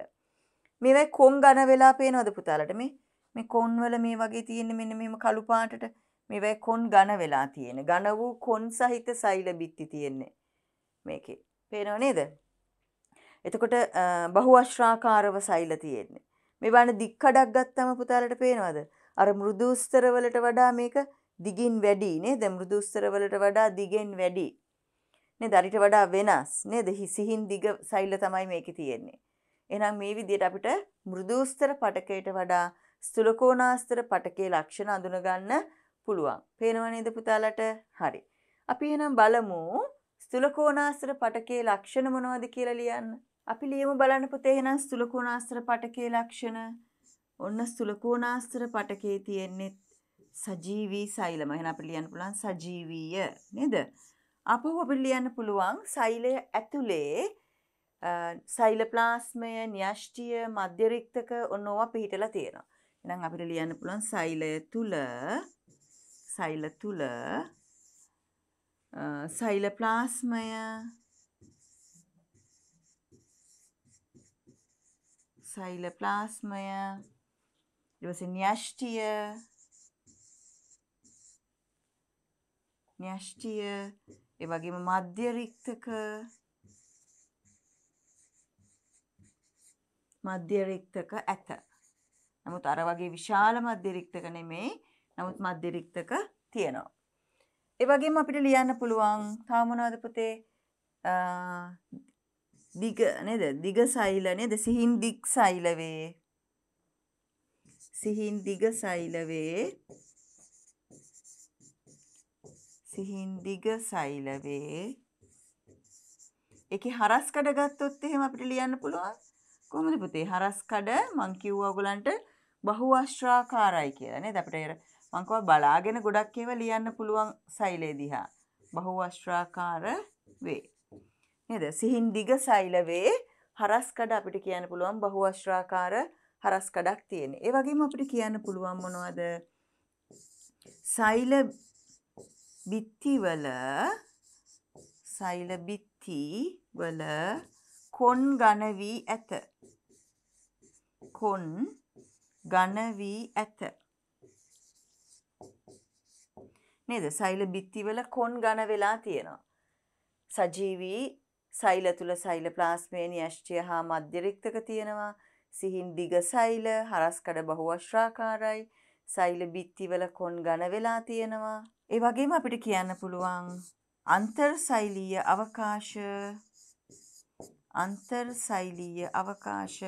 මේවයි කොන් ඝන වෙලා පේනවද පුතාලට මේ? මේ කොන් වල මේ වගේ තියෙන මෙන්න මෙහෙම කළු පාටට මේවැ කොන් ගණ වෙලා තියෙන ගණ වූ කොන් සහිත සෛල බිත්ති තියෙන්නේ මේකේ පේනව නේද එතකොට බහු අශ්‍රාකාරව සෛල තියෙන්නේ මේ බණ දික්කඩක් ගත්තම පුතාලට පේනවද අර මෘදුස්තර වලට වඩා මේක දිගින් වැඩි නේද මෘදුස්තර වලට වඩා දිගෙන් වැඩි නේද අරිට වඩා වෙනස් නේද හිසිහින් දිග සෛල තමයි මේකේ තියෙන්නේ එහෙනම් මේ විදිහට අපිට මෘදුස්තර පටකයට වඩා ස්තුලකෝණාස්තර පටකයේ ලක්ෂණ අඳුනගන්න පුළුවන්. පේනව නේද පුතාලට? හරි. අපි එහෙනම් බලමු ස්තුලකෝණාස්ත්‍ර පටකයේ ලක්ෂණ මොනවද කියලා ලියන්න. අපි ලියමු බලන්න පුතේ එහෙනම් ස්තුලකෝණාස්ත්‍ර පටකයේ ලක්ෂණ. ඔන්න ස්තුලකෝණාස්ත්‍ර පටකයේ තියෙන්නේ සජීවී සෛලම. එහෙනම් අපිට ලියන්න පුළුවන් සජීවීය නේද? අපහු අපිට ලියන්න පුළුවන් සෛලය ඇතුලේ සෛලප්ලාස්මය, න්‍යෂ්ටිය, මධ්‍යරික්තක ඔන්න ඕවා පිහිටලා තියෙනවා. එහෙනම් අපිට ලියන්න පුළුවන් සෛලය තුල සෛල තුල සෛල ප්ලාස්මය සෛල ප්ලාස්මය ඊපස්සේ න්‍යෂ්ටිය න්‍යෂ්ටිය ඒ වගේම මධ්‍ය රික්තක මධ්‍ය රික්තක ඇත. නමුත් අර වගේ විශාල මධ්‍ය රික්තක නෙමෙයි නමුත් මධ්‍යරික්තක තියෙනවා. එවගේම අපිට ලියන්න පුළුවන් තාමනවාද පුතේ දිග නද දිග සයිලනය ද සිහින් දික් සයිලවේ සිහින් දිග සයිලවේ සිහින් දිග සයිලවේ එක හරස්කඩ ගත්තොත් එහෙම අපිට ලියන්න පුළුවන් කොහොමද පුතේ හරස්කඩ මං කිව්වා ඔයගලන්ට බහුවස්ත්‍රාකාරයි කියලා නේද අපිට මං කව බලාගෙන ගොඩක් ඒවා ලියන්න පුළුවන් සෛලය දිහා. බහුවස්ත්‍රාකාර වේ. නේද? සිහින් දිග සෛල වේ හරස්කඩ අපිට කියන්න පුළුවන් බහුවස්ත්‍රාකාර හරස්කඩක් තියෙන. ඒ වගේම අපිට කියන්න පුළුවන් මොනවද? සෛල බිත්තිවල සෛල බිත්ති වල කොන් ඝන වී ඇත. කොන් ඝන වී ඇත. නේද සෛල බිත්තිවල කොන් ඝන වෙලා තියෙනවා. සජීවී සෛල තුල සෛල ප්ලාස්මේනි යෂ්ඨය හා මධ්‍යරික්තක තියෙනවා. සිහින් දිග සෛල හරස්කඩ බහුවශ්‍රාකාරයි. සෛල බිත්තිවල කොන් ඝන වෙලා තියෙනවා. ඒ වගේම අපිට කියන්න පුළුවන් අන්තර්සෛලීය අවකාශ අන්තර්සෛලීය අවකාශ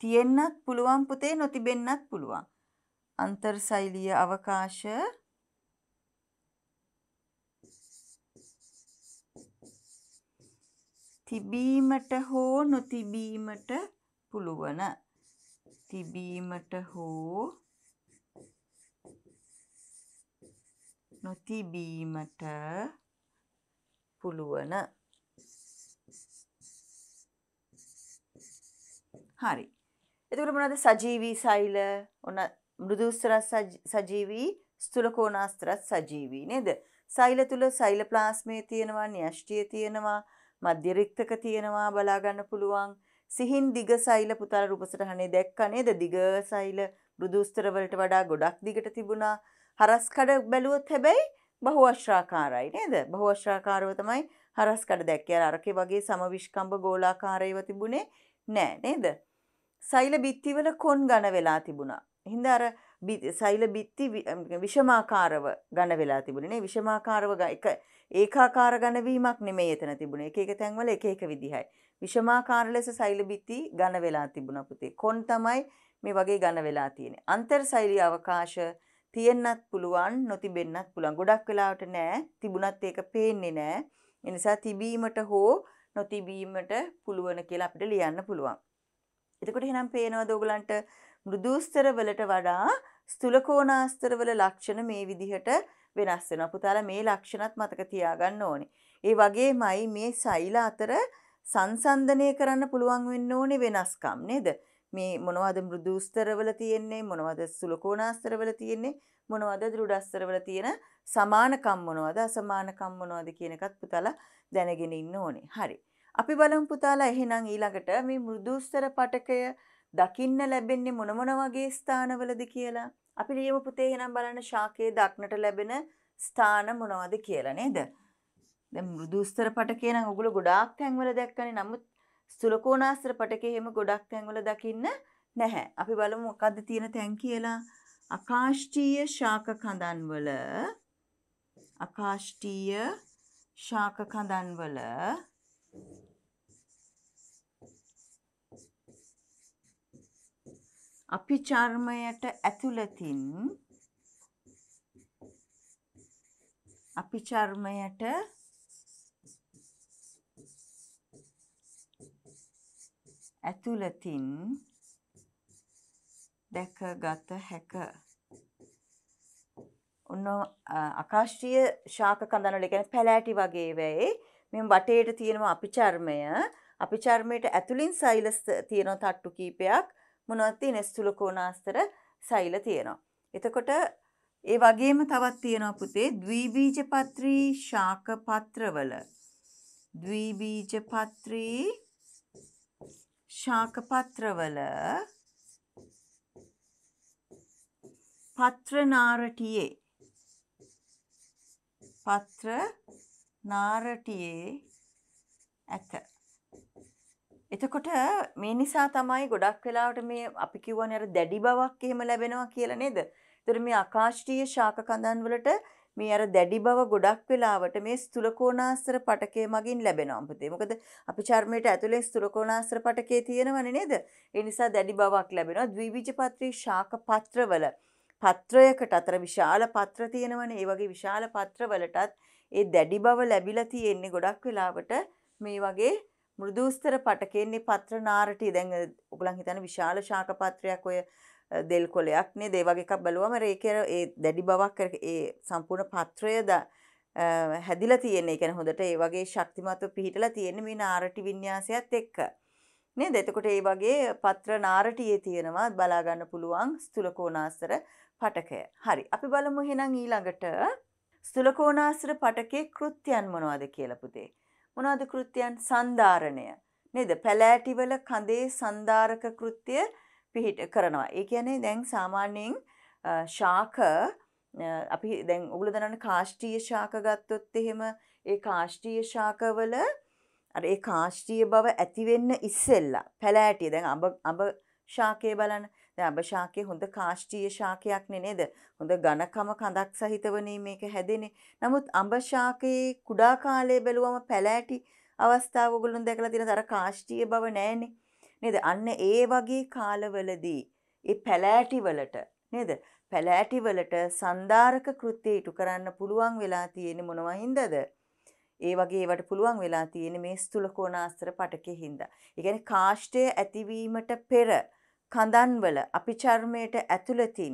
තියෙන්නත් පුළුවන් පුතේ නොතිබෙන්නත් පුළුවන්. අන්තර්ශෛලීය අවකාශ තිබීමට හෝ නොතිබීමට පුළුවන්. තිබීමට හෝ නොතිබීමට පුළුවන්. හරි. එතකට මොනද සජීවී සෛල ඔන්න මෘදුස්තරත් සජීවී ස්තුලකෝනාස්ත්‍රත් සජීවී නේද. සෛල තුළ සෛල ප්ලාස්මේ තියෙනවා න්‍යෂ්ටිය තියෙනවා මධ්‍යරික්තක තියෙනවා බලාගන්න පුළුවන් සිහින් දිග සෛල පුතර රූපසටහනේ දැක්ක නේද දිග සෛල බෘදුස්තරවලට වඩා ගොඩක් දිගට තිබුණා හරස්කඩ බැලුවොත් හැබැයි බහුවශ්‍රාකාරයි නේද බහුවශ්‍රාකාරව තමයි හරස්කඩ දැක්කේ අරකේ වගේ සමවිෂ්කම්භ ගෝලාකාරයව තිබුණේ නෑ නේද සෛල බිත්තිවල කොන් ගණ වෙලා තිබුණා. හින්ද අර සෛල බිත්ති විෂමාකාරව ගණ වෙලා තිබුණනේ විෂමාකාරව එක ඒකාකාර ගණවීමක් නෙමේ එතන තිබුණ එක එක තැන්වල එක එක විදිහයි. විෂමාකාර ලෙස සෛල බිත්ති ගණ වෙලා තිබුණ පුතේ. කොන් තමයි මේ වගේ ගණ වෙලා තියෙන්නේ. අන්තර් සෛලී අවකාශ තියෙන්නත් පුළුවන් නොතිබෙන්නත් පුළුවන්. ගොඩක් වෙලාවට නෑ. තිබුණත් ඒක පේන්නේ නෑ. එනිසා තිබීමට හෝ නොතිබීමට පුළුවන් කියලා අපිට ලියන්න පුළුවන්. එතකොට එහෙනම් පේනවද ඔයගලන්ට මෘදුස්තර වලට වඩා ස්තුල කෝණාස්තර වල ලක්ෂණ මේ විදිහට වෙනස් වෙනවා. පුතාලා මේ ලක්ෂණත් මතක තියාගන්න ඕනේ. ඒ වගේමයි මේ සෛල අතර සංසන්දනය කරන්න පුළුවන් වෙන්න ඕනේ වෙනස්කම් නේද? මේ මොනවද මෘදුස්තරවල තියෙන්නේ මොනවද සුලකෝණාස්තරවල තියෙන්නේ මොනවද දෘඩස්තරවල තියෙන සමානකම් මොනවද අසමානකම් මොනවද කියන එකත් පුතලා දැනගෙන ඉන්න ඕනේ. හරි. අපි බලමු පුතාලා එහෙනම් ඊළඟට මේ මෘදුස්තර පටකය දකින්න ලැබෙන්නේ මොන මොන වගේ ස්ථානවලද කියලා. අපි ලියමු පුතේ එහෙනම් බලන්න ශාකයේ දක්නට ලැබෙන ස්ථාන මොනවද කියලා නේද? දැන් මෘදුස්තර පටකේ නම් ඔගොල්ලෝ ගොඩාක් තැන්වල දැක්කනේ. නමුත් සුලකෝණාස්තර පටකේ එහෙම ගොඩක් තැන්වල දකින්න නැහැ. අපි බලමු මොකද්ද තියෙන තැන් කියලා. අකාශ්ටීය ශාක කඳන්වල අකාශ්ටීය ශාක කඳන්වල අපි චර්මයට ඇතුළතින් අපි චර්මයට ඇතුළතින් දැකගත හැක ඔන්න අකාශ්ට්‍රීය ශාක කඳනට ගැන පැලෑටි වගේ වැයි මෙ වටේට තියෙනවා අපි චර්මය අපි චර්මයට ඇතුළින් සයිලස් තියෙන තට්ටු කීපයක් මොනවත් තියෙන ස්තුල කෝණාස්තර සෛල තියෙනවා. එතකොට ඒ වගේම තවත් තියෙනවා පුතේ ද්විබීජ පත්‍රී ශාක පත්‍රවල ද්විබීජ පත්‍රී ශාක පත්‍රවල පත්‍ර නාරටියේ පත්‍ර නාරටියේ ඇත එතකොට මේ නිසා තමයි ගොඩක් වෙලාවට මේ අපි කිව්වනේ අර දැඩි බවක් එහෙම ලැබෙනවා කියලා නේද? ඒතර මේ ආකාශීය ශාක කඳන් වලට මේ අර දැඩි බව ගොඩක් වෙලාවට මේ ස්තුලකෝණාස්තර පටකය මගින් ලැබෙනවා පුතේ. මොකද අපි චර්මයට ඇතුලේ ස්තුලකෝණාස්තර පටකයේ තියෙනවනේ නේද? ඒ නිසා දැඩි බවක් ලැබෙනවා. ද්විබීජපත්‍රී ශාක පත්‍රවල පත්‍රයකට අතර විශාල පත්‍ර තියෙනවනේ. ඒ වගේ විශාල පත්‍රවලටත් ඒ දැඩි බව ලැබිලා තියෙන්නේ ගොඩක් වෙලාවට මේ වගේ මෘදූස්තර පටකෙන්නේ පත්‍ර නාරට දැන් ඔගලන් හිතන විශාල ශාකපත්‍රයක් ඔය දෙල් කොලයක් නේ දේවගේ එකක් බලුවම රේකර ඒ දැඩි බවක් ඒ සම්පූර්ණ පත්‍රයද හැදිල තියෙන්නේ එකැන හොඳට ඒ වගේ ශක්තිමත්ව පිහිටලා තියෙන මේ නාරටි විඤ්ඥාසයත් එක්ක. නේ දෙතකොට ඒ වගේ පත්‍ර නාරටියේ තියෙනවා බලාගන්න පුළුවන් ස්තුලකෝනාස්තර පටකය. හරි අපි බලමු හෙනම් ඊළඟට ස්තුලකෝනාස්ත්‍ර පටකේ කෘත්‍යයන් මොනවාද කියලපුදේ. මොනවද කෘත්‍යයන් සන්ධාරණය නේද පැලෑටිවල කඳේ සන්ධාරක කෘත්‍ය පිහිට කරනවා ඒ කියන්නේ දැන් සාමාන්‍යයෙන් ශාක අපි දැන් ඔගුල දනන කාශ්ටීය ශාක ගත්තොත් එහෙම ඒ කාශ්ටීය ශාකවල අර ඒ කාශ්ටීය බව ඇතිවෙන්න ඉස්සෙල්ලා පැලෑටිය දැන් අඹ අඹ ශාකය බලන්න දැන් අබ ශාකය හොඳ කාෂ්ඨීය ශාකයක් නේ නේද? හොඳ ඝනකම කඳක් සහිතවනේ මේක හැදෙන්නේ. නමුත් අඹ ශාකයේ කුඩා කාලයේ බැලුවම පැලෑටි අවස්ථාව ඔයගොල්ලෝ දැකලා තියෙන තර කාෂ්ඨීය බව නැහැනේ. නේද? අන්න ඒ වගේ කාලවලදී ඒ පැලෑටි වලට නේද? පැලෑටි වලට සන්දාරක කෘත්‍ය ඉටු කරන්න පුළුවන් වෙලා තියෙන්නේ මොනවා හින්දාද? ඒ වගේ ඒවට පුළුවන් වෙලා තියෙන මේ ස්තුල කෝණාස්ත්‍ර පටකේ හින්දා. ඒ කියන්නේ කාෂ්ඨය ඇතිවීමට පෙර කඳන්වල අපි චර්මයට ඇතුළතින්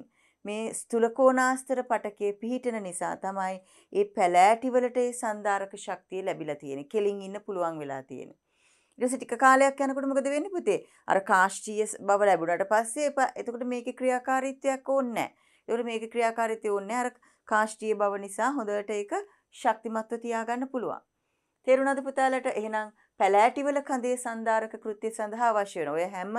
මේ ස්තුලකෝනාස්තර පටකේ පිහිටන නිසා තමයි ඒ පැලෑටිවලට ඒ සන්ධාරක ශක්තිය ලැබිලා තියෙන්නේ. කෙලින් ඉන්න පුළුවන් වෙලා තියෙන්නේ. ඊට පස්සේ ටික කාලයක් යනකොට මොකද වෙන්නේ පුතේ? අර කාශ්චීය බව ලැබුණාට පස්සේ එතකොට මේකේ ක්‍රියාකාරීත්වයක් ඕනේ නැහැ. ඒතකොට මේකේ ක්‍රියාකාරීත්වය ඕනේ අර කාශ්චීය බව නිසා හොඳට ඒක ශක්තිමත්ව තියාගන්න පුළුවන්. තේරුණාද පුතාලට? එහෙනම් පැලෑටිවල කඳේ සන්ධාරක කෘත්‍ය සඳහා අවශ්‍ය වෙන ඔය හැම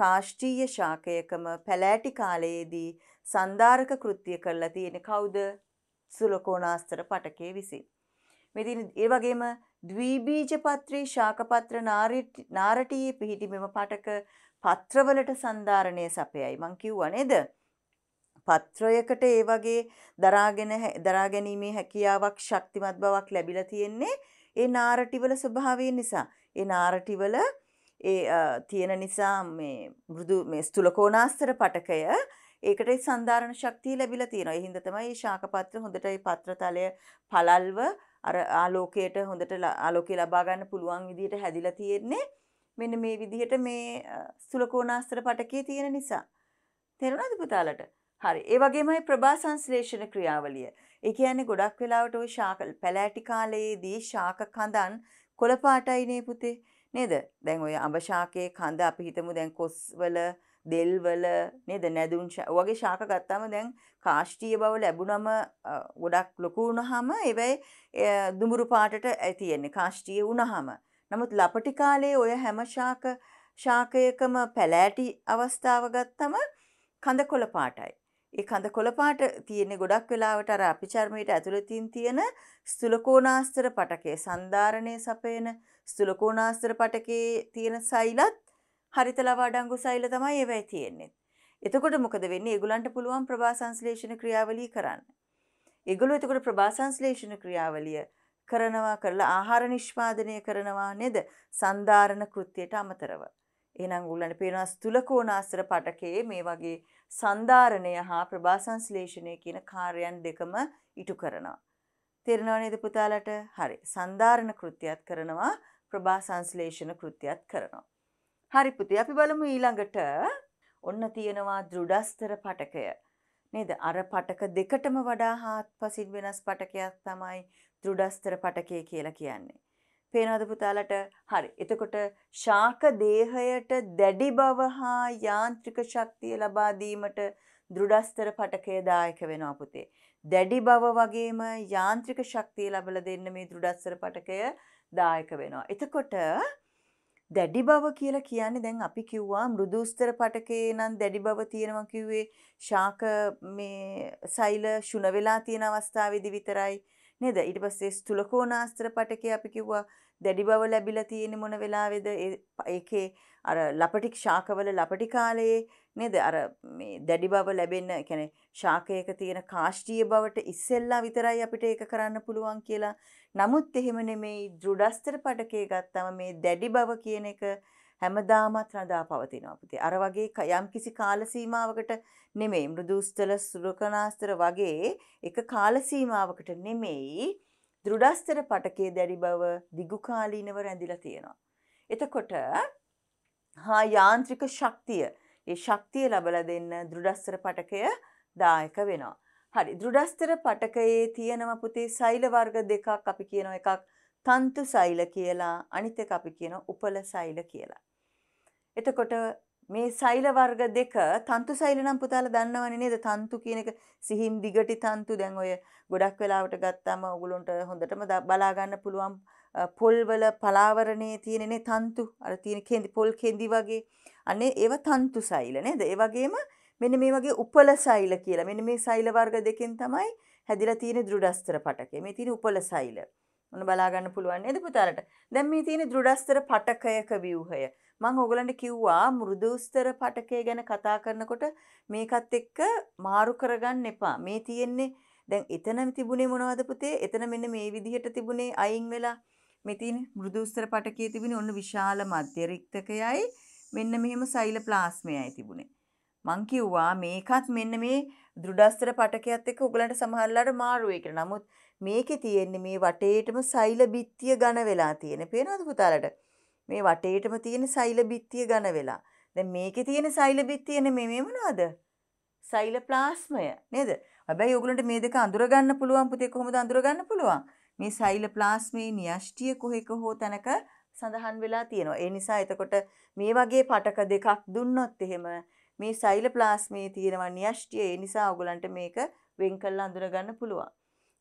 කාෂ්ඨීය ශාකයකම පැලෑටි කාලයේදී සන්ධාරක කෘත්‍ය කරලා තියෙන කවුද සුලකෝනාස්තර පටකේ විසින්. මෙතින් ඒ වගේම ද්විබීජපත්‍රී ශාකපත්‍ර නාරටියේ පිහිටි මෙම පටක පත්‍රවලට සන්ධාරණය සපයයි. මං කිව්වා නේද? පත්‍රයකට ඒ වගේ දරාගෙන දරා ගැනීමේ හැකියාවක් ශක්තිමත් බවක් ලැබිලා තියෙන්නේ ඒ නාරටිවල ස්වභාවය නිසා. ඒ නාරටිවල ඒ තියෙන නිසා මේ මෘදු මේ ස්තුලකෝනාස්තර පටකය ඒකට සන්ධාරණ ශක්තිය ලැබිලා තියෙනවා. ඒ හින්දා තමයි මේ ශාකපත්‍ර හොඳට මේ පත්‍රතලය පළල්ව අර ආලෝකයට හොඳට ආලෝකය ලබා ගන්න පුළුවන් විදිහට හැදිලා තියෙන්නේ. මෙන්න මේ විදිහට මේ ස්තුලකෝනාස්තර පටකයේ තියෙන නිසා. තේරුණාද පුතාලට? හරි. ඒ වගේමයි ප්‍රභා සංශ්ලේෂණ ක්‍රියාවලිය. ඒ කියන්නේ ගොඩක් වෙලාවට ওই ශාක පැලෑටි කාලයේදී ශාක කඳන් කොළපාටයිනේ පුතේ. නේද? දැන් ওই අඹ ශාකයේ කඳ අපි හිතමු දැන් කොස්වල දෙල්වල නේද නැදුන් වගේ ශාක ගත්තාම දැන් කාෂ්ඨීය බව ලැබුණම ගොඩක් ලොකු වුණාම ඒවයි දුඹුරු පාටට තියෙන්නේ කාෂ්ඨීය වුණාම. නමුත් ලපටි කාලයේ ඔය හැම ශාක ශාකයකම පැලෑටි අවස්ථාව ගත්තම කඳ කොළ පාටයි. ඒ කඳ කොළපාට තියෙන්නේ ගොඩක් වෙලාවට අර අපිචර්මයට ඇතුළතින් තියෙන ස්තුලකෝණාස්තර පටකය සන්ධාරණය සපයන ස්තුලකෝණාස්තර පටකේ තියෙන සෛලත් හරිතලව අඩංගු සෛල තමයි ඒවයි තියෙන්නේ. එතකොට මොකද වෙන්නේ? ඒගොල්ලන්ට පුළුවන් ප්‍රභාසංශ්ලේෂණ ක්‍රියාවලිය කරන්න. ඒගොල්ලෝ එතකොට ප්‍රභාසංශ්ලේෂණ ක්‍රියාවලිය කරනවා කරලා ආහාර නිෂ්පාදනය කරනවා නේද? සන්ධාරණ කෘත්‍යයට අමතරව. එහෙනම් උගලන්ට පේනවා ස්තුලකෝණාස්ත්‍ර පටකයේ මේ වගේ සන්ධාරණය හා ප්‍රභාසංශ්ලේෂණය කියන කාර්යයන් දෙකම ඉටු කරනවා. තේරෙනව නේද පුතාලට? හරි. සන්ධාරණ කෘත්‍යයත් කරනවා ප්‍රභාසංශ්ලේෂණ කෘත්‍යයත් කරනවා. හරි පුතේ අපි බලමු ඊළඟට ඔන්න තියෙනවා දෘඩස්තර පටකය. නේද? අර පටක දෙකටම වඩා හාත්පසින් වෙනස් පටකයක් තමයි දෘඩස්තර පටකය කියලා කියන්නේ. පේනවද පුතාලට? හරි. එතකොට ශාක දේහයට දැඩි බව හා යාන්ත්‍රික ශක්තිය ලබා දීමට දෘඩස්තර පටකය දායක වෙනවා පුතේ. දැඩි බව වගේම යාන්ත්‍රික ශක්තිය ලබලා දෙන්න මේ දෘඩස්තර පටකය දායක වෙනවා. එතකොට දැඩි බව කියලා කියන්නේ දැන් අපි කිව්වා මෘදුස්තර පටකේ නම් දැඩි බව තියෙනවා කිව්වේ ශාක මේ සෛල ශුණ වෙලා තියෙන අවස්ථාවේදී විතරයි. නේද ඊට පස්සේ ස්තුලකෝනාස්ත්‍ර පටකේ අපි කිව්වා දැඩි බව ලැබිලා තියෙන්නේ මොන වෙලාවේද ඒකේ අර ලපටික් ශාකවල ලපටි කාලයේ නේද අර මේ දැඩි බව ලැබෙන්න කියන්නේ ශාකයක තියෙන කාෂ්ඨීය බවට ඉස්සෙල්ලා විතරයි අපිට ඒක කරන්න පුළුවන් කියලා. නමුත් එහෙම නෙමෙයි දෘඩස්තර පටකේ ගත්තම මේ දැඩි බව කියන එක හැමදාමත් රඳා පවතිනවා පුතේ. අර වගේ යම් කිසි කාල සීමාවකට නෙමෙයි මෘදුස්තල සුරකනාස්තර වගේ එක කාල සීමාවකට නෙමෙයි දෘඩස්තර පටකේ දැඩි බව දිගුකාලීනව රැඳිලා තියෙනවා. එතකොට හා යාන්ත්‍රික ශක්තිය ඒ ශක්තිය ලබල දෙන්න දෘඩස්තර පටකය දායක වෙනවා. හරි දෘඩස්තර පටකයේ තියෙනම පුතේ සෛල වර්ග දෙකක් අපි කියනවා එකක් තන්තු සෛල කියලා අනිත් එක අපි කියනවා උපල සෛල කියලා. එතකොට මේ සෛල වර්ග දෙක තන්තු සෛල නම් පුතාලා දන්නවනේ නේද තන්තු කියන එක සිහින් දිගටි තන්තු දැන් ඔය ගොඩක් වෙලාවට ගත්තාම ඔයගලන්ට හොඳටම බලා ගන්න පුළුවන් පොල් වල පලාවරණේ තියෙනනේ තන්තු අර තියෙන කෙඳි පොල් කෙඳි වගේ අනේ ඒව තන්තු සෛල නේද ඒ වගේම මෙන්න මේ වගේ උපල සෛල කියලා මෙන්න මේ සෛල වර්ග දෙකෙන් තමයි හැදිලා තියෙන දෘඩස්තර පටකය මේ තියෙන උපල සෛල ඔන්න බලා ගන්න පුළුවන් නේද පුතාලට දැන් මේ තියෙන දෘඩස්තර පටකයක ව්‍යුහය මම ඔයගලන්ට කිව්වා මෘදුස්තර පටකය ගැන කතා කරනකොට මේකත් එක්ක මාරු කරගන්න එපා. මේ තියෙන්නේ දැන් එතන තිබුණේ මොනවද පුතේ? එතන මෙන්න මේ විදිහට තිබුණේ අයින් වෙලා මේ තියෙන මෘදුස්තර පටකයේ තිබුණේ ඔන්න විශාල මධ්‍ය රික්තකයයි මෙන්න මෙහෙම සෛල ප්ලාස්මයයි තිබුණේ. මං කිව්වා මේකත් මෙන්න මේ දෘඩස්තර පටකයත් එක්ක උගලන්ට සමහරලාට මාරු වෙයි කියලා. නමුත් මේකේ තියෙන්නේ මේ වටේටම සෛල බිත්තිය ඝන වෙලා තියෙන. පේනවද පුතාලට? මේ වටේටම තියෙන සෛල බිත්තිය ඝන වෙලා. දැන් මේකේ තියෙන සෛල බිත්තිය නෙමෙයි මේ මොනවද? සෛල ප්ලාස්මය නේද? හැබැයි ඔයගලන්ට මේ දෙක අඳුර ගන්න පුළුවන් පුතේ කොහොමද අඳුර ගන්න පුළුවන්? මේ සෛල ප්ලාස්මේ න්‍යෂ්ටිය කොහෙක හෝ තැනක සඳහන් වෙලා තියෙනවා. ඒ නිසා එතකොට මේ වගේ පටක දෙකක් දුන්නොත් එහෙම මේ සෛල ප්ලාස්මේ තියෙනවා න්‍යෂ්ටිය. ඒ නිසා ඔයගලන්ට මේක වෙන් කරලා අඳුර ගන්න පුළුවන්.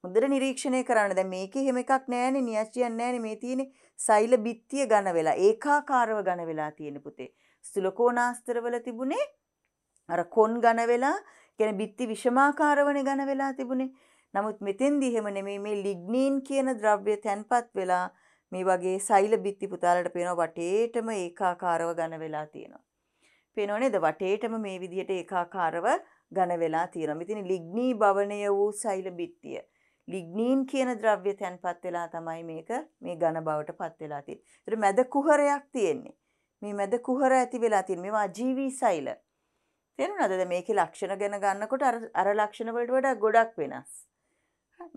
හොඳට නිරීක්ෂණය කරන්න. දැන් මේකේ හැම එකක් නැහැනේ නියච්චියක් නැහැනේ මේ තියෙන්නේ සෛල බිත්තිය ඝන වෙලා ඒකාකාරව ඝන වෙලා තියෙන පුතේ. ස්තුලකෝණාස්තරවල තිබුණේ අර කොන් ඝන වෙලා කියන්නේ බිත්ති විෂමාකාරවනේ ඝන වෙලා තිබුණේ. නමුත් මෙතෙන්දී හැම නෙමෙයි මේ ලිග්නීන් කියන ද්‍රව්‍ය තැන්පත් වෙලා මේ වගේ සෛල බිත්ති පුතාලට පේනවා වටේටම ඒකාකාරව ඝන වෙලා තියෙනවා. පේනව නේද වටේටම මේ විදිහට ඒකාකාරව ඝන වෙලා තියෙනවා. ඉතින් ලිග්නී භවණය වූ සෛල බිත්තිය. ලිග්නීන් කියන ද්‍රව්‍ය තැන්පත් වෙලා තමයි මේක මේ ඝන බවට පත් වෙලා තියෙන්නේ. ඒතර මැද කුහරයක් තියෙන්නේ. මේ මැද කුහර ඇති වෙලා තියෙන මේවා ජීවි සෛල. තේරුණාද? දැන් මේකේ ලක්ෂණ ගැන ගන්නකොට අර අර ලක්ෂණ වලට වඩා ගොඩක් වෙනස්.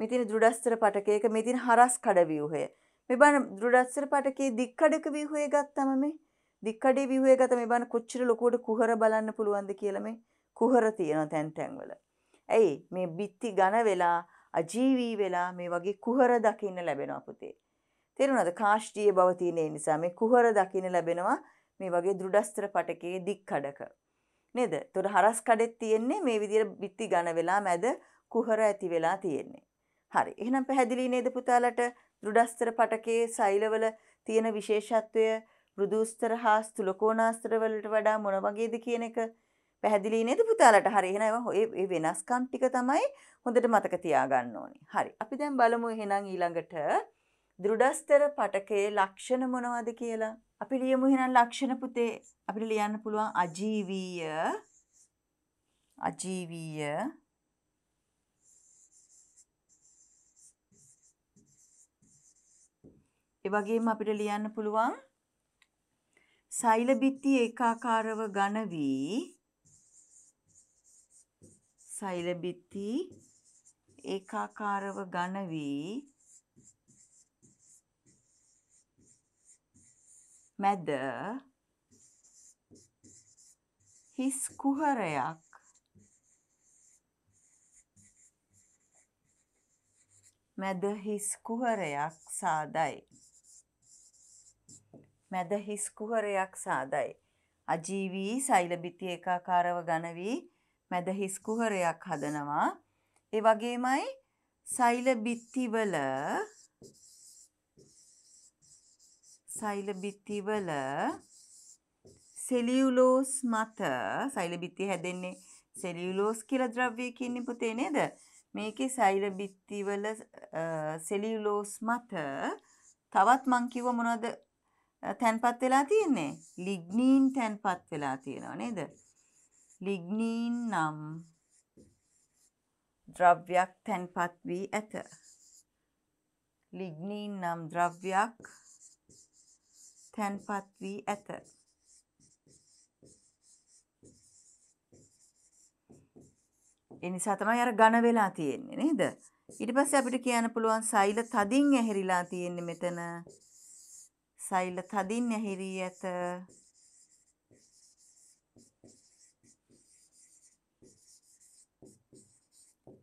මෙතින දෘඩස්තර පටකයක මෙතින් හරස් කඩ ව්‍යූහය. මේ බන දෘඩස්තර පටකේ දික්කඩක ව්‍යූහය ගත්තම මේ දික්කඩේ ව්‍යූහය ගත මේ බන කොච්චර ලොකුවට කුහර බලන්න පුළුවන්ද කියලා මේ කුහර තියෙන තැන් තැන්වල. ඇයි මේ බිත්ති ඝන වෙලා අජීවී වෙලා මේ වගේ කුහර දකින්න ලැබෙනවා පුතේ. තේරුණාද? කාෂ්ඨීය බව තියෙන නිසා මේ කුහර දකින්න ලැබෙනවා මේ වගේ දෘඩස්ත්‍ර පටකයේ දික් කඩක. නේද? ඒතොර හරස් කඩෙත් තියෙන්නේ මේ විදියට බිත්ති ඝන වෙලා මැද කුහර ඇති වෙලා තියෙන්නේ. හරි. එහෙනම් පැහැදිලි නේද පුතාලට දෘඩස්ත්‍ර පටකයේ සෛලවල තියෙන විශේෂත්වය මෘදුස්තර හා ස්තුලකෝණාස්තර වලට වඩා මොන වගේද කියන එක? පැහැදිලි නේද පුතාලට? හරි එහෙනම් ඒ වෙනස්කම් ටික තමයි හොඳට මතක තියාගන්න ඕනේ. හරි. අපි දැන් බලමු එහෙනම් ඊළඟට දෘඩස්තර පටකයේ ලක්ෂණ මොනවද කියලා. අපි ලියමු එහෙනම් ලක්ෂණ පුතේ. අපිට ලියන්න පුළුවන් අජීවීය අජීවීය ඒ වගේම අපිට ලියන්න පුළුවන් සෛල බිත්ති ඒකාකාරව ඝන වී සෛල බිත්ති ඒකාකාරව ඝන වී මැද හිස් කුහරයක් මැද හිස් කුහරයක් සාදයි මැද හිස් කුහරයක් සාදයි අජීවී සෛලබිති ඒකාකාරව ඝන වී මැද හිස් කුහරයක් හදනවා. ඒ වගේමයි සෛල බිත්තිවල සෛල බිත්තිවල සෙලියුලෝස් මත සෛල බිත්තිය හැදෙන්නේ සෙලියුලෝස් කියලා ද්‍රව්‍යයකින් පුතේ නේද? මේකේ සෛල බිත්තිවල සෙලියුලෝස් මත තවත් මං කිව්ව මොනවද තැන්පත් වෙලා තියෙන්නේ? ලිග්නීන් තැන්පත් වෙලා තියෙනවා නේද? ලිග්නීන් නම් ද්‍රව්‍යයක් තැන්පත් වී ඇත. ලිග්නීන් නම් ද්‍රව්‍යයක් තැන්පත් වී ඇත. එනිසා තමයි අර ඝන වෙලා තියෙන්නේ නේද? ඊට පස්සේ අපිට කියන්න පුළුවන් සෛල තදින් ඇහිරිලා තියෙන්නේ මෙතන. සෛල තදින් ඇහිරී ඇත.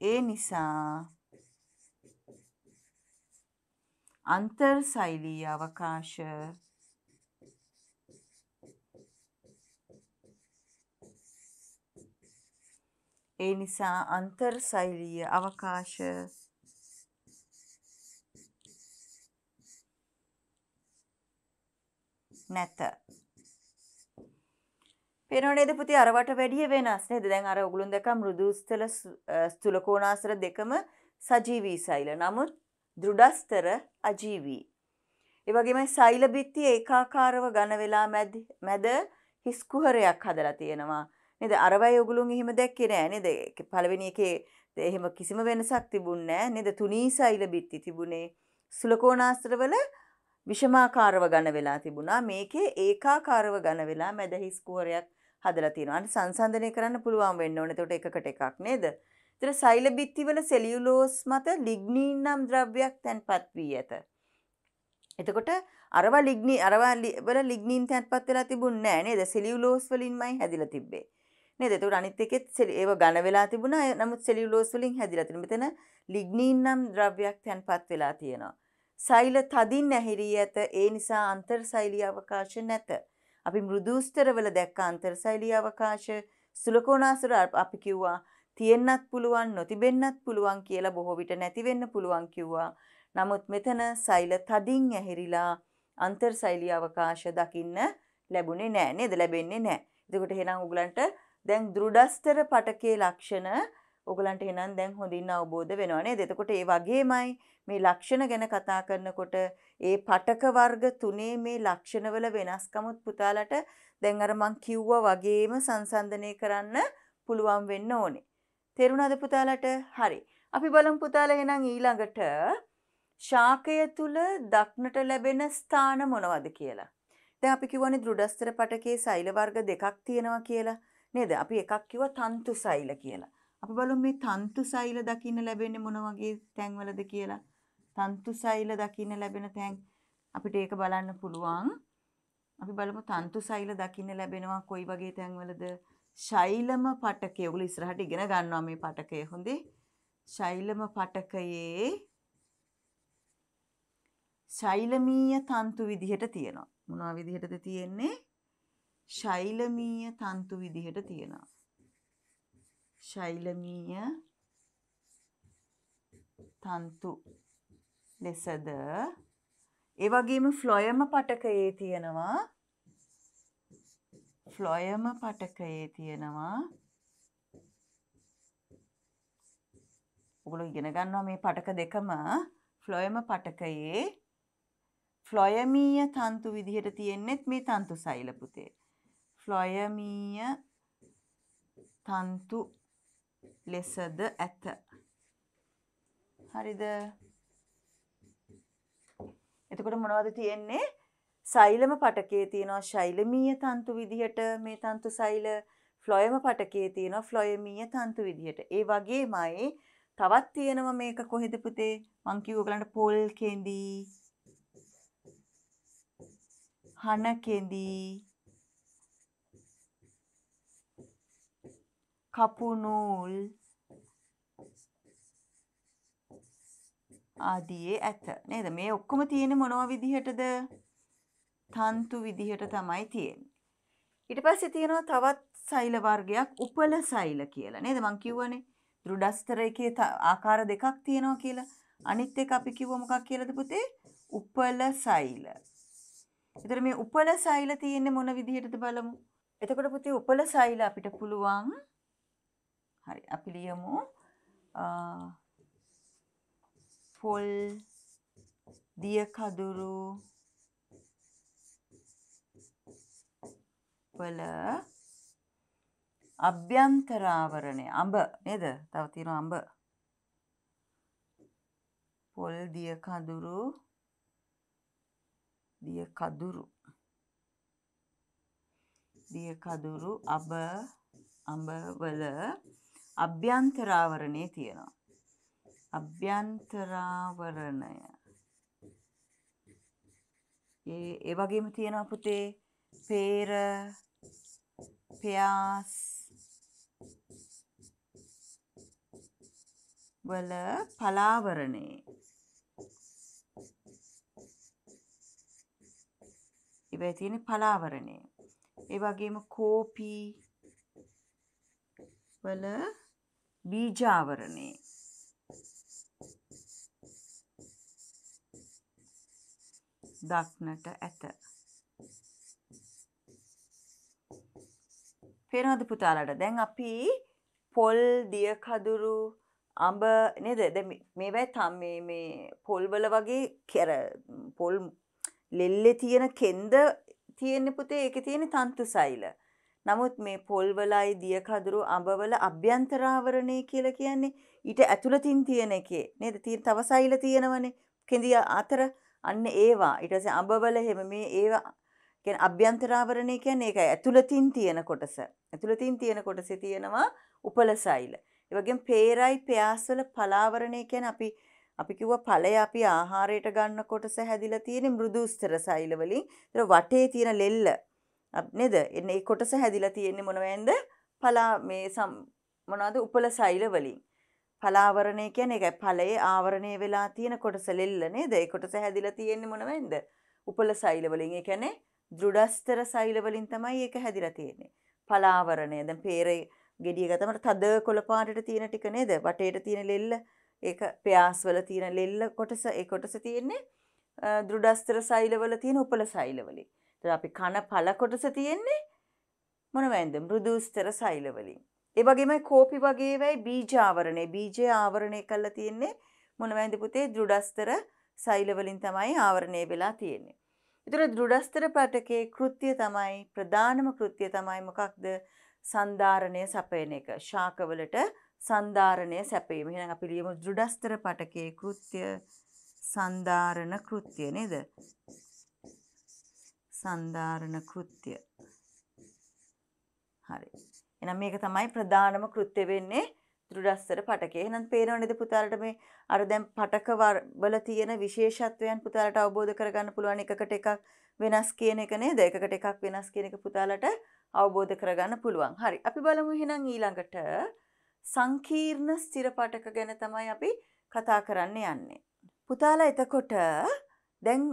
ඒ නිසා අන්තර්සෛලී අවකාශ ඒ නිසා අන්තර්සෛලීය අවකාශ නැත පෙනවනේද පුති අරවට වැඩිය වෙනස් නේද දැන් අර ඔගුලුන් දෙක මෘදුස්තල ස්තුලකෝනාසර දෙකම සජීවී සෛල නමුත් දෘඩස්තර අජීවී. එවගේම සෛල බිත්තිය ඒකාකාරව ඝන වෙලා මැද මැද හිස් කුහරයක් හදලා තියෙනවා. නේද? අරවයි ඔගලුන් එහෙම දැක්කේ නෑ නේද? පළවෙනි එකේ එහෙම කිසිම වෙනසක් තිබුණේ නෑ නේද? තුනී සෛල බිත්ති තිබුණේ. සුලකෝණාස්ත්‍රවල විෂමාකාරව ඝන වෙලා තිබුණා. මේකේ ඒකාකාරව ඝන වෙලා මැද හිස් කුහරයක් හදලා තියෙනවා. අන්න සංසන්දනය කරන්න පුළුවන් වෙන්න ඕනේ. එතකොට එකකට එකක් නේද? ඒතර සෛල බිත්තිවල සෙලියුලෝස් මත ලිග්නීන් නම් ද්‍රව්‍යයක් තැන්පත් වී ඇත. එතකොට අරවා ලිග්නී අරවා වල ලිග්නීන් තැන්පත් වෙලා තිබුණේ නැහැ නේද? සෙලියුලෝස් වලින්මයි හැදිලා තිබ්බේ. නේද? එතකොට අනිත් එකෙත් ඒව ඝන වෙලා තිබුණා. නමුත් සෙලියුලෝස් වලින් හැදිලා තිබුණා. මෙතන ලිග්නීන් නම් ද්‍රව්‍යයක් තැන්පත් වෙලා තියෙනවා. සෛල තදින් ඇහිරී ඇත. ඒ නිසා අන්තර්සෛලී අවකාශ නැත. අපි මෘදූස්තරවල දැක්ක අන්තර්ශෛලී අවකාශ සුලකෝණාසුර අපි කිව්වා තියෙන්නත් පුළුවන් නොතිබෙන්නත් පුළුවන් කියලා බොහෝ විට නැති වෙන්න පුළුවන් කිව්වා. නමුත් මෙතන සෛල තදින් ඇහිරිලා අන්තර්ශෛලී අවකාශ දකින්න ලැබුණේ නෑ නේද ලැබෙන්නේ නෑ. එතකොට එහෙනම් උගලන්ට දැන් දෘඩස්තර පටකයේ ලක්ෂණ ඔගලන්ට එහෙනම් දැන් හොඳින් අවබෝධ වෙනවා නේද? එතකොට ඒ වගේමයි මේ ලක්ෂණ ගැන කතා කරනකොට ඒ පටක වර්ග තුනේ මේ ලක්ෂණවල වෙනස්කමුත් පුතාලට දැන් අර මං කිව්වා වගේම සංසන්දනය කරන්න පුළුවන් වෙන්න ඕනේ. තේරුණාද පුතාලට? හරි. අපි බලමු පුතාලා එහෙනම් ඊළඟට ශාකය තුල දක්නට ලැබෙන ස්ථාන මොනවද කියලා. දැන් අපි කියවනේ දෘඩස්තර පටකේ සෛල වර්ග දෙකක් තියෙනවා කියලා. නේද? අපි එකක් කිව්වා තන්තු සෛල කියලා. අපි බලමු මේ තන්තු සෛල දකින්න ලැබෙන්නේ මොන වගේ තැන්වලද කියලා. තන්තු සෛල දකින්න ලැබෙන තැන් අපිට ඒක බලන්න පුළුවන්. අපි බලමු තන්තු සෛල දකින්න ලැබෙනවා කොයි වගේ තැන්වලද? ශෛලම පටකය. ඔගොල්ලෝ ඉස්සරහට ඉගෙන ගන්නවා මේ පටකය. හොඳේ. ශෛලම පටකයේ ශෛලමීය තන්තු විදිහට තියෙනවා. මොනවා විදිහටද තියෙන්නේ? ශෛලමීය තන්තු විදිහට තියෙනවා. ශෛලමීය තන්තු ලෙසද ඒ වගේම ෆ්ලොයම පටකයේ තියෙනවා ෆ්ලොයම පටකයේ තියෙනවා ඔගොල්ලෝ ඉගෙන ගන්නවා මේ පටක දෙකම ෆ්ලොයම පටකයේ ෆ්ලොයමීය තන්තු විදිහට තියෙන්නෙත් මේ තන්තු සෛල පුතේ ෆ්ලොයමීය තන්තු ලෙසද ඇත හරිද එතකොට මොනවද තියෙන්නේ? සෛලම පටකයේ තියෙනවා ශෛලමීය තන්තු විදිහට මේ තන්තු සෛල ෆ්ලොයම පටකයේ තියෙනවා ෆ්ලොයමීය තන්තු විදිහට. ඒ වගේමයි තවත් තියෙනවා මේක කොහෙද පුතේ? මං කිව්ව ඔයගලන්ට පොල් කෙඳි. හන කෙඳි. කපුනූල් ආදියේ ඇත නේද මේ ඔක්කොම තියෙන මොනව විදිහටද තන්තු විදිහට තමයි තියෙන්නේ ඊට පස්සේ තියෙනවා තවත් සෛල වර්ගයක් උපල සෛල කියලා නේද මං කිව්වනේ දෘඩස්තර එකේ ආකාර දෙකක් තියෙනවා කියලා අනිත් එක අපි කිව්ව මොකක් කියලාද පුතේ උපල සෛල එතකොට මේ උපල සෛල තියෙන්නේ මොන විදිහටද බලමු එතකොට පුතේ උපල සෛල අපිට පුළුවන් හරි අපි ලියමු පොල් දිය කඳුරු වල අභ්‍යන්තරාවරණය අඹ නේද? තව තියෙනවා අඹ. පොල් දිය කඳුරු දිය කඳුරු දිය කඳුරු අඹ අඹ වල අභ්‍යන්තරාවරණේ තියෙනවා. අභ්‍යන්තරාවරණය. ඒ ඒ වගේම තියෙනවා පුතේ පේර ප්‍යාස් වල පලාවරණේ ඉබේ තියෙන පලාවරණය. ඒ වගේම කෝපි වල බීජාවරණේ දක්නට ඇත. පේනවද පුතාලට දැන් අපි පොල් දියකදුරු අඹ නේද දැන් මේවයි තම මේ මේ පොල්වල වගේ කැර පොල් ලෙල්ලේ තියෙන කෙන්ද තියෙන පුතේ ඒකේ තියෙන තන්තු සෛල. නමුත් මේ පොල්වලයි දියකදුරු අඹවල අභ්‍යන්තරාවරණය කියලා කියන්නේ ඊට ඇතුළතින් තියෙන එකේ නේද තියෙන තව සෛල තියෙනවනේ කෙඳිය අතර අන්න ඒවා ඊට පස්සේ අඹවල හැම මේ ඒවා කියන්නේ අභ්‍යන්තරාවරණය කියන්නේ ඒකයි ඇතුළතින් තියෙන කොටස. ඇතුළතින් තියෙන කොටසේ තියෙනවා උපලසෛල. ඒ වගේම peerai pyaasවල පලාවරණය කියන්නේ අපි අපි කිව්වා ඵලය අපි ආහාරයට ගන්න කොටස හැදිලා තියෙන මෘදු ස්තර සෛල වලින්. ඒතර වටේ තියෙන ලෙල්ල නේද? එන්නේ කොටස හැදිලා තියෙන්නේ මොනවෙන්ද? පලා මේ මොනවද උපලසෛල වලින්. පලාවරණය කියන එක පලයේ ආවරණය වෙලා තියෙන කොටස ලෙල්ල නේද ඒ කොටස හැදිලා තියෙන්නේ මොන වෙන්ද උපල සෛල වලින් ඒ කියන්නේ දෘඩස්තර සෛල වලින් තමයි ඒක හැදිලා තියෙන්නේ පලාවරණය දැන් peere gediy එක තමයි තද කොළ පාටට තියෙන ටික නේද වටේට තියෙන ලෙල්ල ඒක ප්‍යාස් වල තියෙන ලෙල්ල කොටස ඒ කොටස තියෙන්නේ දෘඩස්තර සෛල වල තියෙන උපල සෛල වලින් අපි කන පළ කොටස තියෙන්නේ මොනවද මෘදුස්තර සෛල වලින් ඒ වගේමයි කෝපි වගේ වෙයි බීජ ආවරණය. බීජය ආවරණය කරලා තියෙන්නේ මොනවැන්ද පුතේ දෘඩස්තර සෛල වලින් තමයි ආවරණය වෙලා තියෙන්නේ. ඒතර දෘඩස්තර පාඨකයේ කෘත්‍ය තමයි ප්‍රධානම කෘත්‍ය තමයි මොකක්ද? සන්ධාරණය සැපයන එක. ශාකවලට සන්ධාරණය සැපීම. එහෙනම් අපි ලියමු දෘඩස්තර පාඨකයේ කෘත්‍ය සන්ධාරණ කෘත්‍ය නේද? සන්ධාරණ කෘත්‍ය. හරි. එහෙනම් මේක තමයි ප්‍රධානම කෘත්‍ය වෙන්නේ දෘඩස්සර පටකේ. එහෙනම් පේනවනේද පුතාලට මේ අර දැන් පටක වල තියෙන විශේෂත්වයන් පුතාලට අවබෝධ කරගන්න පුළුවන් එකකට එකක් වෙනස් කියන එක නේද? එකකට එකක් වෙනස් කියන එක පුතාලට අවබෝධ කරගන්න පුළුවන්. හරි. අපි බලමු එහෙනම් ඊළඟට සංකීර්ණ ස්ථිර පටක ගැන තමයි අපි කතා කරන්න යන්නේ. පුතාලා එතකොට දැන්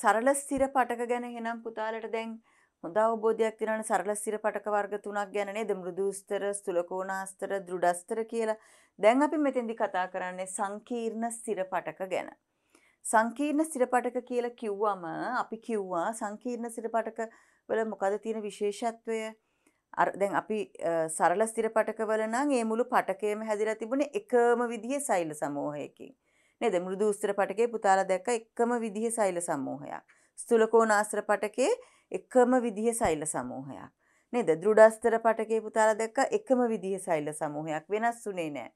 සරල ස්ථිර පටක ගැන එහෙනම් පුතාලට දැන් හොඳ අවබෝධයක් තියෙනවනේ සරල ස්ථිර පටක වර්ග තුනක් ගැන නේද මෘදුස්තර ස්තුලකෝණාස්තර දෘඩස්තර කියලා. දැන් අපි මෙතෙන්දි කතා කරන්නේ සංකීර්ණ ස්ථිර පටක ගැන. සංකීර්ණ ස්ථිර පටක කියලා කිව්වම අපි කිව්වා සංකීර්ණ ස්ථිර පටක වල මොකද තියෙන විශේෂත්වය? අර දැන් අපි සරල ස්ථිර පටක වල නම් ඒ මුළු පටකයම හැදිලා තිබුණේ එකම විදිහේ සෛල සමූහයකින්. නේද මෘදු උස්තර පටකේ පුතාලා දැක්ක එකම විදිහේ සෛල සමූහයක්. ස්තුලකෝණාස්තර පටකේ එකම විදිහ සෛල සමූහයක්. නේද? දෘඩස්තර පටකේ පුතාලා දැක්ක එකම විදිහ සෛල සමූහයක් වෙනස් වුණේ නැහැ.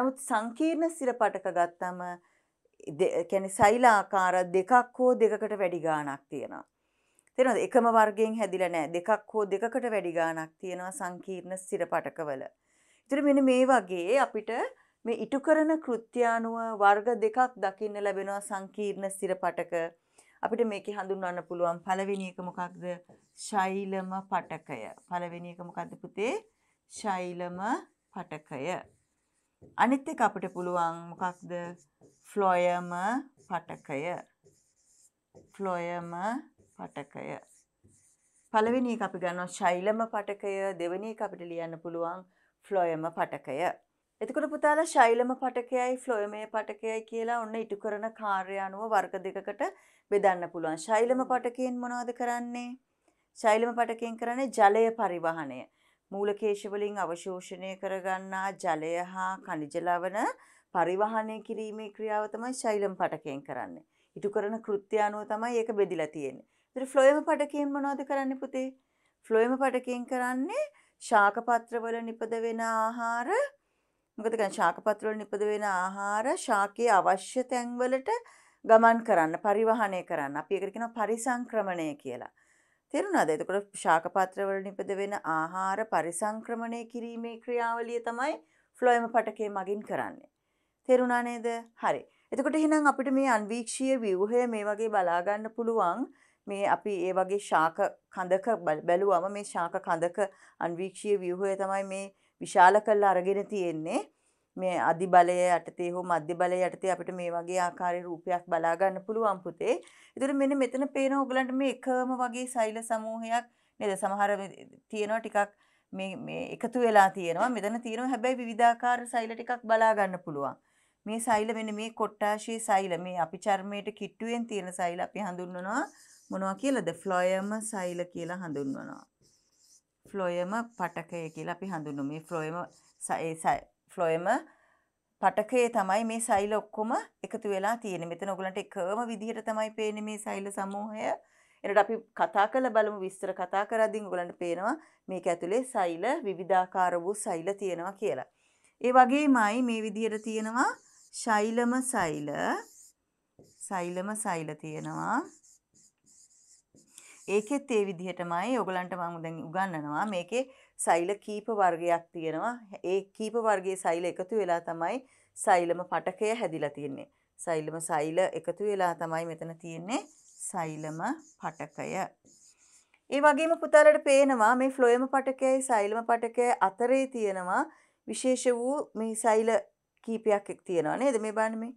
නමුත් සංකීර්ණ සිර පටක ගත්තම කියන්නේ සෛල ආකාර දෙකක් හෝ දෙකකට වැඩි ගාණක් තියෙනවා. තේරෙනවද? එකම වර්ගයෙන් හැදිලා නැහැ. දෙකක් හෝ දෙකකට වැඩි ගාණක් තියෙනවා සංකීර්ණ සිර පටකවල. ඒතර මෙන්න මේ වගේ අපිට මේ ඉටු කරන කෘත්‍යානුව වර්ග දෙකක් දකින්න ලැබෙනවා සංකීර්ණ සිර පටක අපිට මේකේ හඳුන්වන්න පුළුවන් පළවෙනි එක මොකක්ද? ශෛලම පටකය. පළවෙනි එක මොකද්ද පුතේ? ශෛලම පටකය. අනිත් එක අපිට පුළුවන් මොකක්ද? ෆ්ලොයම පටකය. ෆ්ලොයම පටකය. පළවෙනි එක අපි ගන්නවා ශෛලම පටකය, දෙවෙනි එක අපිට ලියන්න පුළුවන් ෆ්ලොයම පටකය. එතකොට පුතාලා ශෛලම පටකයයි ෆ්ලොයමේ පටකයයි කියලා ඔන්න ඉටු කරන කාර්ය අනුව වර්ග දෙකකට බෙදන්න පුළුවන්. ශෛලම පටකයෙන් මොනවද කරන්නේ? ශෛලම පටකයෙන් කරන්නේ ජලය පරිවහනය. මූලකේශ වලින් අවශෝෂණය කරගන්නා ජලය හා ඛනිජ ලවණ පරිවහනය කිරීමේ ක්‍රියාව තමයි ශෛලම් පටකයෙන් කරන්නේ. ඉටු කරන කෘත්‍ය අනුව තමයි ඒක බෙදිලා තියෙන්නේ. ඉතින් ෆ්ලොයම පටකයෙන් මොනවද කරන්නේ පුතේ? ෆ්ලොයම පටකයෙන් කරන්නේ ශාක පත්‍රවල නිපද වෙන ආහාර මොකද කියන්නේ ශාක පත්‍රවල නිපද වෙන ආහාර ශාකයේ අවශ්‍ය තැන්වලට ගමන් කරන්න පරිවහනය කරන්න අපි එකට කියන පරිසංක්‍රමණය කියලා. තෙරුණාද එතකොට ශාකපත්‍රවල නිපද වෙන ආහාර පරිසංක්‍රමණය කිරීමේ ක්‍රියාවලිය තමයි ෆ්ලොයම පටකේ මගින් කරන්නේ. තෙරුණා නේද? හරි. එතකොට එහෙනම් අපිට මේ අන්වීක්ෂීය ව්‍යුහය මේ වගේ බලා ගන්න පුළුවන්. මේ අපි ඒ වගේ ශාක කඳක බැලුවම මේ ශාක කඳක අන්වීක්ෂීය ව්‍යුහය තමයි මේ විශාල කරලා අරගෙන තියෙන්නේ. මේ අධි බලය යටතේ හෝ මධ්‍ය බලය යටතේ අපිට මේ වගේ ආකාරයේ රූපයක් බලා ගන්න පුළුවන් පුතේ. ඒතර මෙන්න මෙතන පේන ඔයගලන්ට මේ එකම වගේ සෛල සමූහයක් නේද? සමහර තියෙනවා ටිකක් මේ මේ එකතු වෙලා තියෙනවා. මෙතන තියෙනවා හැබැයි විවිධාකාර සෛල ටිකක් බලා ගන්න පුළුවන්. මේ සෛල මෙන්න මේ කොට්ටාශයේ සෛල මේ අපි චර්මයේ කිට්ටුවෙන් තියෙන සෛල අපි හඳුන්වනවා මොනවා කියලාද? ෆ්ලොයම සෛල කියලා හඳුන්වනවා. ෆ්ලොයම පටකය කියලා අපි හඳුන්වනවා. මේ ෆ්ලොයම ෆ්ලොයම පටකේ තමයි මේ සෛල ඔක්කොම එකතු වෙලා තියෙන මෙතන ඔගලන්ට එකම විදිහට තමයි පේන මේ සෛල සමූහය එනට අපි කතා කළ බලමු විස්තර කතා කරදින් ඔගලන්ට පේනවා මේක ඇතුළේ සෛල විවිධාකාර වූ සෛල තියෙනවා කියලා ඒ වගේමයි මේ විදිහට තියෙනවා ශෛලම සෛල සෛලම සෛල තියෙනවා ඒකෙත් ඒ විදිහටමයි ඔයගලන්ට මම දැන් උගන්වනවා මේකේ සෛල කීප වර්ගයක් තියෙනවා. ඒ කීප වර්ගයේ සෛල එකතු වෙලා තමයි සෛලම පටකය හැදිලා තියෙන්නේ. සෛලම සෛල එකතු වෙලා තමයි මෙතන තියෙන්නේ සෛලම පටකය. ඒ වගේම පුතාලට පේනවා මේ ෆ්ලොයම පටකයයි සෛලම පටකය අතරේ තියෙනවා විශේෂ වූ මේ සෛල කීපයක් එක් තියෙනවා නේද මේ බලන්න මේ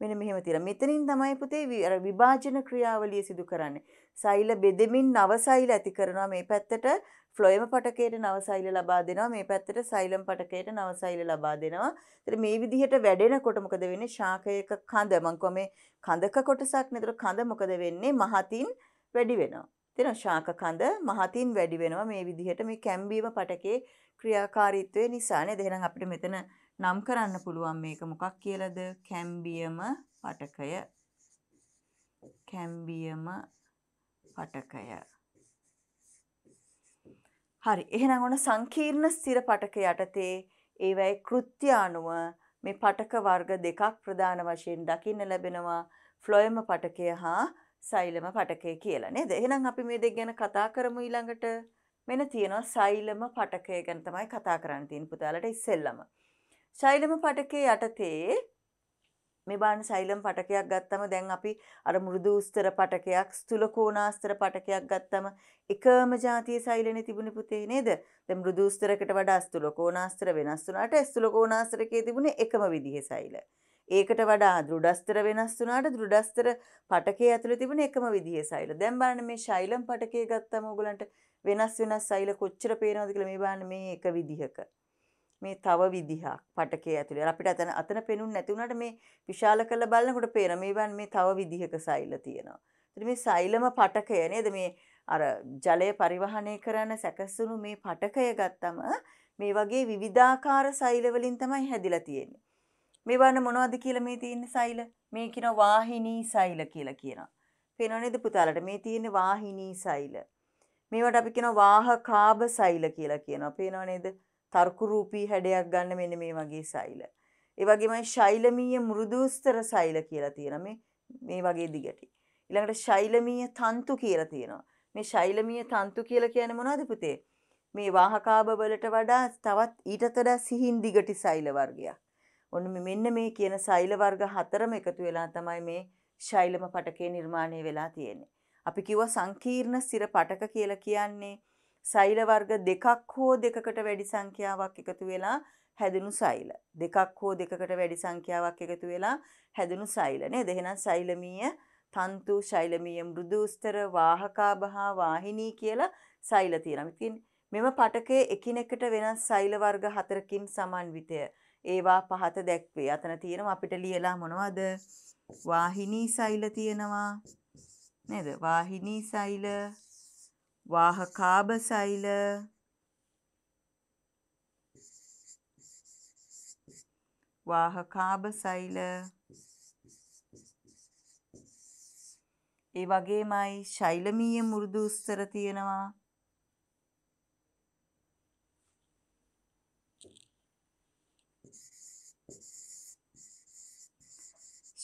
මෙන්න මෙහෙම තියෙනවා. මෙතනින් තමයි පුතේ අර විභාජන ක්‍රියාවලිය සිදු කරන්නේ. සෛල බෙදෙමින් නව සෛල ඇති කරනවා මේ පැත්තට ෆ්ලොයම පටකයට නව සෛල ලබා දෙනවා මේ පැත්තට සෛලම් පටකයට නව සෛල ලබා දෙනවා. ඉතින් මේ විදිහට වැඩෙනකොට මොකද වෙන්නේ? ශාකයක කඳ මං මේ කඳක කොටසක් නේද? කඳ මොකද වෙන්නේ? මහතින් වැඩි වෙනවා. ඉතින් ශාක කඳ මහතින් වැඩි වෙනවා මේ විදිහට මේ කැම්බීම පටකේ ක්‍රියාකාරීත්වය නිසා නේද? එහෙනම් අපිට මෙතන නම් කරන්න පුළුවන් මේක මොකක් කියලාද? කැම්බියම පටකය. කැම්බියම පටකය හරි එහෙනම් ඔන්න සංකීර්ණ ස්ථිර පටක යටතේ ඒවැයි කෘත්‍ය අනුව මේ පටක වර්ග දෙකක් ප්‍රධාන වශයෙන් දකින්න ලැබෙනවා ෆ්ලොයම පටකය හා සෛලම පටකය කියලා නේද. එහෙනම් අපි මේ දෙක ගැන කතා කරමු ඊළඟට. මෙන්න තියෙනවා සෛලම පටකය ගැන තමයි කතා කරන්න තියෙන පුතාලට ඉස්සෙල්ලම. සෛලම පටකයේ යටතේ මේ බාන සෛලම් පටකයක් ගත්තම දැන් අපි අර මෘදු උස්තර පටකයක් ස්තුල කෝණාස්තර පටකයක් ගත්තම එකම જાතිය සෛලනේ තිබුණේ පුතේ නේද? දැන් මෘදු උස්තරකට වඩා ස්තුල කෝණාස්තර වෙනස් වුණාට ස්තුල කෝණාස්තරකේ තිබුණේ එකම විදිහේ සෛල. ඒකට වඩා දෘඩස්තර වෙනස් වුණාට දෘඩස්තර පටකේ ඇතුළේ තිබුණේ එකම විදිහේ සෛල. දැන් බලන්න මේ ශෛලම් පටකේ ගත්තම ඕගලන්ට වෙනස් වෙනස් සෛල කොච්චර පේනවද කියලා මේ බලන්න මේ එක විදිහක. මේ තව විදිහක් පටකේ ඇතුළේ. අපිට අතන අතන පෙනුන්නේ නැති වුණාට මේ විශාල කරලා බලනකොට පේන මේවන් මේ තව විදිහක සෛල තියෙනවා. ඒත් මේ සෛලම පටකය නේද මේ අර ජලය පරිවහනය කරන සැකසුණු මේ පටකය ගත්තම මේ වගේ විවිධාකාර සෛල වලින් තමයි හැදිලා තියෙන්නේ. මේ වන්න මොනවද කියලා මේ තියෙන සෛල? මේ කියන වාහිනී සෛල කියලා කියනවා. පේනව නේද පුතාලට මේ තියෙන වාහිනී සෛල. මේවට අපි කියනවා වාහකාභ සෛල කියලා කියනවා. පේනව නේද? තර්කුරූපී හැඩයක් ගන්න මෙන්න මේ වගේ සෛල. ඒ වගේමයි ශෛලමීය මෘදුස්තර සෛල කියලා තියෙන මේ මේ වගේ දිගටි. ඊළඟට ශෛලමීය තන්තු කියලා තියෙනවා. මේ ශෛලමීය තන්තු කියලා කියන්නේ මොනවද පුතේ? මේ වාහකාබ වලට වඩා තවත් ඊටත් වඩා සිහින් දිගටි සෛල වර්ගයක්. ඔන්න මෙන්න මේ කියන සෛල වර්ග හතරම එකතු වෙලා තමයි මේ ශෛලම පටකේ නිර්මාණය වෙලා තියෙන්නේ. අපි කිව්වා සංකීර්ණ සිර පටක කියලා කියන්නේ සෛල වර්ග දෙකක් හෝ දෙකකට වැඩි සංඛ්‍යාවක් එකතු වෙලා හැදුණු සෛල. දෙකක් හෝ දෙකකට වැඩි සංඛ්‍යාවක් එකතු වෙලා හැදුණු සෛල නේද? එහෙනම් සෛලමීය තන්තු, ශෛලමීය මෘදු උස්තර, වාහකාබහා, වාහිනී කියලා සෛල තියෙනවා. ඉතින් මෙම පටකයේ එකිනෙකට වෙනස් සෛල වර්ග හතරකින් සමන්විතය. ඒවා පහත දැක්වේ. අතන තියෙනවා අපිට ලියලා මොනවද? වාහිනී සෛල තියෙනවා. නේද? වාහිනී සෛල වාහකාබසෛල වාහකාබසෛල ඒ වගේමයි ශෛලමීය මුරුදු උස්තර තියෙනවා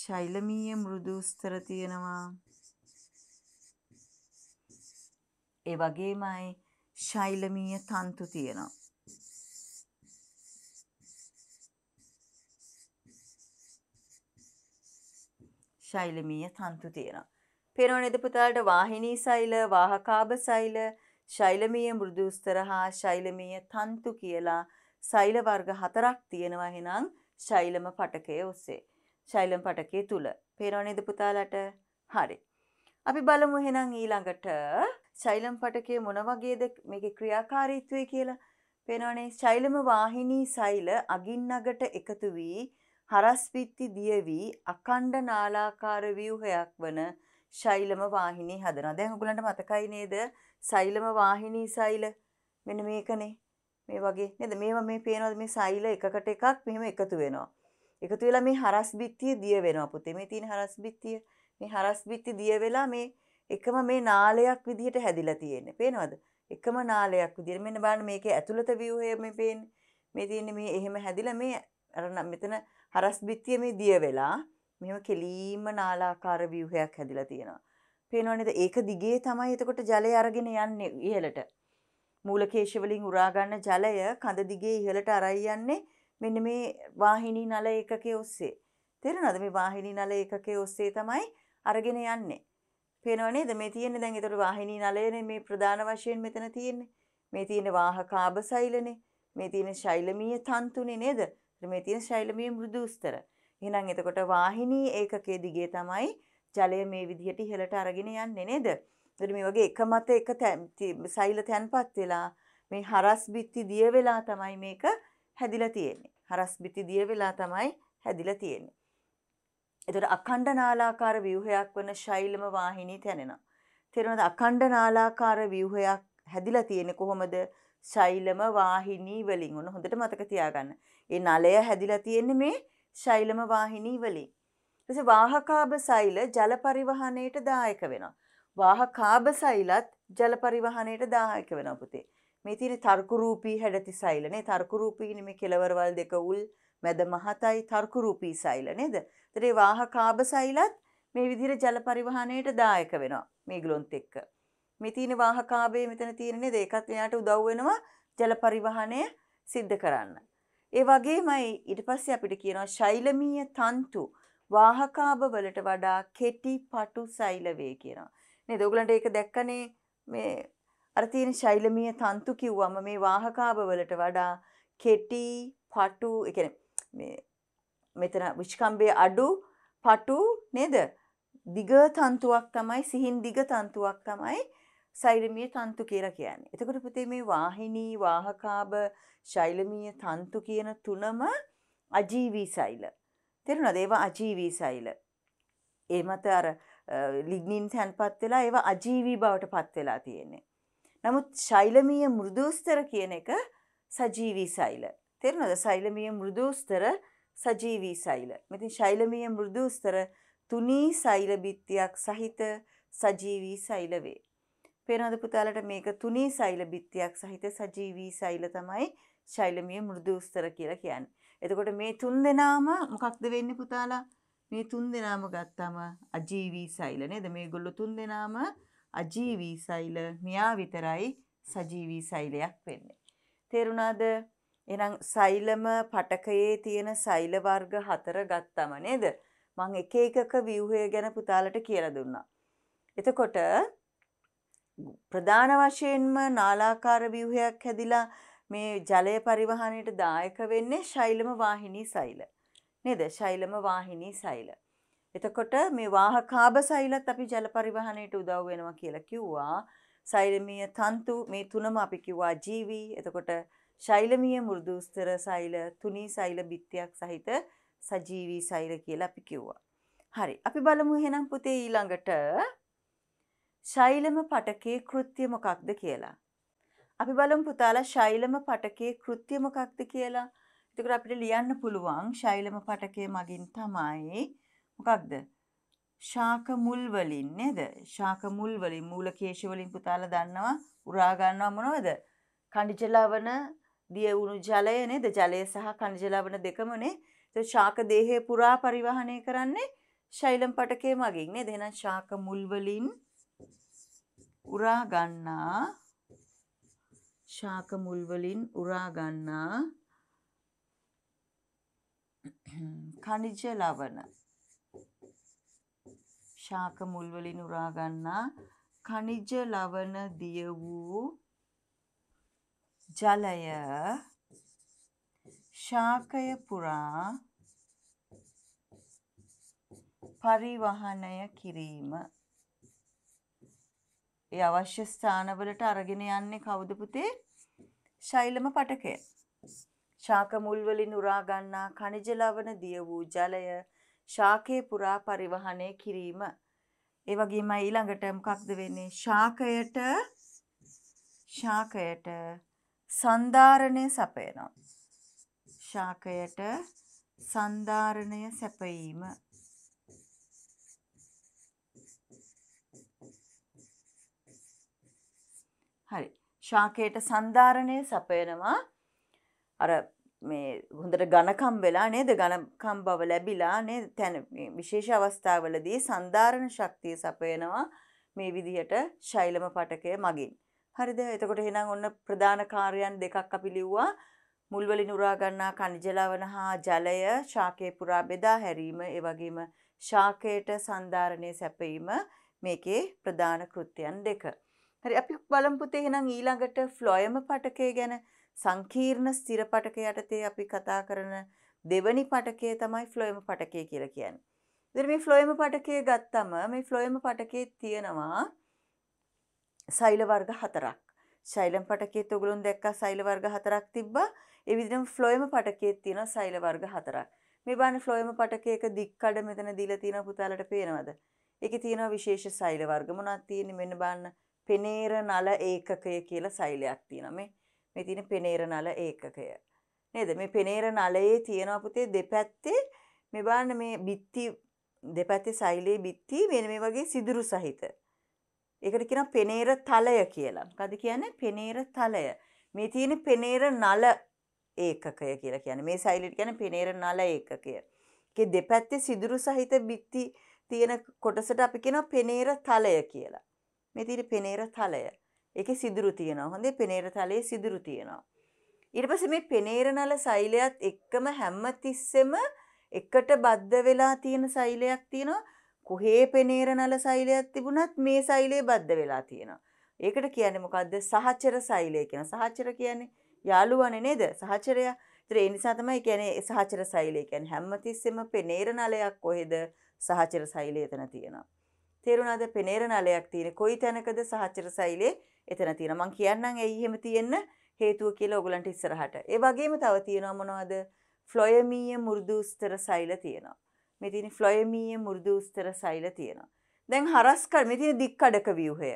ශෛලමීය මෘදු උස්තර තියෙනවා ඒ වගේම අය ශෛලමීය තන්තු තියෙනවා. ශෛලමීය තන්තු තියෙනවා. පේනවනේද පුතාලට වාහිනී සෛල, වාහකාබ සෛල, ශෛලමීය මෘදු ස්තර හා ශෛලමීය තන්තු කියලා සෛල වර්ග හතරක් තියෙනවා එහෙනම් ශෛලම පටකය ඔස්සේ. ශෛලම පටකයේ තුල. පේනවනේද පුතාලට? හරි. අපි බලමු එහෙනම් ඊළඟට ශෛලම් පටකයේ මොන වගේද මේකේ ක්‍රියාකාරීත්වය කියලා පේනවනේ ශෛලම වාහිනී සෛල අගින්නගට එකතු වී හරස් පිත්ති දියවි අකණ්ඩ නාලාකාර ව්‍යුහයක් වන ශෛලම වාහිනී හදනවා. දැන් ඔයගලන්ට මතකයි නේද සෛලම වාහිනී සෛල මෙන්න මේකනේ. මේ වගේ නේද? මේවා මේ පේනවාද මේ සෛල එකකට එකක් මෙහෙම එකතු වෙනවා. එකතු වෙලා මේ හරස් බිත්තිය දිය වෙනවා පුතේ. මේ තියෙන හරස් බිත්තිය මේ හරස් බිත්ති දිය වෙලා මේ එකම මේ නාලයක් විදිහට හැදිලා තියෙන්නේ. පේනවද? එකම නාලයක් විදිහට මෙන්න බලන්න මේකේ ඇතුළත view මේ පේන්නේ. මේ තියෙන්නේ මේ එහෙම හැදිලා මේ අර මෙතන හරස් බිත්තිය මේ දිය වෙලා මෙහෙම කෙලීම නාලාකාර ව්‍යුහයක් හැදිලා තියෙනවා. පේනවනේද ඒක දිගේ තමයි එතකොට ජලය අරගෙන යන්නේ ඉහළට. මූලකේශ වලින් උරා ගන්න ජලය කඳ දිගේ ඉහළට අරයි යන්නේ මෙන්න මේ වාහිනී නල ඒකකයේ ඔස්සේ. තේරෙනවද මේ වාහිනී නල ඒකකයේ ඔස්සේ තමයි අරගෙන යන්නේ. පේනව නේද මේ තියෙන්නේ දැන් ඒතර වාහිනී නලයනේ මේ ප්‍රධාන වශයෙන් මෙතන තියෙන්නේ. මේ තියෙන වාහකාබ සෛලනේ. මේ තියෙන ශෛලමීය තන්තුනේ නේද? මේ තියෙන ශෛලමීය මෘදු උස්තර. එහෙනම් එතකොට වාහිනී ඒකකයේ දිගේ තමයි ජලය මේ විදිහට ඉහළට අරගෙන යන්නේ නේද? එතකොට මේ වගේ එක මත එක සෛල තැන්පත් වෙලා මේ හරස් බිත්ති දිය වෙලා තමයි මේක හැදිලා තියෙන්නේ. හරස් බිත්ති දිය වෙලා තමයි හැදිලා තියෙන්නේ. එතට අකණ්ඩ නාලාකාර ව්‍යවහයක් වන ශෛලම වාහිනී තැනෙනවා. තෙරෙනද අකණ්ඩ නාලාකාර ව්‍යවහයක් හැදිලා තියෙන කොහොමද ශෛලම වාහිනී වලින් ඔන්න හොඳට මතක තියාගන්න. ඒ නලය හැදිලා තියෙන්නේ මේ ශෛලම වාහිනී වලින්. ඊට වාහකාබ සෛල ජල පරිවහණයට දායක වෙනවා. වාහකාබ සෛලත් ජල පරිවහණයට දායක වෙනවා පුතේ. මේ තියෙන තර්කරූපී හැඩති සෛල නේ තර්කරූපී නෙමේ කෙලවරවල් දෙක උල් මැද මහතයි තර්කරූපී සෛල නේද? ඒතරේ වාහකාබ සෛලත් මේ විදිහට ජල පරිවහණයට දායක වෙනවා මේ ග්ලොන්ත් එක්ක. මේ තියෙන වාහකාබේ මෙතන තියෙන නේද? ඒකත් එයාට උදව් වෙනවා ජල පරිවහණය සිද්ධ කරන්න. ඒ වගේමයි ඊට පස්සේ අපිට කියනවා ශෛලමීය තන්තු වාහකාබ වලට වඩා කෙටි පටු සෛල වේ කියනවා. නේද? ඔයගලන්ට ඒක දැක්කනේ මේ අර තියෙන ශෛලමීය තන්තු කිව්වම මේ වාහකාව වලට වඩා කෙටි පටු ඒ කියන්නේ මේ මෙතන විෂ්කම්බේ අඩු පටු නේද දිග තන්තුවක් තමයි සිහින් දිග තන්තුවක් තමයි සෛලමීය තන්තු කියලා කියන්නේ. එතකොට පුතේ මේ වාහිනී වාහකාබ ශෛලමීය තන්තු කියන තුනම අජීවී සෛල. තේරුණාද? ඒවා අජීවී සෛල. ඒ මත අර ලිග්නින් තැන්පත් වෙලා ඒවා අජීවී බවට පත් වෙලා තියෙන්නේ. නමුත් ශෛලමීය මෘදූස්තර කියන එක සජීවී සෛල. තේරෙනවද? ශෛලමීය මෘදූස්තර සජීවී සෛල. මෙතින් ශෛලමීය මෘදූස්තර තුනී සෛල බිත්තියක් සහිත සජීවී සෛල වේ. පේනවද පුතාලට මේක තුනී සෛල බිත්තියක් සහිත සජීවී සෛල තමයි ශෛලමීය මෘදූස්තර කියලා කියන්නේ. එතකොට මේ තුන් දෙනාම මොකක්ද වෙන්නේ පුතාලා? මේ තුන් දෙනාම ගත්තම අජීවී සෛල නේද? මේගොල්ලෝ තුන් දෙනාම අජීවී සෛල මෙයා විතරයි සජීවී සෛලයක් වෙන්නේ. තේරුණාද? එහෙනම් සෛලම පටකයේ තියෙන සෛල වර්ග හතර ගත්තම නේද? මම එක එකක ව්‍යුහය ගැන පුතාලට කියලා දුන්නා. එතකොට ප්‍රධාන වශයෙන්ම නාලාකාර ව්‍යුහයක් හැදිලා මේ ජලය පරිවහණයට දායක වෙන්නේ ශෛලම වාහිනී සෛල. නේද? ශෛලම වාහිනී සෛල. එතකොට මේ වාහකාබ සෛලත් අපි ජල පරිවහණයට උදව් වෙනවා කියලා කිව්වා. සෛලමීය තන්තු මේ තුනම අපි කිව්වා ජීවි. එතකොට ශෛලමීය මෘදු ස්තර සෛල තුනී සෛල බිත්තියක් සහිත සජීවී සෛල කියලා අපි කිව්වා. හරි. අපි බලමු එහෙනම් පුතේ ඊළඟට ශෛලම පටකේ කෘත්‍ය මොකක්ද කියලා. අපි බලමු පුතාලා ශෛලම පටකේ කෘත්‍ය මොකක්ද කියලා. එතකොට අපිට ලියන්න පුළුවන් ශෛලම පටකේ මගින් තමයි මොකක්ද? ශාක මුල් වලින් නේද? ශාක මුල් වලින් මූල කේශ වලින් පුතාලා දන්නවා උරා ගන්නවා මොනවද? කණිජ ලවණ, දිය උණු ජලය නේද? ජලය සහ කණිජ ලවණ දෙකමනේ. ඒ ශාක දේහය පුරා පරිවහණය කරන්නේ ශෛලම් පටකේ මගින් නේද? එහෙනම් ශාක මුල් වලින් උරා ගන්නා ශාක මුල් වලින් උරා ගන්නා ඛනිජ ලවණ ශාක මුල් වලින් උරා ගන්නා ඛනිජ ලවණ දිය වූ ජලය ශාකය පුරා පරිවහනය කිරීම ඒ අවශ්‍ය ස්ථානවලට අරගෙන යන්නේ කවුද පුතේ? ශෛලම පටකය. ශාක මුල් වලින් උරා ගන්නා ඛනිජ ලවණ දිය වූ ජලය ශාකය පුරා පරිවහනය කිරීම. ඒ වගේම ඊළඟට මොකක්ද වෙන්නේ? ශාකයට ශාකයට සන්ධාරණය සපයනවා. ශාකයට සන්ධාරණය සැපයීම. හරි. ශාකයට සන්ධාරණය සපයනවා. අර මේ හොඳට ඝනකම් වෙලා නේද ඝනකම් බව ලැබිලා නේද තැන විශේෂ අවස්ථාවලදී සන්ධාරණ ශක්තිය සපයනවා මේ විදිහට ශෛලම පටකය මගින්. හරිද? එතකොට එහෙනම් ඔන්න ප්‍රධාන කාර්යයන් දෙකක් අපි ලිව්වා. මුල්වලින් උරා ගන්නා කනිජ ලවණ හා ජලය ශාකේ පුරා බෙදා හැරීම, ඒ වගේම ශාකයට සන්ධාරණය සැපීම මේකේ ප්‍රධාන කෘත්‍යයන් දෙක. හරි අපි බලමු පුතේ එහෙනම් ඊළඟට ෆ්ලොයම පටකය ගැන සංකීර්ණ ස්ථිර පටක යටතේ අපි කතා කරන දෙවනි පටකය තමයි ෆ්ලොයම පටකය කියලා කියන්නේ. ඉතින් මේ ෆ්ලොයම පටකය ගත්තම මේ ෆ්ලොයම පටකේ තියෙනවා සෛල වර්ග හතරක්. ශෛලම් පටකේත් ඔගලුන් දැක්කා සෛල වර්ග හතරක් තිබ්බා. ඒ විදිහම ෆ්ලොයම පටකේත් තියෙනවා සෛල වර්ග හතරක්. මේ බලන්න ෆ්ලොයම පටකේක දික්කඩ මෙතන දීලා තියෙනවා පුතාලට පේනවද? ඒකේ තියෙනවා විශේෂ සෛල වර්ග මොනවද තියෙන්නේ මෙන්න බලන්න. පෙනේර නල ඒකකය කියලා සෛලයක් තියෙනවා මේ. මේ තියෙන පෙනේර නල ඒකකය. නේද? මේ පෙනේර නලයේ තියෙන පුතේ දෙපැත්තේ මේ බලන්න මේ බිත්ති දෙපැත්තේ සෛලයේ බිත්ති මෙන්න මේ වගේ සිදුරු සහිත. ඒකට කියනවා පෙනේර තලය කියලා. මොකද කියන්නේ පෙනේර තලය. මේ තියෙන පෙනේර නල ඒකකය කියලා කියන්නේ මේ සෛලයට කියන්නේ පෙනේර නල ඒකකය. ඒකේ දෙපැත්තේ සිදුරු සහිත බිත්ති තියෙන කොටසට අපි කියනවා පෙනේර තලය කියලා. මේ තියෙන පෙනේර තලය. ඒකේ සිදුරු තියෙනවා. හොඳේ පෙනේර තලයේ සිදුරු තියෙනවා. ඊට පස්සේ මේ පෙනේර නල සෛලයත් එක්කම හැම තිස්සෙම එකට බද්ධ වෙලා තියෙන සෛලයක් තියෙනවා. කොහේ පෙනේර නල සෛලයක් තිබුණත් මේ සෛලය බද්ධ වෙලා තියෙනවා. ඒකට කියන්නේ මොකද්ද? සහචර සෛලය කියන. සහචර කියන්නේ යාළුවනේ නේද? සහචරයා. ඒ නිසා තමයි කියන්නේ සහචර සෛලය කියන්නේ හැම තිස්සෙම පෙනේර නලයක් කොහෙද? සහචර සෛලය එතන තියෙනවා. තේරුණාද පෙනේර නලයක් තියෙන කොයි තැනකද සහචර සෛලේ එතන තියෙන මං කියන්නම් ඇයි එහෙම තියෙන්න හේතුව කියලා ඔයගලන්ට ඉස්සරහට. ඒ වගේම තව තියෙනවා මොනවද? ෆ්ලොයමීය මෘදු උස්තර සෛල තියෙනවා. මේ තියෙන ෆ්ලොයමීය මෘදු උස්තර සෛල තියෙනවා. දැන් හරස්කඩ මේ තියෙන දික්කඩක ව්‍යුහය.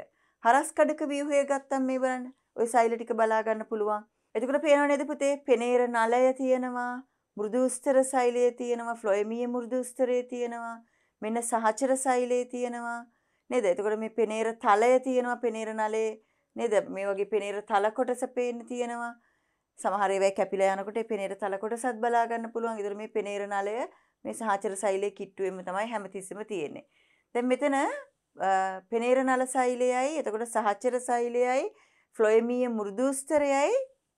හරස්කඩක ව්‍යුහය ගත්තම් මේ බලන්න. ওই සෛල ටික බලා ගන්න පුළුවන්. එතකොට පේනව නේද පුතේ? පෙනේර නලය තියෙනවා. මෘදු උස්තර සෛලය තියෙනවා. ෆ්ලොයමීය මෘදු උස්තරය තියෙනවා. මෙන්න සහචර සෛලයේ තියෙනවා නේද? එතකොට මේ පෙනේර තලය තියෙනවා පෙනේර නලයේ නේද මේ වගේ පෙනේර තල කොටස පේන්න තියෙනවා සමහර ඒවා කැපිලා යනකොට පෙනේර තල කොටසත් බලා ගන්න පුළුවන්. ඒතර මේ පෙනේර නලය මේ සහචර ශෛලයේ කිට්ටුවෙම තමයි හැමතිස්සෙම තියෙන්නේ. දැන් මෙතන පෙනේර නල ශෛලයයි එතකොට සහචර ශෛලයයි ෆ්ලොයමීය මෘදු ස්තරයයි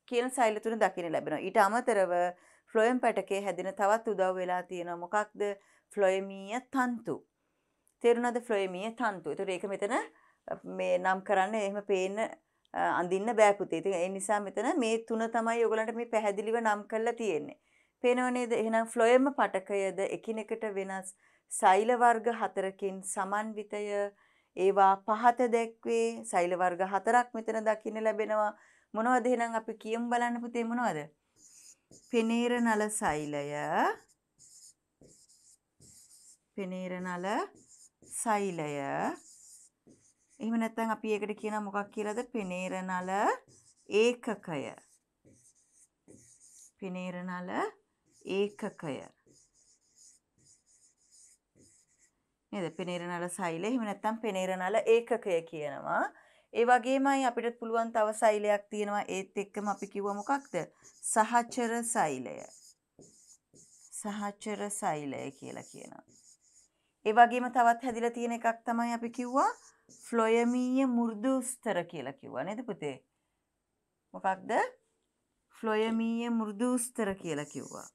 කියන ශෛල තුන දකින්න ලැබෙනවා. ඊට අමතරව ෆ්ලොයම් පැටකේ හැදෙන තවත් උදව් වෙලා තියෙනවා. මොකක්ද? ෆ්ලොයමීය තන්තු. තේරුණාද ෆ්ලොයමීය තන්තු? ඒතර ඒක මෙතන මේ නම් කරන්න එහෙම පේන්න අඳින්න බෑ පුතේ. ඉතින් ඒ නිසා මෙතන මේ තුන තමයි ඔයගලන්ට මේ පැහැදිලිව නම් කරලා තියෙන්නේ. පේනව නේද? එහෙනම් ෆ්ලොයම් පටකයද එකිනෙකට වෙනස් සෛල වර්ග හතරකින් සමන්විතය ඒවා පහත දැක්වේ සෛල වර්ග හතරක් මෙතන දකින්න ලැබෙනවා. මොනවද එහෙනම් අපි කියමු බලන්න පුතේ මොනවද? පෙනේර නල සෛලය පෙනේර නල සෛලය එහෙම නැත්නම් අපි ඒකට කියන මොකක් කියලාද? පෙනේර නල ඒකකය. පෙනේර නල ඒකකය. නේද? පෙනේර නල සෛල එහෙම නැත්නම් පෙනේර නල ඒකකය කියනවා. ඒ වගේමයි අපිට පුළුවන් තව සෛලයක් තියෙනවා ඒත් එක්කම අපි කිව්වා මොකක්ද? සහචර සෛලය. සහචර සෛලය කියලා කියනවා. ඒ වගේම තවත් හැදිලා තියෙන එකක් තමයි අපි කිව්වා ෆ්ලොයමීය මුරුදු ස්තර කියලා කිව්වා නේද පුතේ? මොකක්ද? ෆ්ලොයමීය මුරුදු ස්තර කියලා කිව්වා.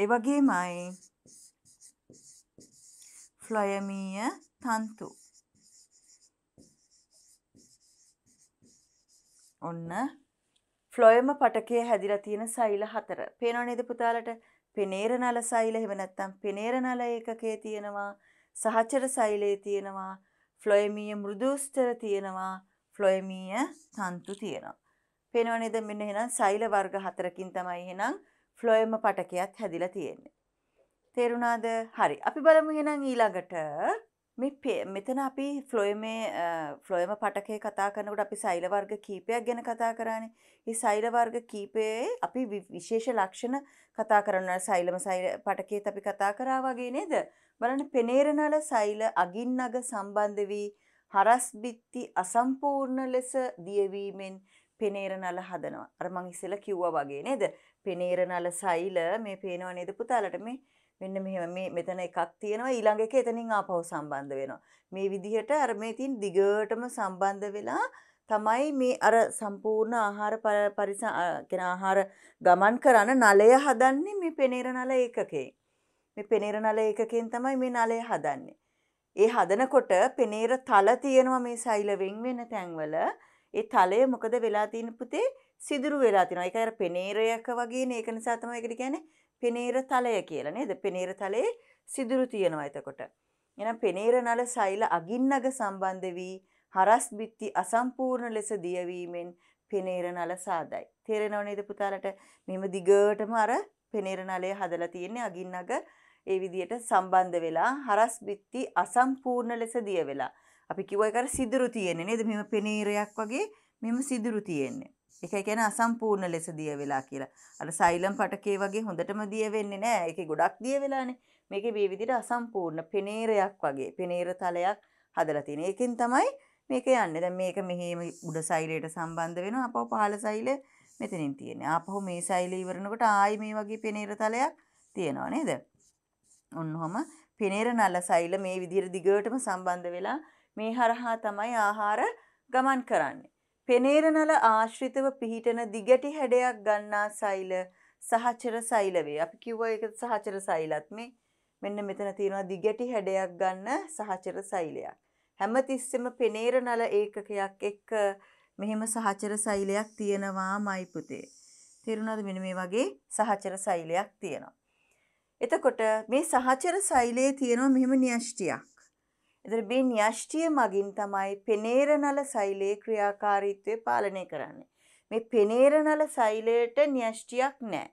ඒ වගේමයි ෆ්ලොයමීය තන්තු ඔන්න ෆ්ලොයම පටකය හැදිලා තියෙන සෛල හතර. පේනව නේද පුතාලට? පෙනේරනල සෛල එහෙම නැත්නම් පෙනේරනල ඒකකයේ තියෙනවා, සහචර සෛලයේ තියෙනවා, ෆ්ලොයමීය මෘදුස්තර තියෙනවා, ෆ්ලොයමීය තන්තු තියෙනවා. පේනව නේද? මෙන්න එහෙනම් සෛල වර්ග හතරකින් තමයි එහෙනම් ෆ්ලොයම පටකයක් හැදිලා තියෙන්නේ. තේරුණාද? හරි. අපි බලමු එහෙනම් ඊළඟට මේ මෙතන අපි ෆ්ලොයමේ ෆ්ලොයම පටකය කතා කරනකට අපි සෛලවර්ග කීපයක් ගැන කතා කරන්නේ ඒ සෛලවර්ග කීපයේ අපි විශේෂ ලක්ෂණ කතා කරන සෛලම පටකේ අපි කතා කරා වගේ නේද බලන්න පෙනේරනල සෛල අගින්නග සම්බන්ධ වී හරස්බිත්ති අසම්පූර්ණ ලෙස දියවීමෙන් පෙනේරනල හදනවා අර මං ඉස්සෙල්ලා කිව්වා වගේ නේද පෙනේරනල සෛල මේ පේනවා නේද පුතාලට මේ මෙන්න මෙහෙම මේ මෙතන එකක් තියෙනවා ඊළඟ එක එතනින් ආපහු සම්බන්ධ වෙනවා. මේ විදිහට අර මේ තින් දිගටම සම්බන්ධ වෙලා තමයි මේ අර සම්පූර්ණ ආහාර පරිසම් ආහාර ගමන් කරන නලය හදන්නේ මේ පෙනේර නල ඒකකේ. මේ පෙනේර නල ඒකකෙන් තමයි මේ නලය හදන්නේ. ඒ හදනකොට පෙනේර තල තියෙනවා මේ සෛල වෙන් වෙන තැන්වල. ඒ තලය මොකද වෙලා තියෙන පුතේ සිදුරු වෙලා තියෙනවා. ඒක අර පෙනේරයක වගේ නේ. ඒක නිසා තමයි ඒකට කියන්නේ පෙනීර තලය කියල නේද පෙනීර තලයේ සිදුරු තියෙනවා එතකොට. එනම් පෙනීර නල සෛල අගින්නග සම්බන්ධ වී හරස් බිත්ති අසම්පූර්ණ ලෙස දියවීමෙන් පෙනීර නල සාදයි. තේරෙනව නේද පුතාලට මෙම දිගටම අර පෙනීර නලය හදලා තියෙන්නේ අගින්නග ඒ විදියට සම්බන්ධ වෙලා හරස් බිත්ති අසම්පූර්ණ ලෙස දිය වෙලා. අපි කිව්ව එක සිදුරු තියෙන්නේ නේද මෙම පෙනීරයක් වගේ මෙම සිදුරු තියෙන්නේ. ඒකයි කියන්නේ අසම්පූර්ණ ලෙස දිය වෙලා කියලා. අර සයිලම් පටකේ වගේ හොඳටම දිය වෙන්නේ නැහැ. ඒකේ ගොඩක් දිය වෙලානේ. මේකේ මේ විදිහට අසම්පූර්ණ පෙනේරයක් වගේ පෙනේර තලයක් හදලා තියෙන. ඒකෙන් තමයි මේක යන්නේ. දැන් මේක මෙහෙම උඩ සෛලයට සම්බන්ධ වෙනවා. අපෝ පහළ සෛල මෙතනින් තියෙන්නේ. ආපහු මේ සෛලය ඉවරනකොට ආයි මේ වගේ පෙනේර තලයක් තියෙනවා නේද? ඔන්නඔහම පෙනේර නල සෛල මේ විදිහට දිගටම සම්බන්ධ වෙලා මේ හරහා තමයි ආහාර ගමන් කරන්නේ. පෙනේරනල ආශ්‍රිතව පිහිටන දිගටි හැඩයක් ගන්නා සෛල සහචර සෛල වේ. අපි කිව්වා ඒක සහචර සෛලත් මේ මෙන්න මෙතන තියෙනවා දිගටි හැඩයක් ගන්න සහචර සෛලයක්. හැමතිස්සෙම පෙනේරනල ඒකකයක් එක්ක මෙහෙම සහචර සෛලයක් තියෙනවාමයි පුතේ. තේරුණාද මෙන්න මේ වගේ සහචර සෛලයක් තියෙනවා. එතකොට මේ සහචර සෛලයේ තියෙනවා මෙහෙම න්‍යෂ්ටියක්. එතකොට මේ න්‍යෂ්ටිය මගින් තමයි පෙනේරනල සෛලයේ ක්‍රියාකාරීත්වය පාලනය කරන්නේ. මේ පෙනේරනල සෛලයට න්‍යෂ්ටියක් නැහැ.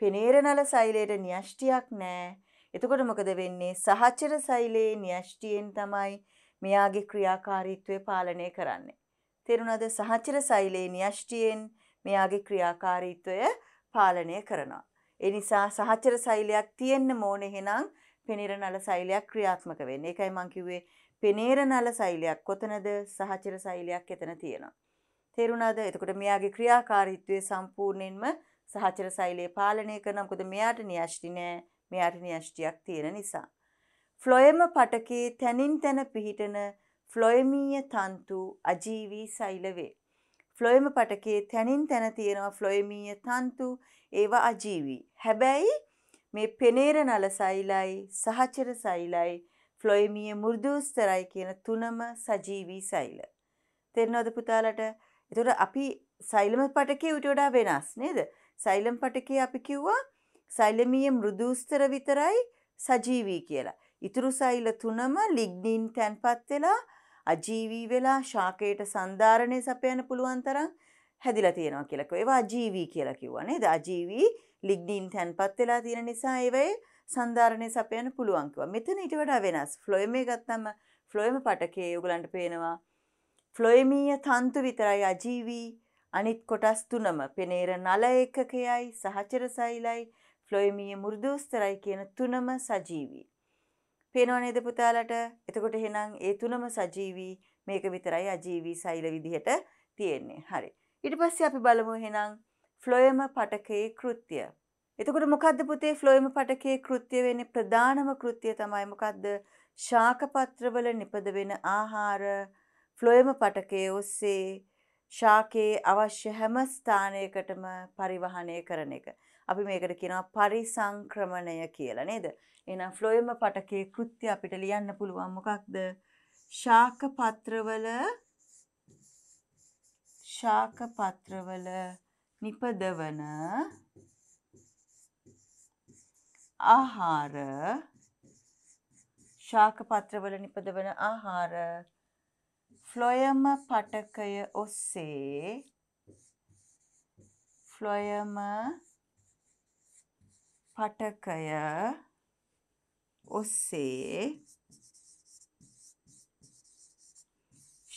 පෙනේරනල සෛලයට න්‍යෂ්ටියක් නැහැ. එතකොට මොකද වෙන්නේ? සහචර සෛලයේ න්‍යෂ්ටියෙන් තමයි මෙයාගේ ක්‍රියාකාරීත්වය පාලනය කරන්නේ. තේරුණාද? සහචර සෛලයේ න්‍යෂ්ටියෙන් මෙයාගේ ක්‍රියාකාරීත්වය පාලනය කරනවා. ඒ නිසා සහචර සෛලයක් තියෙන්න ඕනේ එහෙනම් පෙනීර නල සෛලයක් ක්‍රියාත්මක වෙන්නේ. ඒකයි මං කිව්වේ පෙනීර නල සෛලයක් කොතනද සහචර සෛලයක් එතන තියෙනවා. තේරුණාද? එතකොට මෙයාගේ ක්‍රියාකාරීත්වය සම්පූර්ණයෙන්ම සහචර සෛලයේ පාලනය කරනවා. මොකද මෙයාට න්‍යෂ්ටි නෑ. මෙයාට න්‍යෂ්ටියක් තියෙන නිසා. ෆ්ලොයම පටකේ තනින් තන පිහිටන ෆ්ලොයමීය තන්තු අජීවී සෛලවේ. ෆ්ලොයම පටකේ තැනින් තැන තියෙනවා ෆ්ලොයමීය තන්තු ඒවා අජීවී. හැබැයි මේ පෙනේර නල සෛලයි සහචර සෛලයි ෆ්ලොයිමිය මුර්දු ස්තරයි කියන තුනම සජීවී සෛල. තේරෙනවද පුතාලට? එතකොට අපි සෛලම පටකේ ඊට වඩා වෙනස් නේද? සෛලම් පටකේ අපි කිව්වා සෛලමීය මෘදු ස්තර විතරයි සජීවී කියලා. ඉතුරු සෛල තුනම ලිග්නින් තැන්පත් වෙලා අජීවී වෙලා ශාකයට සංධාරණය සපයන්න පුළුවන් තරම් හැදිලා තියෙනවා කියලා කිව්වා. ඒවා අජීවී කියලා කිව්වා නේද? අජීවී ලිග්නින් තැන්පත් වෙලා තියෙන නිසා ඒවයේ සන්ධාරණය සපයන්න පුළුවන් කිව්වා. මෙතන ඊට වඩා වෙනස්. ෆ්ලොයමේ ගත්තම ෆ්ලොයම පටකේ ඒගොල්ලන්ට පේනවා. ෆ්ලොයමීය තන්තු විතරයි අජීවී අනිත් කොටස් තුනම පෙනේර නල ඒකකයයි සහචර සෛලයි ෆ්ලොයමීය මෘදුස්තරයි කියන තුනම සජීවී. පේනව නේද පුතාලට? එතකොට එහෙනම් ඒ තුනම සජීවී මේක විතරයි අජීවී සෛල විදිහට තියෙන්නේ. හරි. ඊට පස්සේ අපි බලමු එහෙනම් ෆ්ලොයම පටකයේ කෘත්‍ය. එතකොට මොකද්ද පුතේ ෆ්ලොයම පටකයේ කෘත්‍ය වෙන්නේ ප්‍රධානම කෘත්‍ය තමයි මොකද්ද? ශාකපත්‍රවල නිපද වෙන ආහාර ෆ්ලොයම පටකයේ ඔස්සේ ශාකයේ අවශ්‍ය හැම ස්ථානයකටම පරිවහනය කරන එක. අපි මේකට කියනවා පරිසංක්‍රමණය කියලා නේද? එහෙනම් ෆ්ලොයම පටකයේ කෘත්‍ය අපිට ලියන්න පුළුවන් මොකක්ද? ශාක පත්‍රවල ශාක පත්‍රවල නිපදවන ආහාර ශාකපත්‍රවල නිපදවන ආහාර ෆ්ලොයම පටකය ඔස්සේ ෆ්ලොයම පටකය ඔස්සේ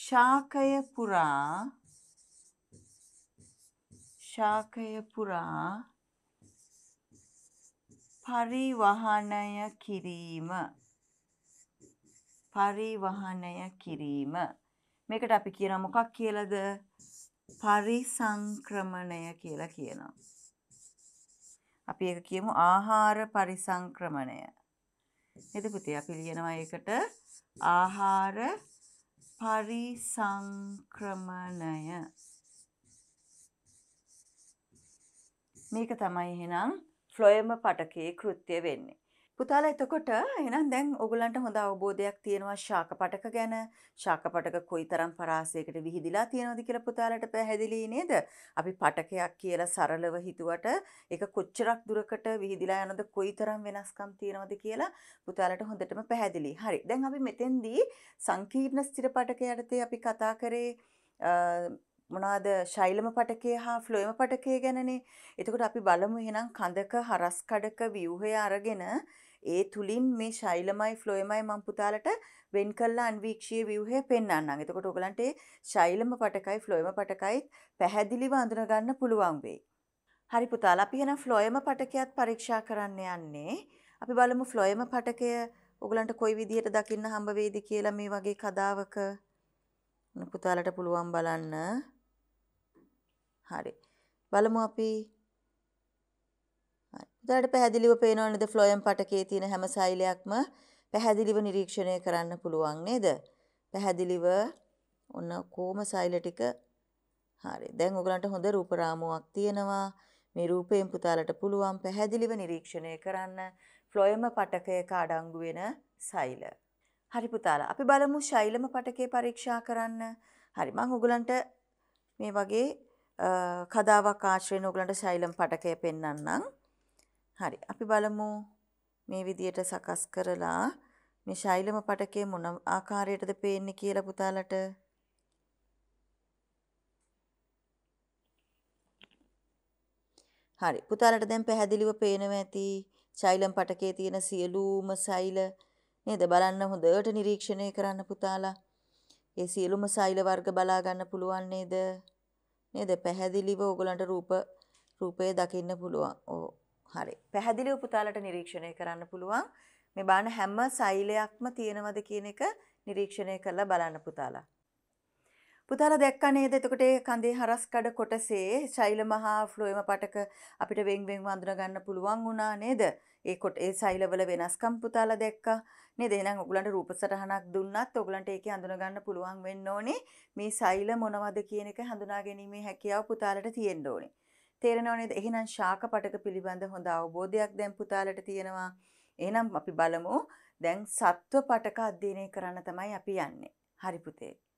ශාකය පුරා ශාකය පුරා පරිවහනය කිරීම පරිවහනය කිරීම මේකට අපි කියන මොකක් කියලද පරිසංක්‍රමණය කියලා කියනවා. අපි ඒක කියමු ආහාර පරිසංක්‍රමණය. එද පුතේ අපි ලියනවා ඒකට ආහාර පරිසංක්‍රමණය මේක තමයි එහෙනම් ෆ්ලොයම පටකයේ කෘත්‍ය වෙන්නේ. පුතාලා එතකොට එහෙනම් දැන් ඔයගලන්ට හොඳ අවබෝධයක් තියෙනවා ශාක පටක ගැන. ශාක පටක කොයිතරම් පරාසයකට විහිදිලා තියෙනවද කියලා පුතාලට පැහැදිලි නේද? අපි පටකයක් කියලා සරලව හිතුවට ඒක කොච්චරක් දුරකට විහිදිලා යනවද කොයිතරම් වෙනස්කම් තියෙනවද කියලා පුතාලට හොඳටම පැහැදිලි. හරි. දැන් අපි මෙතෙන්දී සංකීර්ණ ස්ථිර පටක යටතේ අපි කතා කරේ මොනවාද ශෛලම පටකය හා ෆ්ලොයම පටකය ගැනනේ. එතකොට අපි බලමු එහෙනම් කඳක හරස් කඩක ව්‍යුහය අරගෙන ඒ තුලින් මේ ශෛලමයි ෆ්ලොයමයි මම පුතාලට වෙන් කළා අන්වීක්ෂීය ව්‍යුහය පෙන්වන්නම්. එතකොට ඔයගලන්ට ඒ ශෛලම පටකයි ෆ්ලොයම පටකයි පැහැදිලිව අඳුන ගන්න පුළුවන් වෙයි. හරි පුතාලා අපි එහෙනම් ෆ්ලොයම පටකයත් පරීක්ෂා කරන්න යන්නේ. අපි බලමු ෆ්ලොයම පටකය ඔගලන්ට කොයි විදිහට දකින්න හම්බ වේද කියලා මේ වගේ කතාවක පුතාලට පුළුවන් බලන්න හරි. බලමු අපි උදාට පැහැදිලිව පේනව නේද ෆ්ලෝයම් පටකේ තියෙන හැම සෛලයක්ම පැහැදිලිව නිරීක්ෂණය කරන්න පුළුවන් නේද? පැහැදිලිව ඔන්න කොම සෛල ටික හරි. දැන් ඔයගලන්ට හොඳ රූප රාමුවක් තියෙනවා. මේ රූපයෙන් පුතාලට පුළුවන් පැහැදිලිව නිරීක්ෂණය කරන්න ෆ්ලෝයම පටකයක අඩංගු වෙන සෛල. හරි පුතාලා අපි බලමු ශෛලම පටකේ පරීක්ෂා කරන්න. හරි මම ඔයගලන්ට මේ වගේ කදාවක් ආශ්‍රයෙන් ඔගලන්ට ශෛලම් පටකය පෙන්වන්නම්. හරි. අපි බලමු මේ විදියට සකස් කරලා මේ ශෛලම පටකේ මොන ආකාරයටද පේන්නේ කියලා පුතාලට හරි. පුතාලට දැන් පැහැදිලිව පේනවා ඇති ශෛලම් පටකේ තියෙන සියලුම සෛල නේද බලන්න හොඳට නිරීක්ෂණය කරන්න පුතාලා. ඒ සියලුම සෛල වර්ග බලා ගන්න පුළුවන් නේද? නේද පැහැදිලිව ඕගලන්ට රූප රූපය දකින්න පුළුවන් ඕ හරි පැහැදිලිව පුතාලට නිරීක්ෂණය කරන්න පුළුවන් මේ බාන හැම සෛලයක්ම තියෙනවද කියන එක නිරීක්ෂණය කරලා බලන්න පුතාලා පුතාලා දැක්ක නේද එතකොට ඒ කඳේ හරස්කඩ කොටසේ ශෛල මහා ෆ්ලෝයම පටක අපිට වෙන් වෙන් වඳුන ගන්න පුළුවන් වුණා නේද? ඒ කොට ඒ ශෛලවල වෙනස්කම් පුතාලා දැක්කා. නේද? එහෙනම් ඔයගලන්ට රූප සටහනක් දුන්නත් ඔයගලන්ට ඒකේ හඳුන ගන්න පුළුවන් වෙන්න ඕනේ. මේ ශෛල මොනවද කියන එක හඳුනා ගැනීමේ හැකියාව පුතාලට තියෙන්න ඕනේ. තේරෙනව නේද? එහෙනම් ශාක පටක පිළිබඳ හොඳ අවබෝධයක් දැන් පුතාලට තියෙනවා. එහෙනම් අපි බලමු දැන් සත්ව පටක අධ්‍යයනය කරන්න තමයි අපි යන්නේ. හරි පුතේ.